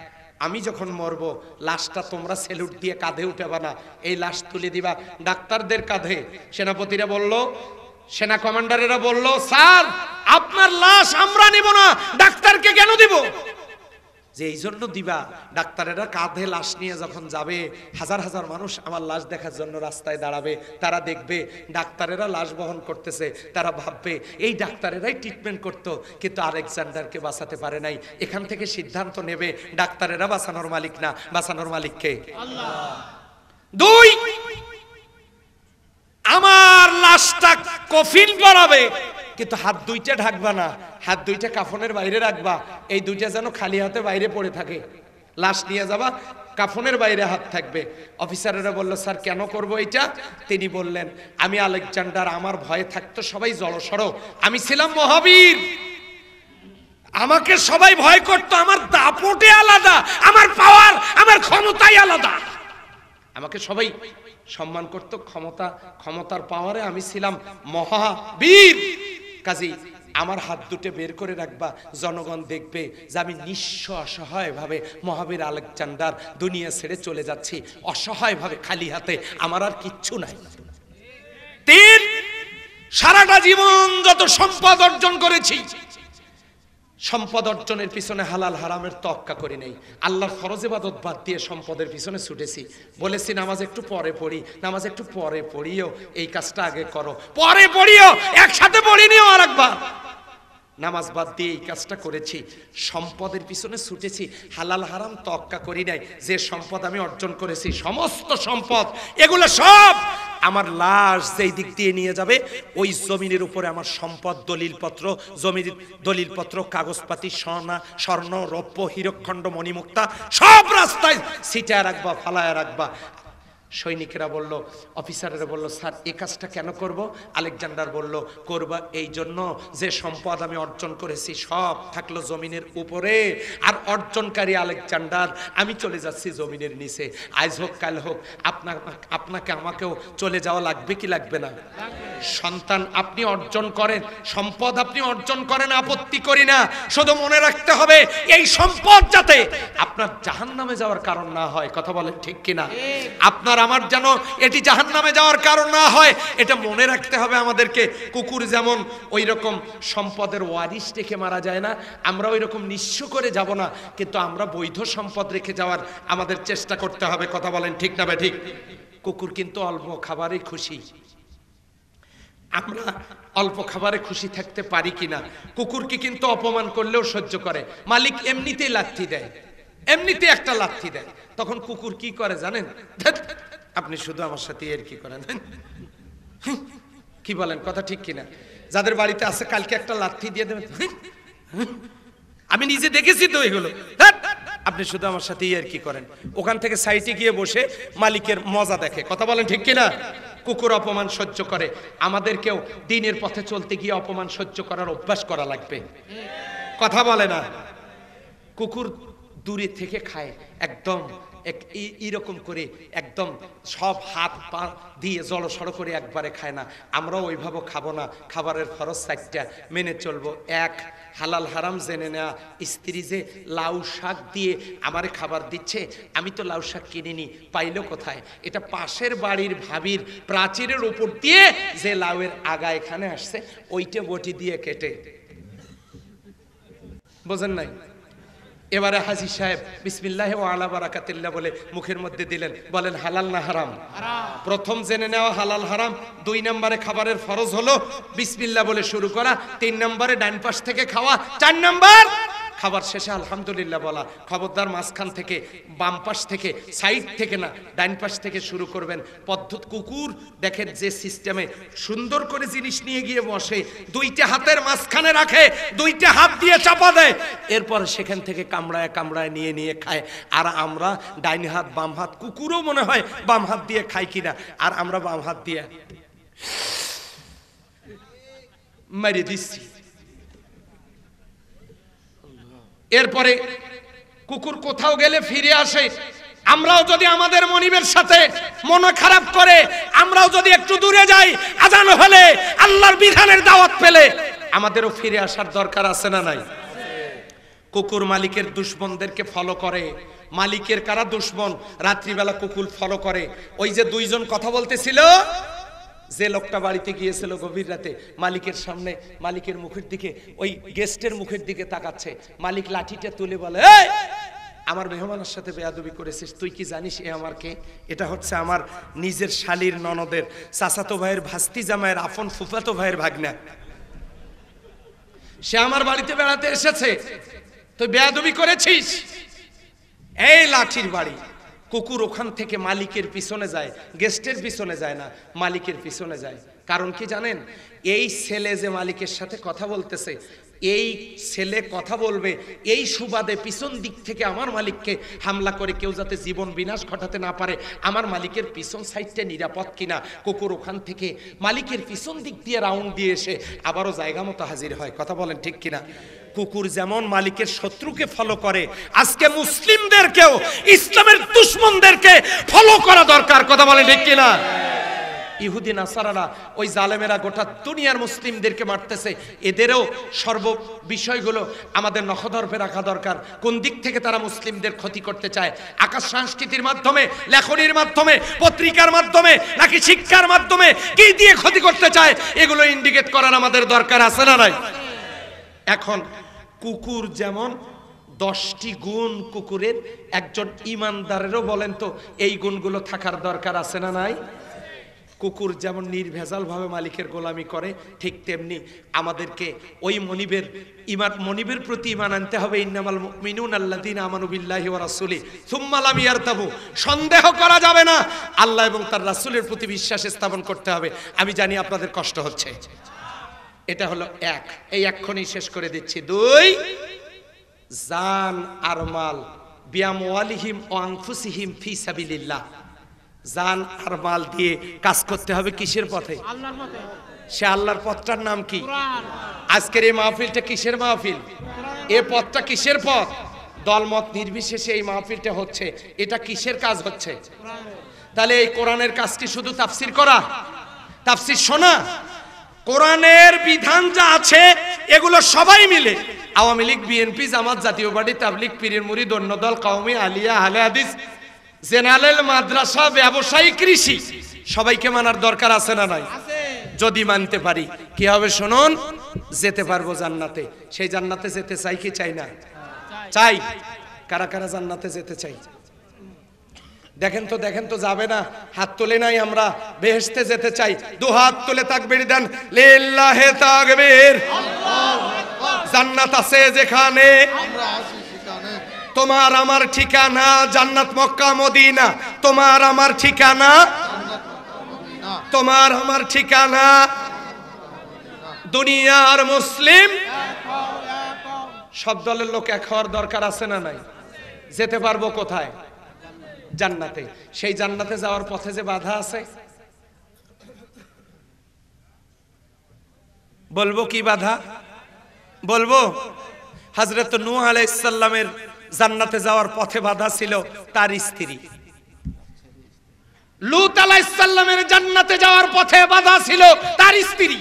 Speaker 1: আমি যখন মরব লাশটা তোমরা সেলুট দিয়ে কাঁধে উঠাবা না এই লাশ তুলে দিবা ডাক্তারদের কাঁধে সেনাপতিরা বলল সেনা কমান্ডারেরা বলল স্যার আপনার লাশ আমরা নিব না ডাক্তারকে কেন দিব যে এই জন্য দিবা ডাক্তারেরা কাঁধে লাশ নিয়ে যখন যাবে হাজার হাজার মানুষ আমার লাশ দেখার জন্য রাস্তায় দাঁড়াবে তারা দেখবে ডাক্তারেরা লাশ বহন করতেছে তারা ভাববে এই ডাক্তারেরাই ট্রিটমেন্ট করতো কিন্তু আলেকজান্ডারকে বাঁচাতে পারে নাই এখান থেকে সিদ্ধান্ত নেবে ডাক্তারেরা বাঁচানোর মালিক না বাঁচানোর মালিককে আমার লাশটা কফিন করাবে কিন্তু হাত দুইটা ঢাকবা না হাত দুইটা কাফনের বাইরে রাখবা এই দুইটা যেন খালি হাতে বাইরে পড়ে থাকে লাশ নিয়ে যাবা কাফনের বাইরে হাত থাকবে অফিসারেরা বলল স্যার কেন করব এটা তিনি বললেন আমি আলেকজান্ডার আমার ভয়ে থাকতো সবাই জড়সড় আমি ছিলাম মহাবীর আমাকে সবাই ভয় করতো আমার দাপটে আলাদা আমার পাওয়ার আমার ক্ষমতাই আলাদা আমাকে সবাই সম্মান করত ক্ষমতা ক্ষমতার পাওয়ারে আমি ছিলাম মহাবীর কাজী আমার হাত দুটো বের করে রাখবা জনগণ দেখবে যে আমি নিঃস্ব অসহায়ভাবে মহাবীর আলেকজান্ডার দুনিয়া ছেড়ে চলে যাচ্ছি অসহায়ভাবে খালি হাতে আমার আর কিচ্ছু নাই তিন সারাটা জীবন যত সম্পদ অর্জন করেছি সম্পদ অর্জনের পিছনে হালাল হারামের তক্কা করি নেই আল্লাহর ফরজ এবাদত বাদ দিয়ে সম্পদের পিছনে ছুটেছি বলেছি নামাজ একটু পরে পড়ি নামাজ একটু পরে পড়িও এই কাজটা আগে করো পরে পড়িও একসাথে পড়িনিও আর একবার নামাজ বাদ দিয়ে এই কাজটা করেছি সম্পদের পিছনে ছুটেছি হালাল হারাম তক্কা করি নাই যে সম্পদ আমি অর্জন করেছি সমস্ত সম্পদ এগুলো সব আমার লাশ যেই দিক দিয়ে নিয়ে যাবে ওই জমিনের উপরে আমার সম্পদ দলিলপত্র জমির দলিলপত্র কাগজপাতি স্বর্ণা স্বর্ণ রৌপ্য হীরকখণ্ড মণিমুক্তা সব রাস্তায় ছিটায় রাখবা ফালায় রাখবা সৈনিকেরা বলল অফিসাররা বলল স্যার এ কাজটা কেন করব আলেকজান্ডার বলল করবা এই জন্য যে সম্পদ আমি অর্জন করেছি সব থাকলো জমিনের উপরে আর অর্জনকারী আলেকজান্ডার আমি চলে যাচ্ছি জমিনের নিচে আজ হোক কাল হোক আপনার আপনাকে আমাকেও চলে যাওয়া লাগবে কি লাগবে না সন্তান আপনি অর্জন করেন সম্পদ আপনি অর্জন করেন আপত্তি করি না শুধু মনে রাখতে হবে এই সম্পদ যাতে আপনার জাহান নামে যাওয়ার কারণ না হয় কথা বলেন ঠিক কিনা আপনার আর আমার যেন এটি জাহান নামে যাওয়ার কারণ না হয় এটা মনে রাখতে হবে আমাদেরকে কুকুর যেমন ওই রকম সম্পদের ওয়ারিশ রেখে মারা যায় না আমরা ওই রকম নিঃস্ব করে যাব না কিন্তু আমরা বৈধ সম্পদ রেখে যাওয়ার আমাদের চেষ্টা করতে হবে কথা বলেন ঠিক না ভাই ঠিক কুকুর কিন্তু অল্প খাবারে খুশি আমরা অল্প খাবারে খুশি থাকতে পারি কিনা কুকুরকে কিন্তু অপমান করলেও সহ্য করে মালিক এমনিতেই লাথি দেয় এমনিতে একটা লাথি দেয় তখন কুকুর কি করে জানেন আপনি শুধু আমার সাথে এর কি করেন কি বলেন কথা ঠিক কিনা যাদের বাড়িতে আছে কালকে একটা লাঠি দিয়ে দেবেন আমি নিজে দেখেছি তো এগুলো আপনি শুধু আমার সাথে ইয়ার কি করেন ওখান থেকে সাইটে গিয়ে বসে মালিকের মজা দেখে কথা বলেন ঠিক কিনা কুকুর অপমান সহ্য করে আমাদেরকেও দিনের পথে চলতে গিয়ে অপমান সহ্য করার অভ্যাস করা লাগবে কথা বলে না কুকুর দূরে থেকে খায় একদম এক এইরকম করে একদম সব হাত পা দিয়ে জলসড় করে একবারে খায় না আমরাও ওইভাবে খাবো না খাবারের খরচ চারটা মেনে চলবো এক হালাল হারাম জেনে নেওয়া স্ত্রী যে লাউ শাক দিয়ে আমারে খাবার দিচ্ছে আমি তো লাউ শাক কিনিনি পাইলো কোথায় এটা পাশের বাড়ির ভাবির প্রাচীরের উপর দিয়ে যে লাউয়ের আগা এখানে আসছে ওইটা বটি দিয়ে কেটে বোঝেন নাই এবারে হাজি সাহেব বিসমিল্লাহ ও আলা বারাকাতিল্লা বলে মুখের মধ্যে দিলেন বলেন হালাল না হারাম প্রথম জেনে নেওয়া হালাল হারাম দুই নম্বরে খাবারের ফরজ হলো বিসমিল্লা বলে শুরু করা তিন নম্বরে ডান পাশ থেকে খাওয়া চার নম্বর খাবার শেষে আলহামদুলিল্লাহ বলা খবরদার মাঝখান থেকে বাম পাশ থেকে সাইড থেকে না ডাইন পাশ থেকে শুরু করবেন পদ্ধত কুকুর দেখেন যে সিস্টেমে সুন্দর করে জিনিস নিয়ে গিয়ে বসে দুইটা হাতের মাঝখানে রাখে দুইটা হাত দিয়ে চাপা দেয় এরপর সেখান থেকে কামড়ায় কামড়ায় নিয়ে নিয়ে খায় আর আমরা ডাইন হাত বাম হাত কুকুরও মনে হয় বাম হাত দিয়ে খাই কিনা আর আমরা বাম হাত দিয়ে মেরে দিচ্ছি এরপরে কুকুর কোথাও গেলে ফিরে আসে আমরাও যদি আমাদের মনিবের সাথে মন খারাপ করে আমরাও যদি একটু দূরে যাই আজান হলে আল্লাহর বিধানের দাওয়াত পেলে আমাদেরও ফিরে আসার দরকার আছে না নাই কুকুর মালিকের দুশ্মনদেরকে ফলো করে মালিকের কারা দুশ্মন রাত্রিবেলা কুকুর ফলো করে ওই যে দুইজন কথা বলতেছিল যে লোকটা বাড়িতে গিয়েছিল গভীর রাতে মালিকের সামনে মালিকের মুখের দিকে ওই গেস্টের মুখের দিকে তাকাচ্ছে মালিক লাঠিটা তুলে বলে আমার মেহমানের সাথে বেয়াদবি করেছিস তুই কি জানিস এ আমার কে এটা হচ্ছে আমার নিজের শালির ননদের চাচাতো ভাইয়ের ভাস্তি জামায়ের আফন ফুফাতো ভাইয়ের ভাগনা সে আমার বাড়িতে বেড়াতে এসেছে তুই বেয়াদবি করেছিস এই লাঠির বাড়ি কুকুর ওখান থেকে মালিকের পিছনে যায় গেস্টের পিছনে যায় না মালিকের পিছনে যায় কারণ কি জানেন এই ছেলে যে মালিকের সাথে কথা বলতেছে এই ছেলে কথা বলবে এই সুবাদে পিছন দিক থেকে আমার মালিককে হামলা করে কেউ যাতে জীবন বিনাশ ঘটাতে না পারে আমার মালিকের পিছন সাইডটা নিরাপদ কিনা কুকুর ওখান থেকে মালিকের পিছন দিক দিয়ে রাউন্ড দিয়ে এসে আবারও জায়গা মতো হাজির হয় কথা বলেন ঠিক কিনা কুকুর যেমন মালিকের শত্রুকে ফলো করে আজকে মুসলিমদেরকেও ইসলামের দুশ্মনদেরকে ফলো করা দরকার কথা বলেন ঠিক কিনা ইহুদি নাসারারা ওই জালেমেরা গোটা দুনিয়ার মুসলিমদেরকে মারতেছে এদেরও সর্ব বিষয়গুলো আমাদের নখদর্ভে রাখা দরকার কোন দিক থেকে তারা মুসলিমদের ক্ষতি করতে চায় আকাশ সংস্কৃতির মাধ্যমে লেখনির মাধ্যমে পত্রিকার মাধ্যমে নাকি শিক্ষার মাধ্যমে কি দিয়ে ক্ষতি করতে চায় এগুলো ইন্ডিকেট করার আমাদের দরকার আছে না নাই এখন কুকুর যেমন দশটি গুণ কুকুরের একজন ইমানদারেরও বলেন তো এই গুণগুলো থাকার দরকার আছে না নাই কুকুর যেমন নির্ভেজালভাবে মালিকের গোলামি করে ঠিক তেমনি আমাদেরকে ওই মনিবের ইমান মনিবের প্রতি ইমান আনতে হবে ইন্নামাল মিনুন আল্লাদিন আমানুবিল্লাহি ওয়া রাসূলি সুম্মা লাম ইয়ারতাবু সন্দেহ করা যাবে না আল্লাহ এবং তার রাসূলের প্রতি বিশ্বাস স্থাপন করতে হবে আমি জানি আপনাদের কষ্ট হচ্ছে এটা হলো এক এই এক্ষণই শেষ করে দিচ্ছি দুই জান আর মাল বিয়াম ওয়ালিহিম ও আনফুসিহিম ফি সাবিলিল্লাহ জান আর মাল দিয়ে কাজ করতে হবে কিসের পথে সে আল্লাহর পথটার নাম কি আজকের এই মাহফিলটা কিসের মাহফিল এ পথটা কিসের পথ দলমত নির্বিশেষে এই মাহফিলটা হচ্ছে এটা কিসের কাজ হচ্ছে তাহলে এই কোরআনের কাজটি শুধু তাফসির করা তাফসির শোনা কোরআনের বিধান যা আছে এগুলো সবাই মিলে আওয়ামী লীগ বিএনপি জামাত জাতীয় পার্টি তাবলিক পীরের মুড়ি দল কওমি আলিয়া আলে হাদিস জেনারেল মাদ্রাসা ব্যবসায়ী কৃষি সবাইকে মানার দরকার আছে না নাই যদি মানতে পারি কি হবে শুনুন যেতে পারবো জান্নাতে সেই জান্নাতে যেতে চাই কি চাই না চাই কারা কারা জান্নাতে যেতে চাই দেখেন তো দেখেন তো যাবে না হাত তুলে নাই আমরা বেহেস্তে যেতে চাই দু হাত তুলে তাকবির দেন লিল্লাহে তাকবীর জান্নাত আছে যেখানে আমরা তোমার আমার ঠিকানা জান্নাত মক্কা মদিনা তোমার আমার ঠিকানা তোমার আমার ঠিকানা দুনিয়ার মুসলিম সব দলের লোক এক হওয়ার দরকার আছে না নাই যেতে পারবো কোথায় জান্নাতে সেই জান্নাতে যাওয়ার পথে যে বাধা আছে বলবো কি বাধা বলবো হাজরত নূহ আলাইসাল্লামের জান্নাতে যাওয়ার পথে বাধা ছিল তার স্ত্রী লুত আলাইসাল্লামের জান্নাতে যাওয়ার পথে বাধা ছিল তার স্ত্রী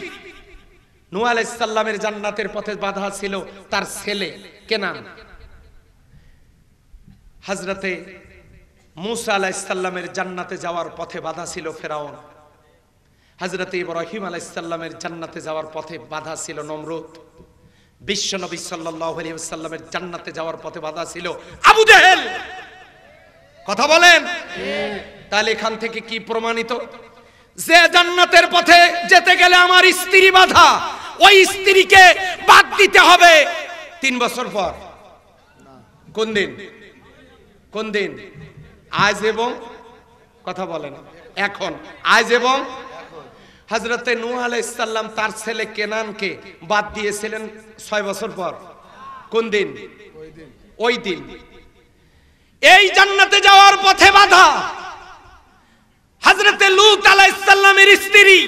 Speaker 1: নু আলাইসাল্লামের জান্নাতের পথে বাধা ছিল তার ছেলে কেনান হাজরাতে মুসা আলাইসাল্লামের জান্নাতে যাওয়ার পথে বাধা ছিল ফেরাউন হাজরতে ইব্রাহিম আলাইসাল্লামের জান্নাতে যাওয়ার পথে বাধা ছিল নমরুদ বিশ্ব নবী সাল্লামের জান্নাতে যাওয়ার পথে বাধা ছিল আবু জাহেল কথা বলেন তাহলে এখান থেকে কি প্রমাণিত যে জান্নাতের পথে যেতে গেলে আমার স্ত্রী বাধা ওই স্ত্রীকে বাদ দিতে হবে তিন বছর পর কোন দিন কোন দিন আজ এবং কথা বলেন এখন আজ এবং হাজরতে নুহ আলাইসাল্লাম তার ছেলে কেনানকে বাদ দিয়েছিলেন ছয় বছর পর কোন দিন ওই দিন এই জান্নাতে যাওয়ার পথে বাধা হাজরতে লুত ইসাল্লামের স্ত্রী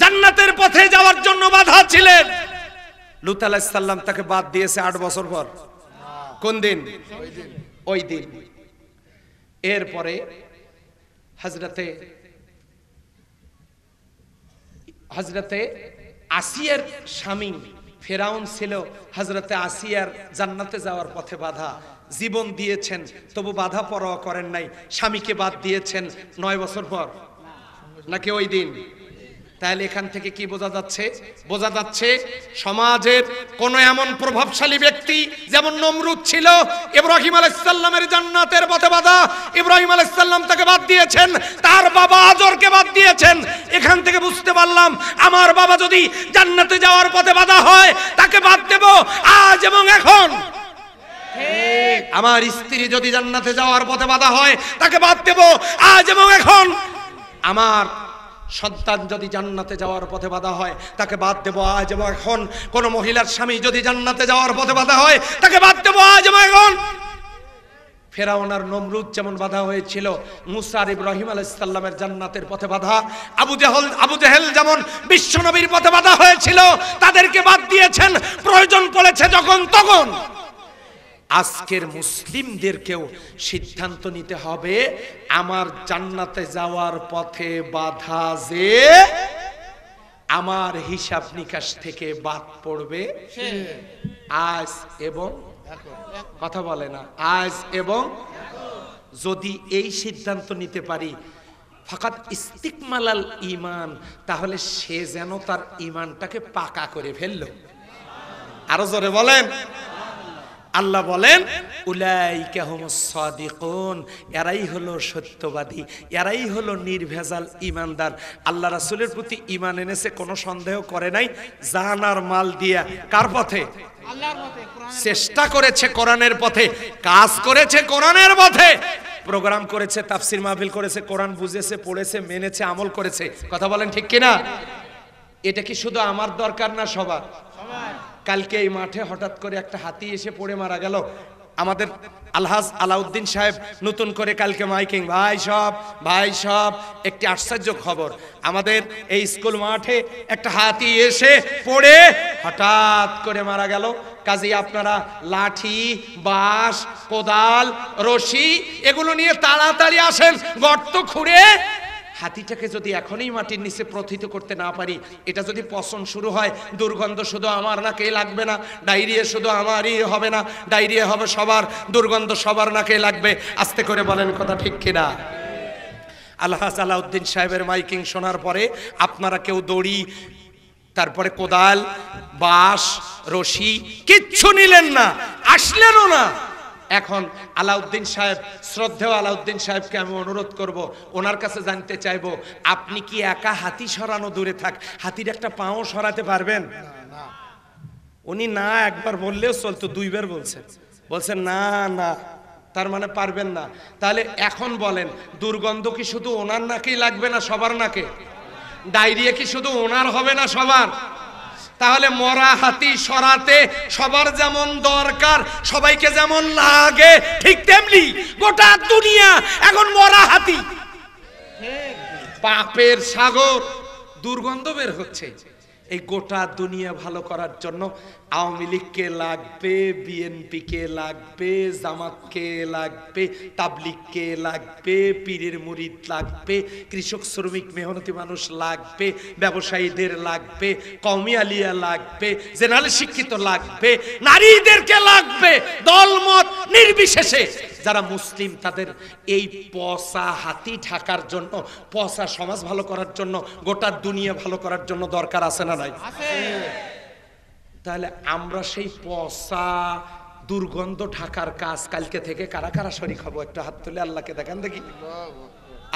Speaker 1: জান্নাতের পথে যাওয়ার জন্য বাধা ছিলেন লুত ইসাল্লাম তাকে বাদ দিয়েছে আট বছর পর কোন দিন ওই দিন এরপরে হাজরতে হজরতে আসিয়ার স্বামী ফেরাউন ছিল হজরতে আসিয়ার জান্নাতে যাওয়ার পথে বাধা জীবন দিয়েছেন তবু বাধা পরোয়া করেন নাই স্বামীকে বাদ দিয়েছেন নয় বছর পর নাকি ওই দিন তাহলে এখান থেকে কি বোঝা যাচ্ছে বোঝা যাচ্ছে সমাজের কোন এমন প্রভাবশালী ব্যক্তি যেমন নমরুদ ছিল ইব্রাহিম আলাইসাল্লামের জান্নাতের পথে বাধা ইব্রাহিম আলাইসাল্লাম তাকে বাদ দিয়েছেন তার বাবা আজরকে বাদ দিয়েছেন এখান থেকে বুঝতে পারলাম আমার বাবা যদি জান্নাতে যাওয়ার পথে বাধা হয় তাকে বাদ দেব আজ এবং এখন আমার স্ত্রী যদি জান্নাতে যাওয়ার পথে বাধা হয় তাকে বাদ দেব আজ এবং এখন আমার সন্তান যদি জান্নাতে যাওয়ার পথে বাধা হয় তাকে বাদ দেবো আজ এবং এখন কোনো মহিলার স্বামী যদি জান্নাতে যাওয়ার পথে বাধা হয় তাকে বাদ দেবো আজ এবং এখন ফেরাওনার নমরুদ যেমন বাধা হয়েছিল মুসার ইব্রাহিম আলাইসাল্লামের জান্নাতের পথে বাধা আবু জাহল আবু জাহেল যেমন বিশ্বনবীর পথে বাধা হয়েছিল তাদেরকে বাদ দিয়েছেন প্রয়োজন পড়েছে যখন তখন আজকের মুসলিমদেরকেও সিদ্ধান্ত নিতে হবে আমার জান্নাতে যাওয়ার পথে বাধা যে আমার হিসাব নিকাশ থেকে বাদ পড়বে আজ এবং কথা বলে না আজ এবং যদি এই সিদ্ধান্ত নিতে পারি ফাকাত ইস্তিকমালাল ইমান তাহলে সে যেন তার ইমানটাকে পাকা করে ফেললো আরো জোরে বলেন আল্লাহ বলেন এরাই হলো সত্যবাদী এরাই হলো নির্ভেজাল ইমানদার আল্লাহ রাসুলের প্রতি ইমান এনেছে কোনো সন্দেহ করে নাই জাহানার মাল দিয়া কার পথে চেষ্টা করেছে কোরআনের পথে কাজ করেছে কোরআনের পথে প্রোগ্রাম করেছে তাফসির মাহবিল করেছে কোরআন বুঝেছে পড়েছে মেনেছে আমল করেছে কথা বলেন ঠিক কিনা এটা কি শুধু আমার দরকার না সবার সবার কালকে এই মাঠে হঠাৎ করে একটা হাতি এসে পড়ে মারা গেল আমাদের আলহাজ আলাউদ্দিন সাহেব নতুন করে কালকে মাইকিং ভাই সব ভাই সব একটি আশ্চর্য খবর আমাদের এই স্কুল মাঠে একটা হাতি এসে পড়ে হঠাৎ করে মারা গেল কাজে আপনারা লাঠি বাঁশ কোদাল রশি এগুলো নিয়ে তাড়াতাড়ি আসেন গর্ত খুঁড়ে হাতিটাকে যদি এখনই মাটির নিচে প্রথিত করতে না পারি এটা যদি পচন শুরু হয় দুর্গন্ধ শুধু আমার নাকে লাগবে না ডায়রিয়া শুধু আমারই হবে না ডায়রিয়া হবে সবার দুর্গন্ধ সবার নাকে লাগবে আস্তে করে বলেন কথা ঠিক কিনা আল্লাহ সালাউদ্দিন সাহেবের মাইকিং শোনার পরে আপনারা কেউ দড়ি তারপরে কোদাল বাঁশ রশি কিচ্ছু নিলেন না আসলেনও না এখন আলাউদ্দিন সাহেব শ্রদ্ধেয় আলাউদ্দিন সাহেবকে আমি অনুরোধ করব ওনার কাছে জানতে চাইব আপনি কি একা হাতি সরানো দূরে থাক হাতির একটা পাও সরাতে পারবেন উনি না একবার বললেও চলতো দুইবার বলছে বলছে না না তার মানে পারবেন না তাহলে এখন বলেন দুর্গন্ধ কি শুধু ওনার নাকেই লাগবে না সবার নাকে ডায়রিয়া কি শুধু ওনার হবে না সবার তাহলে মরা হাতি সরাতে সবার যেমন দরকার সবাইকে যেমন লাগে ঠিক তেমনি গোটা দুনিয়া এখন মরা হাতি পাপের সাগর দুর্গন্ধ বের হচ্ছে এই গোটা দুনিয়া ভালো করার জন্য আওয়ামী লীগকে লাগবে বিএনপিকে লাগবে জামাতকে লাগবে তাবলিগকে লাগবে পীরের মুরিদ লাগবে কৃষক শ্রমিক মেহনতি মানুষ লাগবে ব্যবসায়ীদের লাগবে কমি আলিয়া লাগবে জেনারেল শিক্ষিত লাগবে নারীদেরকে লাগবে দলমত নির্বিশেষে যারা মুসলিম তাদের এই পসা হাতি ঢাকার জন্য পসা সমাজ ভালো করার জন্য গোটা দুনিয়া ভালো করার জন্য দরকার আছে না নাই তাহলে আমরা সেই পসা দুর্গন্ধ ঢাকার কাজ কালকে থেকে কারা কারা শরিক হবো একটা হাত তুলে আল্লাহকে দেখান দেখি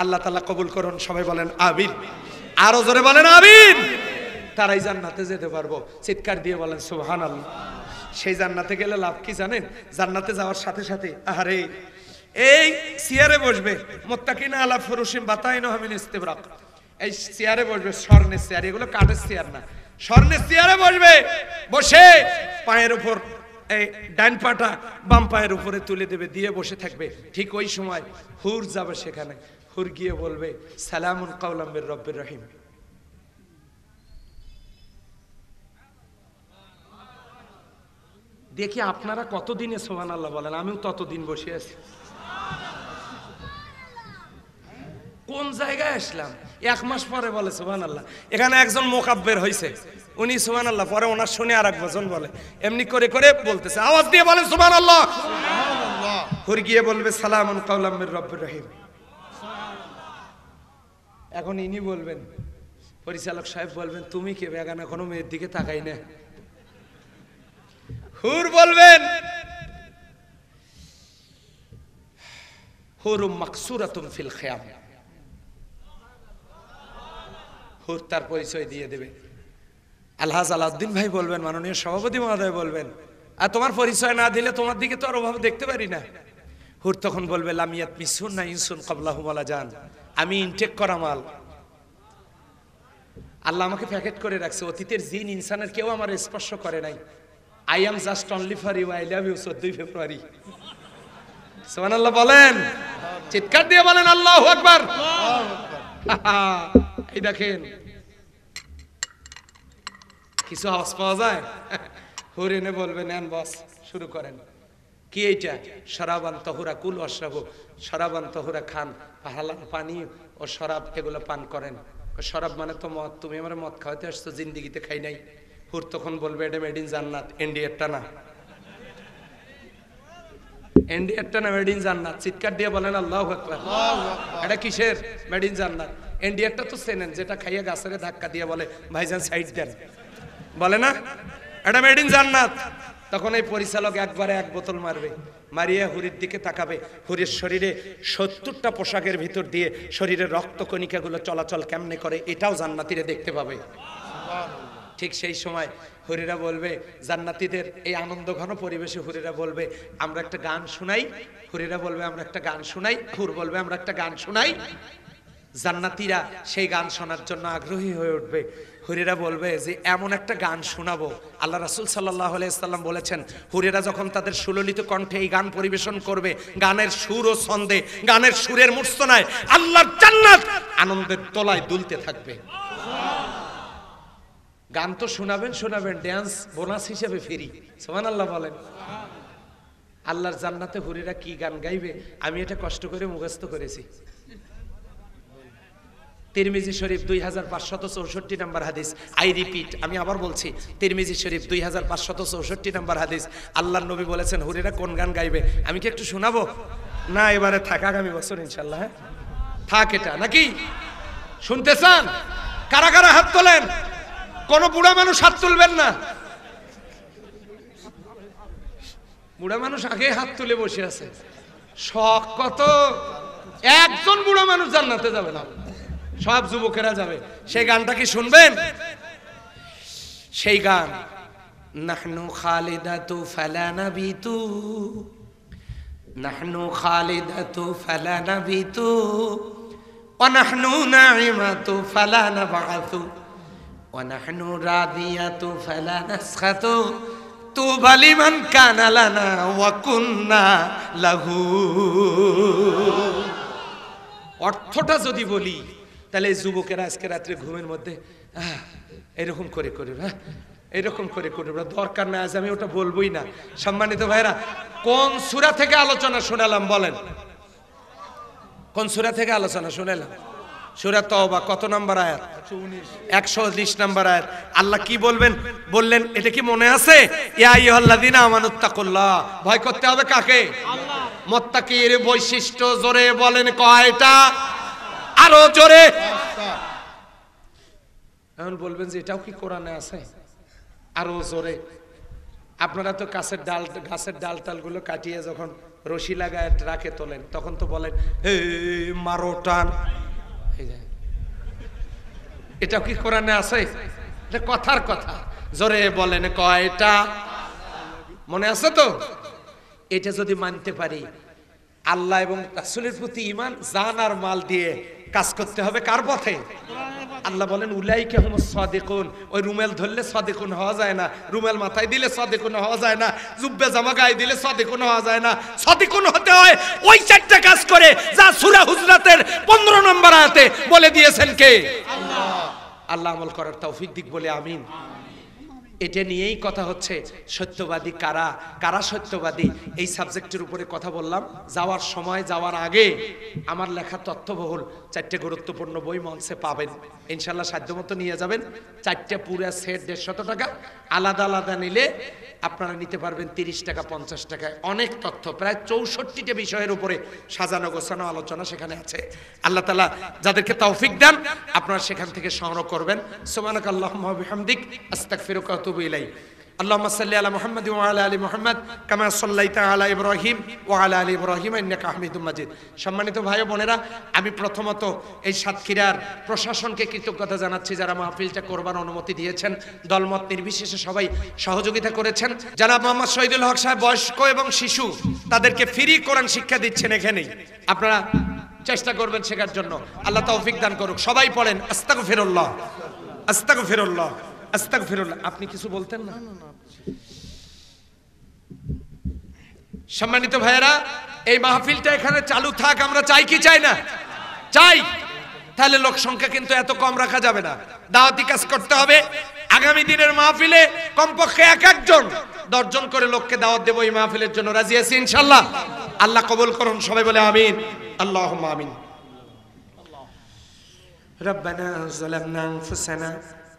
Speaker 1: আল্লাহ তালা কবুল করুন সবাই বলেন আবির আরো জোরে বলেন আবির তারাই জান্নাতে যেতে পারবো চিৎকার দিয়ে বলেন সুহান আল্লাহ সেই জান্নাতে গেলে লাভ কি জানেন জান্নাতে যাওয়ার সাথে সাথে আহারে এই সিয়ারে বসবে মোত্তাকিন আলা ফরুসিম বাতাইন হামিন ইস্তেবরাক এই সিয়ারে বসবে স্বর্ণের সিয়ার এগুলো কাঠের সিয়ার না স্বর্ণের সিয়ারে বসবে বসে পায়ের উপর এই ডান পাটা বাম পায়ের উপরে তুলে দেবে দিয়ে বসে থাকবে ঠিক ওই সময় হুর যাবে সেখানে হুর গিয়ে বলবে সালামুন কাউলাম্বের রব্বের রহিম দেখি আপনারা কতদিনে সোহান আল্লাহ বলেন আমিও ততদিন বসে আছি কোন জায়গায় আসলাম এক মাস পরে বলে সোহান আল্লাহ এখানে একজন মোকাব্বের হয়েছে উনি সোহান আল্লাহ পরে ওনার শুনে আর এক ভজন বলে এমনি করে করে বলতেছে আওয়াজ দিয়ে বলে সোহান আল্লাহ ঘুর গিয়ে বলবে সালাম কাউলামের রব্বুর রহিম এখন ইনি বলবেন পরিচালক সাহেব বলবেন তুমি কে বেগান কোনো মেয়ের দিকে তাকাই না হুর বলবেন হুরুম মাকসুরাতুম ফিল খেয়াম হুর তার পরিচয় দিয়ে দেবে আলহাজ আলাউদ্দিন ভাই বলবেন মাননীয় সভাপতি মহোদয় বলবেন আর তোমার পরিচয় না দিলে তোমার দিকে তো আর অভাব দেখতে পারি না হুর তখন বলবে লামিয়াত মিসুন না ইনসুন কবলাহু বলা যান আমি ইনটেক করা মাল আল্লাহ আমাকে প্যাকেট করে রাখছে অতীতের জিন ইনসানের কেউ আমার স্পর্শ করে নাই I am just only for you I love you চোদ্দই ফেব্রুয়ারি সোমান আল্লাহ বলেন চিৎকার দিয়ে বলেন আল্লাহ একবার এই দেখেন কিছু আওয়াজ পাওয়া যায় হুর এনে বলবে নেন বস শুরু করেন কি এইটা শরাবান তহুরা কুল অশ্রাব শরাবান তহুরা খান হালাল পানি ও শরাব এগুলো পান করেন শরাব মানে তো মদ তুমি আমার মদ খাওয়াতে আসছো জিন্দিগিতে খাই নাই হুর তখন বলবে এটা মেড ইন জান্নাত এনডিএরটা না এনডিএরটা না মেড ইন জান্নাত চিৎকার দিয়ে বলেন আল্লাহ আকবার এটা কিসের মেড ইন জান্নাত এনডিএরটা তো চেনেন যেটা খাইয়ে গাছের ধাক্কা দিয়ে বলে ভাইজান সাইড দেন বলে না এটা মেড ইন জান্নাত তখন এই পরিচালক একবারে এক বোতল মারবে মারিয়ে হুরির দিকে তাকাবে হুরির শরীরে সত্তরটা পোশাকের ভিতর দিয়ে শরীরের রক্তকণিকাগুলো চলাচল কেমনে করে এটাও জান্নাতিরে দেখতে পাবে ঠিক সেই সময় হরিরা বলবে জান্নাতিদের এই আনন্দ ঘন পরিবেশে হরিরা বলবে আমরা একটা গান শুনাই হরিরা বলবে আমরা একটা গান শুনাই হুর বলবে আমরা একটা গান শুনাই জান্নাতিরা সেই গান শোনার জন্য আগ্রহী হয়ে উঠবে হুরেরা বলবে যে এমন একটা গান শোনাবো আল্লাহ রাসুল সাল্লাহ আলাইসাল্লাম বলেছেন হুরেরা যখন তাদের সুললিত কণ্ঠে এই গান পরিবেশন করবে গানের সুর ও ছন্দে গানের সুরের মূর্ছনায় আল্লাহ জান্নাত আনন্দের তলায় দুলতে থাকবে গান তো শোনাবেন শোনাবেন ড্যান্স বোনাস হিসেবে ফিরি সোমান আল্লাহ বলেন আল্লাহর জান্নাতে হুরিরা কি গান গাইবে আমি এটা কষ্ট করে মুখস্থ করেছি তিরমিজি শরীফ দুই হাজার পাঁচশত চৌষট্টি নাম্বার হাদিস আই রিপিট আমি আবার বলছি তিরমিজি শরীফ দুই হাজার পাঁচশত চৌষট্টি নাম্বার হাদিস আল্লাহ নবী বলেছেন হুরিরা কোন গান গাইবে আমি কি একটু শোনাবো না এবারে থাক আগামী বছর ইনশাল্লাহ হ্যাঁ থাক এটা নাকি শুনতে চান কারা কারা হাত তোলেন কোন বুড়া মানুষ হাত তুলবেন না বুড়া মানুষ আগে হাত তুলে বসে আছে শখ কত একজন বুড়া মানুষ জান্নাতে যাবে না সব যুবকেরা যাবে সেই গানটা কি শুনবেন সেই গান নাহনু খালিদাতু বিতু নাহনু খালিদাতু ফালানাবিতু ওয়া নাহনু নাঈমাতু ফালানাবাতু ونحن راضية فلا نسخط طوبى لمن كان لنا وكنا له অর্থটা যদি বলি তাহলে যুবকেরা আজকে রাত্রে ঘুমের মধ্যে এরকম করে করে হ্যাঁ এরকম করে করে দরকার না আজ আমি ওটা বলবোই না সম্মানিত ভাইরা কোন সুরা থেকে আলোচনা শোনালাম বলেন কোন সুরা থেকে আলোচনা শোনালাম সুরা তওবা কত নাম্বার আয়াত একশো উনিশ নাম্বার আয়াত আল্লাহ কি বলবেন বললেন এটা কি মনে আছে ইয়া আমানুত্তাকুল্লাহ ভয় করতে হবে কাকে মত্তাকির বৈশিষ্ট্য জোরে বলেন কয়টা আরো জোরে এখন বলবেন যে এটাও কি কোরআনে আছে আরো জোরে আপনারা তো কাছের ডাল গাছের ডাল টালগুলো কাটিয়ে যখন রশি লাগায় রাখে তোলেন তখন তো বলেন মারো টান এটাও কি কোরআনে আছে এটা কথার কথা জোরে বলেন কয়টা মনে আছে তো এটা যদি মানতে পারি আল্লাহ এবং রাসুলের প্রতি ইমান জান আর মাল দিয়ে কাজ করতে হবে কার পথে আল্লাহ বলেন উলাইকে হোম সাদেকুন ওই রুমেল ধরলে সাদেকুন হওয়া যায় না রুমেল মাথায় দিলে সাদেকুন হওয়া যায় না জুব্বে জামা গায়ে দিলে সাদেকুন হওয়া যায় না সাদেকুন হতে হয় ওই চারটে কাজ করে যা সুরা হুজরাতের পনেরো নম্বর আয়াতে বলে দিয়েছেন কে আল্লাহ আমল করার তৌফিক দিক বলে আমিন এটা নিয়েই কথা হচ্ছে সত্যবাদী কারা কারা সত্যবাদী এই সাবজেক্টের উপরে কথা বললাম যাওয়ার সময় যাওয়ার আগে আমার লেখা তথ্যবহুল চারটে গুরুত্বপূর্ণ বই মঞ্চে পাবেন ইনশাল্লাহ সাধ্য মতো নিয়ে যাবেন চারটে পুরা সেট দেড়শত টাকা আলাদা আলাদা নিলে আপনারা নিতে পারবেন তিরিশ টাকা পঞ্চাশ টাকায় অনেক তথ্য প্রায় চৌষট্টিটা বিষয়ের উপরে সাজানো গোছানো আলোচনা সেখানে আছে আল্লাহ তালা যাদেরকে তৌফিক দেন আপনারা সেখান থেকে সংগ্রহ করবেন সোমানক আল্লাহ হামদিক আস্তাক ফিরুক ইলাই اللهم صل على محمد وعلى ال محمد كما صليت على ইব্রাহিম وعلى ال ইব্রাহিম انك حميد مجيد সম্মানিত ভাই বোনেরা আমি প্রথমত এই সাতক্ষীরার প্রশাসনকে কৃতজ্ঞতা জানাচ্ছি যারা মাহফিলটা করবার অনুমতি দিয়েছেন দলমত নির্বিশেষে সবাই সহযোগিতা করেছেন যারা মোহাম্মদ শহীদুল হক সাহেব বয়স্ক এবং শিশু তাদেরকে ফ্রি কোরআন শিক্ষা দিচ্ছেন এখানেই আপনারা চেষ্টা করবেন শেখার জন্য আল্লাহ তৌফিক দান করুক সবাই পড়েন আস্তাগফিরুল্লাহ আস্তাগফিরুল্লাহ আস্তাক আপনি কিছু বলতেন না সম্মানিত ভাইয়েরা এই মাহফিলটা এখানে চালু থাক আমরা চাই কি চাই না চাই তাহলে লোক সংখ্যা কিন্তু এত কম রাখা যাবে না দাওয়াতি কাজ করতে হবে আগামী দিনের মাহফিলে কমপক্ষে এক একজন দশজন করে লোককে দাওয়াত দেবো এই মাহফিলের জন্য রাজি আছি ইনশাল্লাহ আল্লাহ কবুল করুন সবাই বলে আমিন আল্লাহ আমিন ربنا ظلمنا أنفسنا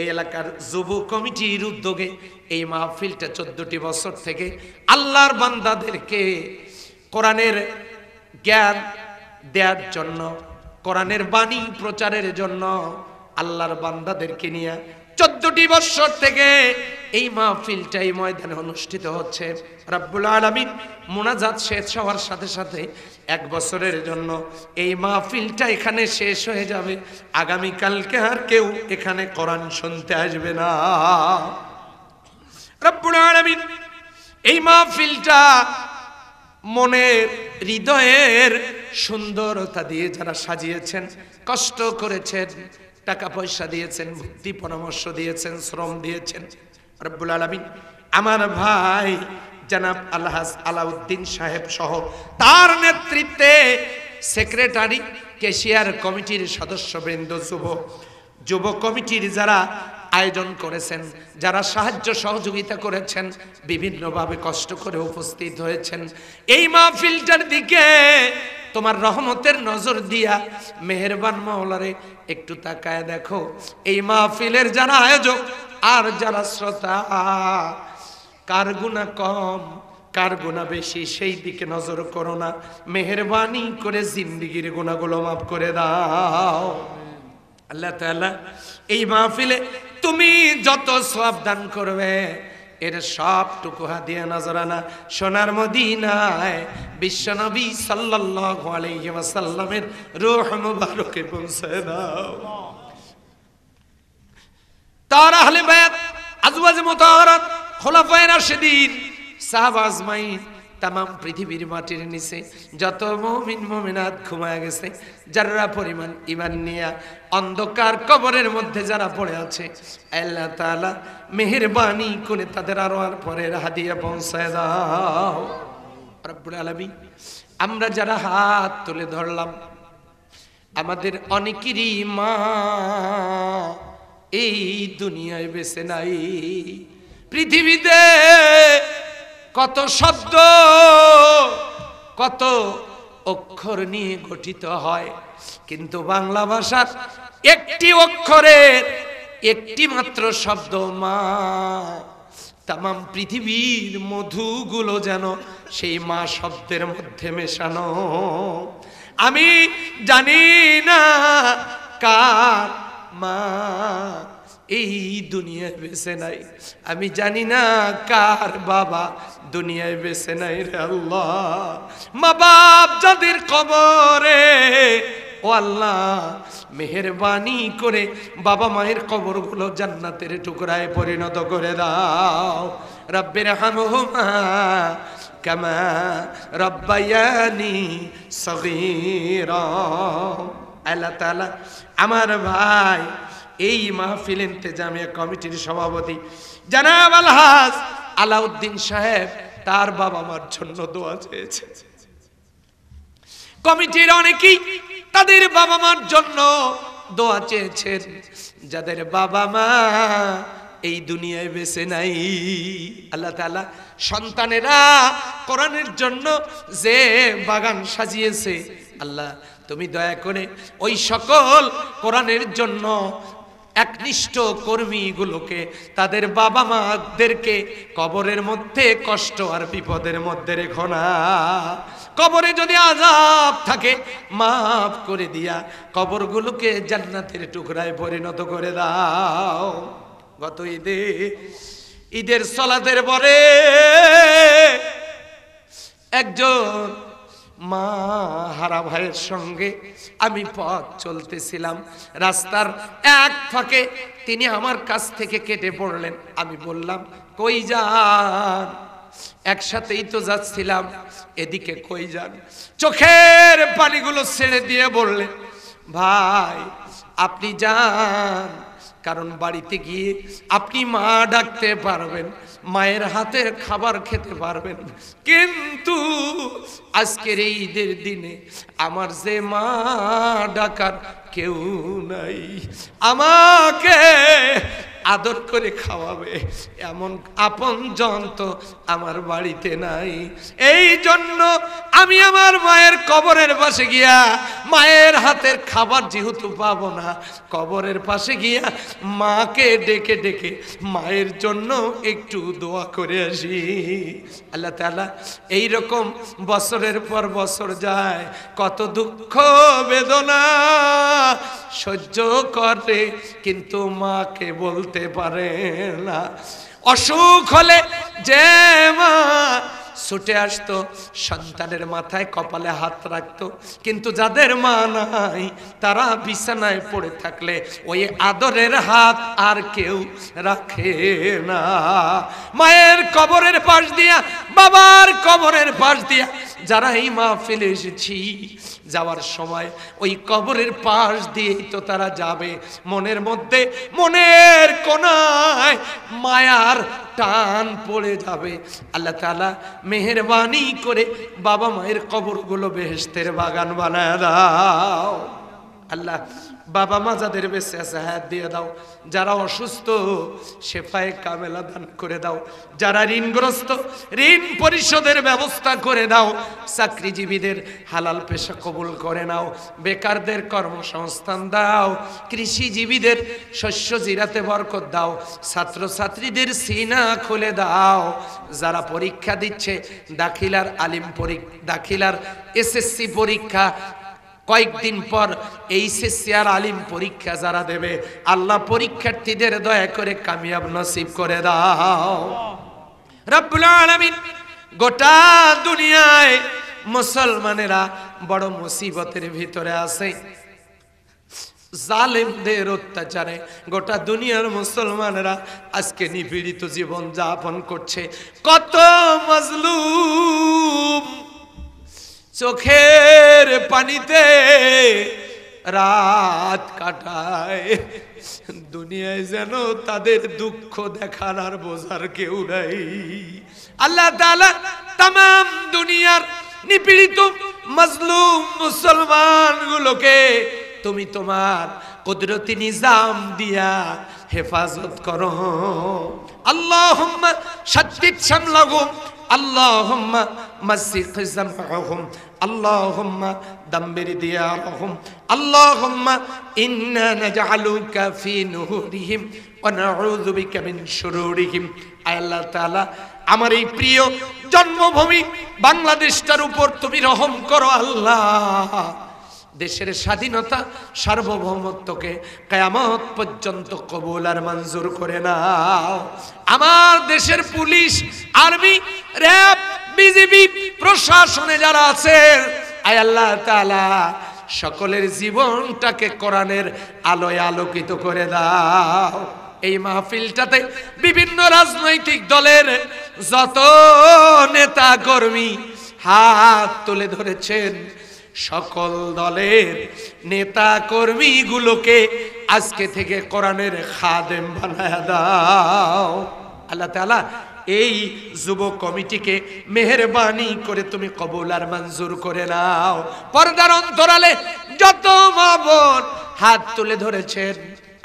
Speaker 1: এই এলাকার যুব কমিটির উদ্যোগে এই মাহফিলটা চোদ্দটি বছর থেকে আল্লাহর বান্দাদেরকে কোরআনের জ্ঞান দেওয়ার জন্য কোরআনের বাণী প্রচারের জন্য আল্লাহর বান্দাদেরকে নিয়ে চোদ্দটি বৎসর থেকে এই মাহফিলটা এই ময়দানে অনুষ্ঠিত হচ্ছে রাব্বুল আলমিন মোনাজাত শেষ হওয়ার সাথে সাথে এক বছরের জন্য এই মাহফিলটা এখানে শেষ হয়ে যাবে আগামীকালকে আর কেউ এখানে কোরআন শুনতে আসবে না রব্বুল আলামিন এই মাহফিলটা মনের হৃদয়ের সুন্দরতা দিয়ে যারা সাজিয়েছেন কষ্ট করেছেন টাকা পয়সা দিয়েছেন ভক্তি পরামর্শ দিয়েছেন শ্রম দিয়েছেন রব্বুল আলামিন আমার ভাই জনাব আলহাজ আলাউদ্দিন সাহেব সহ তার নেতৃত্বে সেক্রেটারি কেশিয়ার কমিটির সদস্যবৃন্দ যুব যুব কমিটির যারা আয়োজন করেছেন যারা সাহায্য সহযোগিতা করেছেন বিভিন্নভাবে কষ্ট করে উপস্থিত হয়েছেন এই মাহফিলটার দিকে তোমার রহমতের নজর দিয়া মেহেরবান মহলারে একটু তাকায় দেখো এই মাহফিলের যারা আয়োজক আর যারা শ্রোতা কার গুণা কম কার গুণা বেশি সেই দিকে নজর করো না মেহরবানি করে জিন্দিগির গুণাগুলো মাফ করে দাও আল্লাহ তাআলা এই মাহফিলে তুমি যত সব দান করবে এর সব সবটুকু হাদিয়া নজরানা সোনার মদিনায় বিশ্বনবী সাল্লাল্লাহু আলাইহি ওয়াসাল্লামের রূহ মুবারকে পৌঁছে দাও তার আহলে বায়াত আজওয়াজ মুতাহারাত খোলাফায় রাশেদিন সাহাবা আজমাই তাম পৃথিবীর মাটির নিচে যত মমিন মমিনাত ঘুমায় গেছে যারা পরিমাণ ইমান নিয়া অন্ধকার কবরের মধ্যে যারা পড়ে আছে আল্লাহ তালা মেহরবানি করে তাদের আরো আর পরের হাদিয়া পৌঁছায় দাও রব্বুল আলমী আমরা যারা হাত তুলে ধরলাম আমাদের অনেকেরই মা এই দুনিয়ায় বেছে নাই পৃথিবীতে কত শব্দ কত অক্ষর নিয়ে গঠিত হয় কিন্তু বাংলা ভাষার একটি অক্ষরের একটি মাত্র শব্দ মা তাম পৃথিবীর মধুগুলো যেন সেই মা শব্দের মধ্যে মেশানো আমি জানি না কার মা এই দুনিয়ায় বেছে নাই আমি জানি না কার বাবা দুনিয়ায় বেছে নাই রে আল্লাহ মা বাপ যাদের কবরে ও আল্লাহ মেহরবানি করে বাবা মায়ের কবরগুলো জান্নাতের টুকরায় পরিণত করে দাও রব্বের হুমা কামা রব্বায়ানি সগীরা আল্লাহ তাআলা আমার ভাই এই মাহফিল ইন্তেজামিয়া কমিটির সভাপতি জানাব আলহাজ আলাউদ্দিন সাহেব তার বাবা মার জন্য দোয়া চেয়েছে কমিটির অনেকেই তাদের বাবা মার জন্য দোয়া চেয়েছেন যাদের বাবা মা এই দুনিয়ায় বেঁচে নাই আল্লাহ তালা সন্তানেরা কোরআনের জন্য যে বাগান সাজিয়েছে আল্লাহ তুমি দয়া করে ওই সকল কোরআনের জন্য একনিষ্ঠ কর্মীগুলোকে তাদের বাবা মাদেরকে কবরের মধ্যে কষ্ট আর বিপদের মধ্যে রেখো না কবরে যদি আজাব থাকে মাফ করে দিয়া কবরগুলোকে জান্নাতের টুকরায় পরিণত করে দাও গত ঈদে ঈদের সলাতের পরে একজন মা হারা ভাইয়ের সঙ্গে আমি পথ চলতেছিলাম রাস্তার এক ফাঁকে তিনি আমার কাছ থেকে কেটে পড়লেন আমি বললাম কই যান একসাথেই তো যাচ্ছিলাম এদিকে কই যান চোখের পানিগুলো ছেড়ে দিয়ে বললেন ভাই আপনি যান কারণ বাড়িতে গিয়ে আপনি মা ডাকতে পারবেন মায়ের হাতের খাবার খেতে পারবেন কিন্তু আজকের এই ঈদের দিনে আমার যে মা ডাকার কেউ নাই আমাকে আদর করে খাওয়াবে এমন আপন জন তো আমার বাড়িতে নাই এই জন্য আমি আমার মায়ের কবরের পাশে গিয়া মায়ের হাতের খাবার যেহেতু পাবো না কবরের পাশে গিয়া মাকে ডেকে ডেকে মায়ের জন্য একটু দোয়া করে আসি আল্লাহ তালা এইরকম বছরের পর বছর যায় কত দুঃখ বেদনা সহ্য করে কিন্তু মাকে বলতে করতে পারে না অসুখ হলে যে মা ছুটে আসতো সন্তানের মাথায় কপালে হাত রাখতো কিন্তু যাদের মা নাই তারা বিছানায় পড়ে থাকলে ওই আদরের হাত আর কেউ রাখে না মায়ের কবরের পাশ দিয়া বাবার কবরের পাশ দিয়া যারা এই ফেলে এসেছি যাওয়ার সময় ওই কবরের পাশ দিয়েই তো তারা যাবে মনের মধ্যে মনের কোনায় মায়ার টান পড়ে যাবে আল্লাহ তালা মেহরবানি করে বাবা মায়ের কবরগুলো বেহেস্তের বাগান বানায় দাও আল্লাহ বাবা মা যাদের বেঁচে আছে হ্যাঁ দিয়ে দাও যারা অসুস্থ সেফায় কামেলা দান করে দাও যারা ঋণগ্রস্ত ঋণ পরিশোধের ব্যবস্থা করে দাও চাকরিজীবীদের হালাল পেশা কবুল করে নাও বেকারদের কর্মসংস্থান দাও কৃষিজীবীদের শস্য জিরাতে বরকত দাও ছাত্রছাত্রীদের সিনা খুলে দাও যারা পরীক্ষা দিচ্ছে দাখিলার আলিম পরীক্ষা দাখিলার এসএসসি পরীক্ষা কয়েকদিন পর এইচএসসি আর আলিম পরীক্ষা যারা দেবে আল্লাহ পরীক্ষার্থীদের দয়া করে কামিয়াব নসিব করে দাও রব্বুল আলামিন গোটা দুনিয়ায় মুসলমানেরা বড় মুসিবতের ভিতরে আছে জালেমদের অত্যাচারে গোটা দুনিয়ার মুসলমানেরা আজকে নিপীড়িত জীবন যাপন করছে কত মজলুম চোখের পানিতে রাত কাটায় দুনিয়ায় যেন তাদের দুঃখ দেখার আর বোঝার কেউ নাই আল্লাহ তালা তাম দুনিয়ার নিপীড়িত মজলুম মুসলমান গুলোকে তুমি তোমার কুদরতি নিজাম দিয়া হেফাজত করো আল্লাহ সত্যি সামলাগুম আল্লাহ মসজিদ আমার এই প্রিয় জন্মভূমি বাংলাদেশটার উপর তুমি রহম করো আল্লাহ দেশের স্বাধীনতা সার্বভৌমত্বকে কেয়ামত পর্যন্ত কবুল আর মঞ্জুর করে না আমার দেশের পুলিশ আর্মি র্যাব বিজেপি প্রশাসনে যারা আছেন আয় আল্লাহ তালা সকলের জীবনটাকে কোরআনের আলোয় আলোকিত করে দাও এই মাহফিলটাতে বিভিন্ন রাজনৈতিক দলের যত নেতা কর্মী হাত তুলে ধরেছেন সকল দলের নেতা গুলোকে আজকে থেকে কোরআনের খাদেম বানায় দাও আল্লাহ তাআলা এই যুব কমিটিকে মেহরবানি করে তুমি কবুল আর মঞ্জুর করে নাও পর্দার অন্তরালে যত মা বোন হাত তুলে ধরেছেন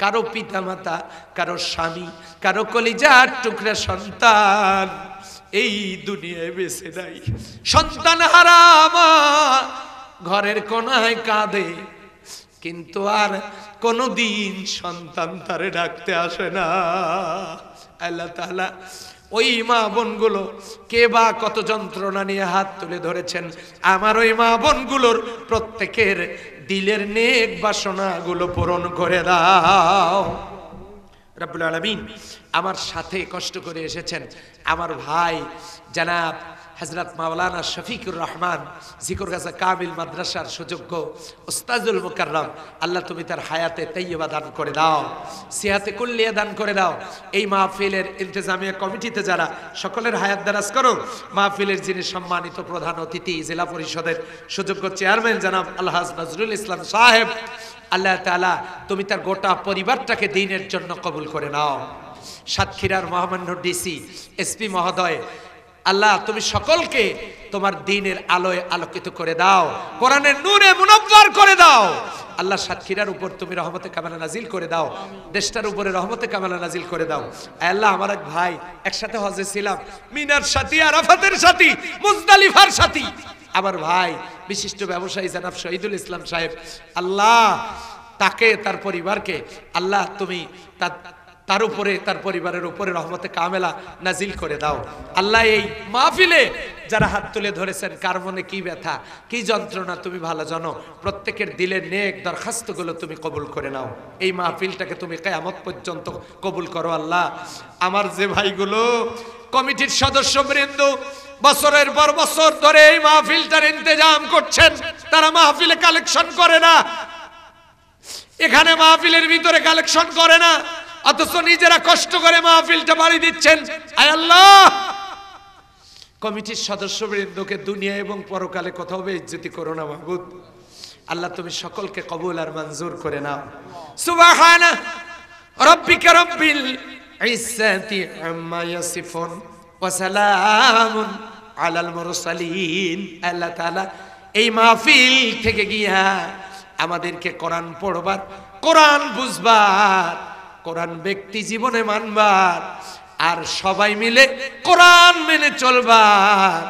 Speaker 1: কারো পিতা মাতা কারো স্বামী কারো কলিজার টুকরা সন্তান এই দুনিয়ায় বেঁচে নাই সন্তান হারামা ঘরের কোনায় কাঁদে কিন্তু আর কোনোদিন সন্তান তারে ডাকতে আসে না আল্লাহ তাআলা ওই মা বোনগুলো কে বা কত যন্ত্রণা নিয়ে হাত তুলে ধরেছেন আমার ওই মা বোনগুলোর প্রত্যেকের দিলের নেক বাসনাগুলো পূরণ করে দাও রাব্বুল আলমিন আমার সাথে কষ্ট করে এসেছেন আমার ভাই জানাব হজরত মাওলানা শফিকুর রহমান জিকরগাছা কামিল মাদ্রাসার সুযোগ্য ওস্তাজুল মুকাররম আল্লাহ তুমি তার হায়াতে তৈয়বা দান করে দাও সিহাতে কুল্লিয়া দান করে দাও এই মাহফিলের ইন্তজামিয়া কমিটিতে যারা সকলের হায়াত দারাজ করো মাহফিলের যিনি সম্মানিত প্রধান অতিথি জেলা পরিষদের সুযোগ্য চেয়ারম্যান জানাব আলহাজ নজরুল ইসলাম সাহেব আল্লাহ তালা তুমি তার গোটা পরিবারটাকে দিনের জন্য কবুল করে নাও সাতক্ষীরার মহামান্য ডিসি এসপি মহোদয় আল্লাহ তুমি সকলকে তোমার দিনের আলোয় আলোকিত করে দাও কোরআনের নূরে মুনব্বার করে দাও আল্লাহ সাতক্ষীরার উপর তুমি রহমতে কামালা নাজিল করে দাও দেশটার উপরে রহমতে কামালা নাজিল করে দাও আল্লাহ আমার এক ভাই একসাথে হজে ছিলাম মিনার সাথী আরাফাতের সাথী মুজদালিফার সাথী আমার ভাই বিশিষ্ট ব্যবসায়ী জানাব শহীদুল ইসলাম সাহেব আল্লাহ তাকে তার পরিবারকে আল্লাহ তুমি তার তার উপরে তার পরিবারের উপরে রহমতে কামেলা নাজিল করে দাও আল্লাহ এই মাহফিলে যারা হাত তুলে ধরেছেন কার মনে কি ব্যথা কি যন্ত্রণা তুমি ভালো জানো প্রত্যেকের দিলের নেক দরখাস্তগুলো তুমি কবুল করে নাও এই মাহফিলটাকে তুমি কেয়ামত পর্যন্ত কবুল করো আল্লাহ আমার যে ভাইগুলো কমিটির সদস্য বৃন্দ বছরের পর বছর ধরে এই মাহফিলটার ইন্তজাম করছেন তারা মাহফিলে কালেকশন করে না এখানে মাহফিলের ভিতরে কালেকশন করে না অথচ নিজেরা কষ্ট করে মাহফিলটা বাড়ি দিচ্ছেন আয় আল্লাহ কমিটির সদস্যবৃন্দকে দুনিয়া এবং পরকালে কোথাও ইজ্জতি করো না মাহবুদ আল্লাহ তুমি সকলকে কবুল আর মঞ্জুর করে নাও সুবাহানা আল্লাহ তাআলা এই মাহফিল থেকে গিয়া আমাদেরকে কোরআন পড়বার কোরআন বুঝবার কোরআন ব্যক্তি জীবনে মানবার আর সবাই মিলে কোরআন মেনে চলবার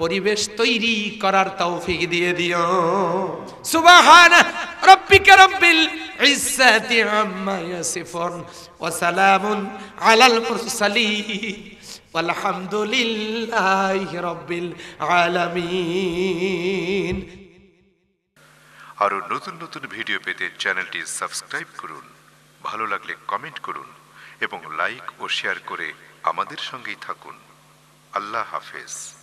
Speaker 1: পরিবেশ তৈরি করার তৌফিক দিয়ে দিও সুবহান রব্বিকা রব্বিল ইজ্জাতি আম্মা ইয়াসিফুন ওয়া সালামুন আলাল মুরসালিন আলহামদুলিল্লাহি রব্বিল আলামিন আরো নতুন নতুন ভিডিও পেতে চ্যানেলটি সাবস্ক্রাইব করুন ভালো লাগলে কমেন্ট করুন এবং লাইক ও শেয়ার করে আমাদের সঙ্গেই থাকুন
Speaker 2: আল্লাহ হাফেজ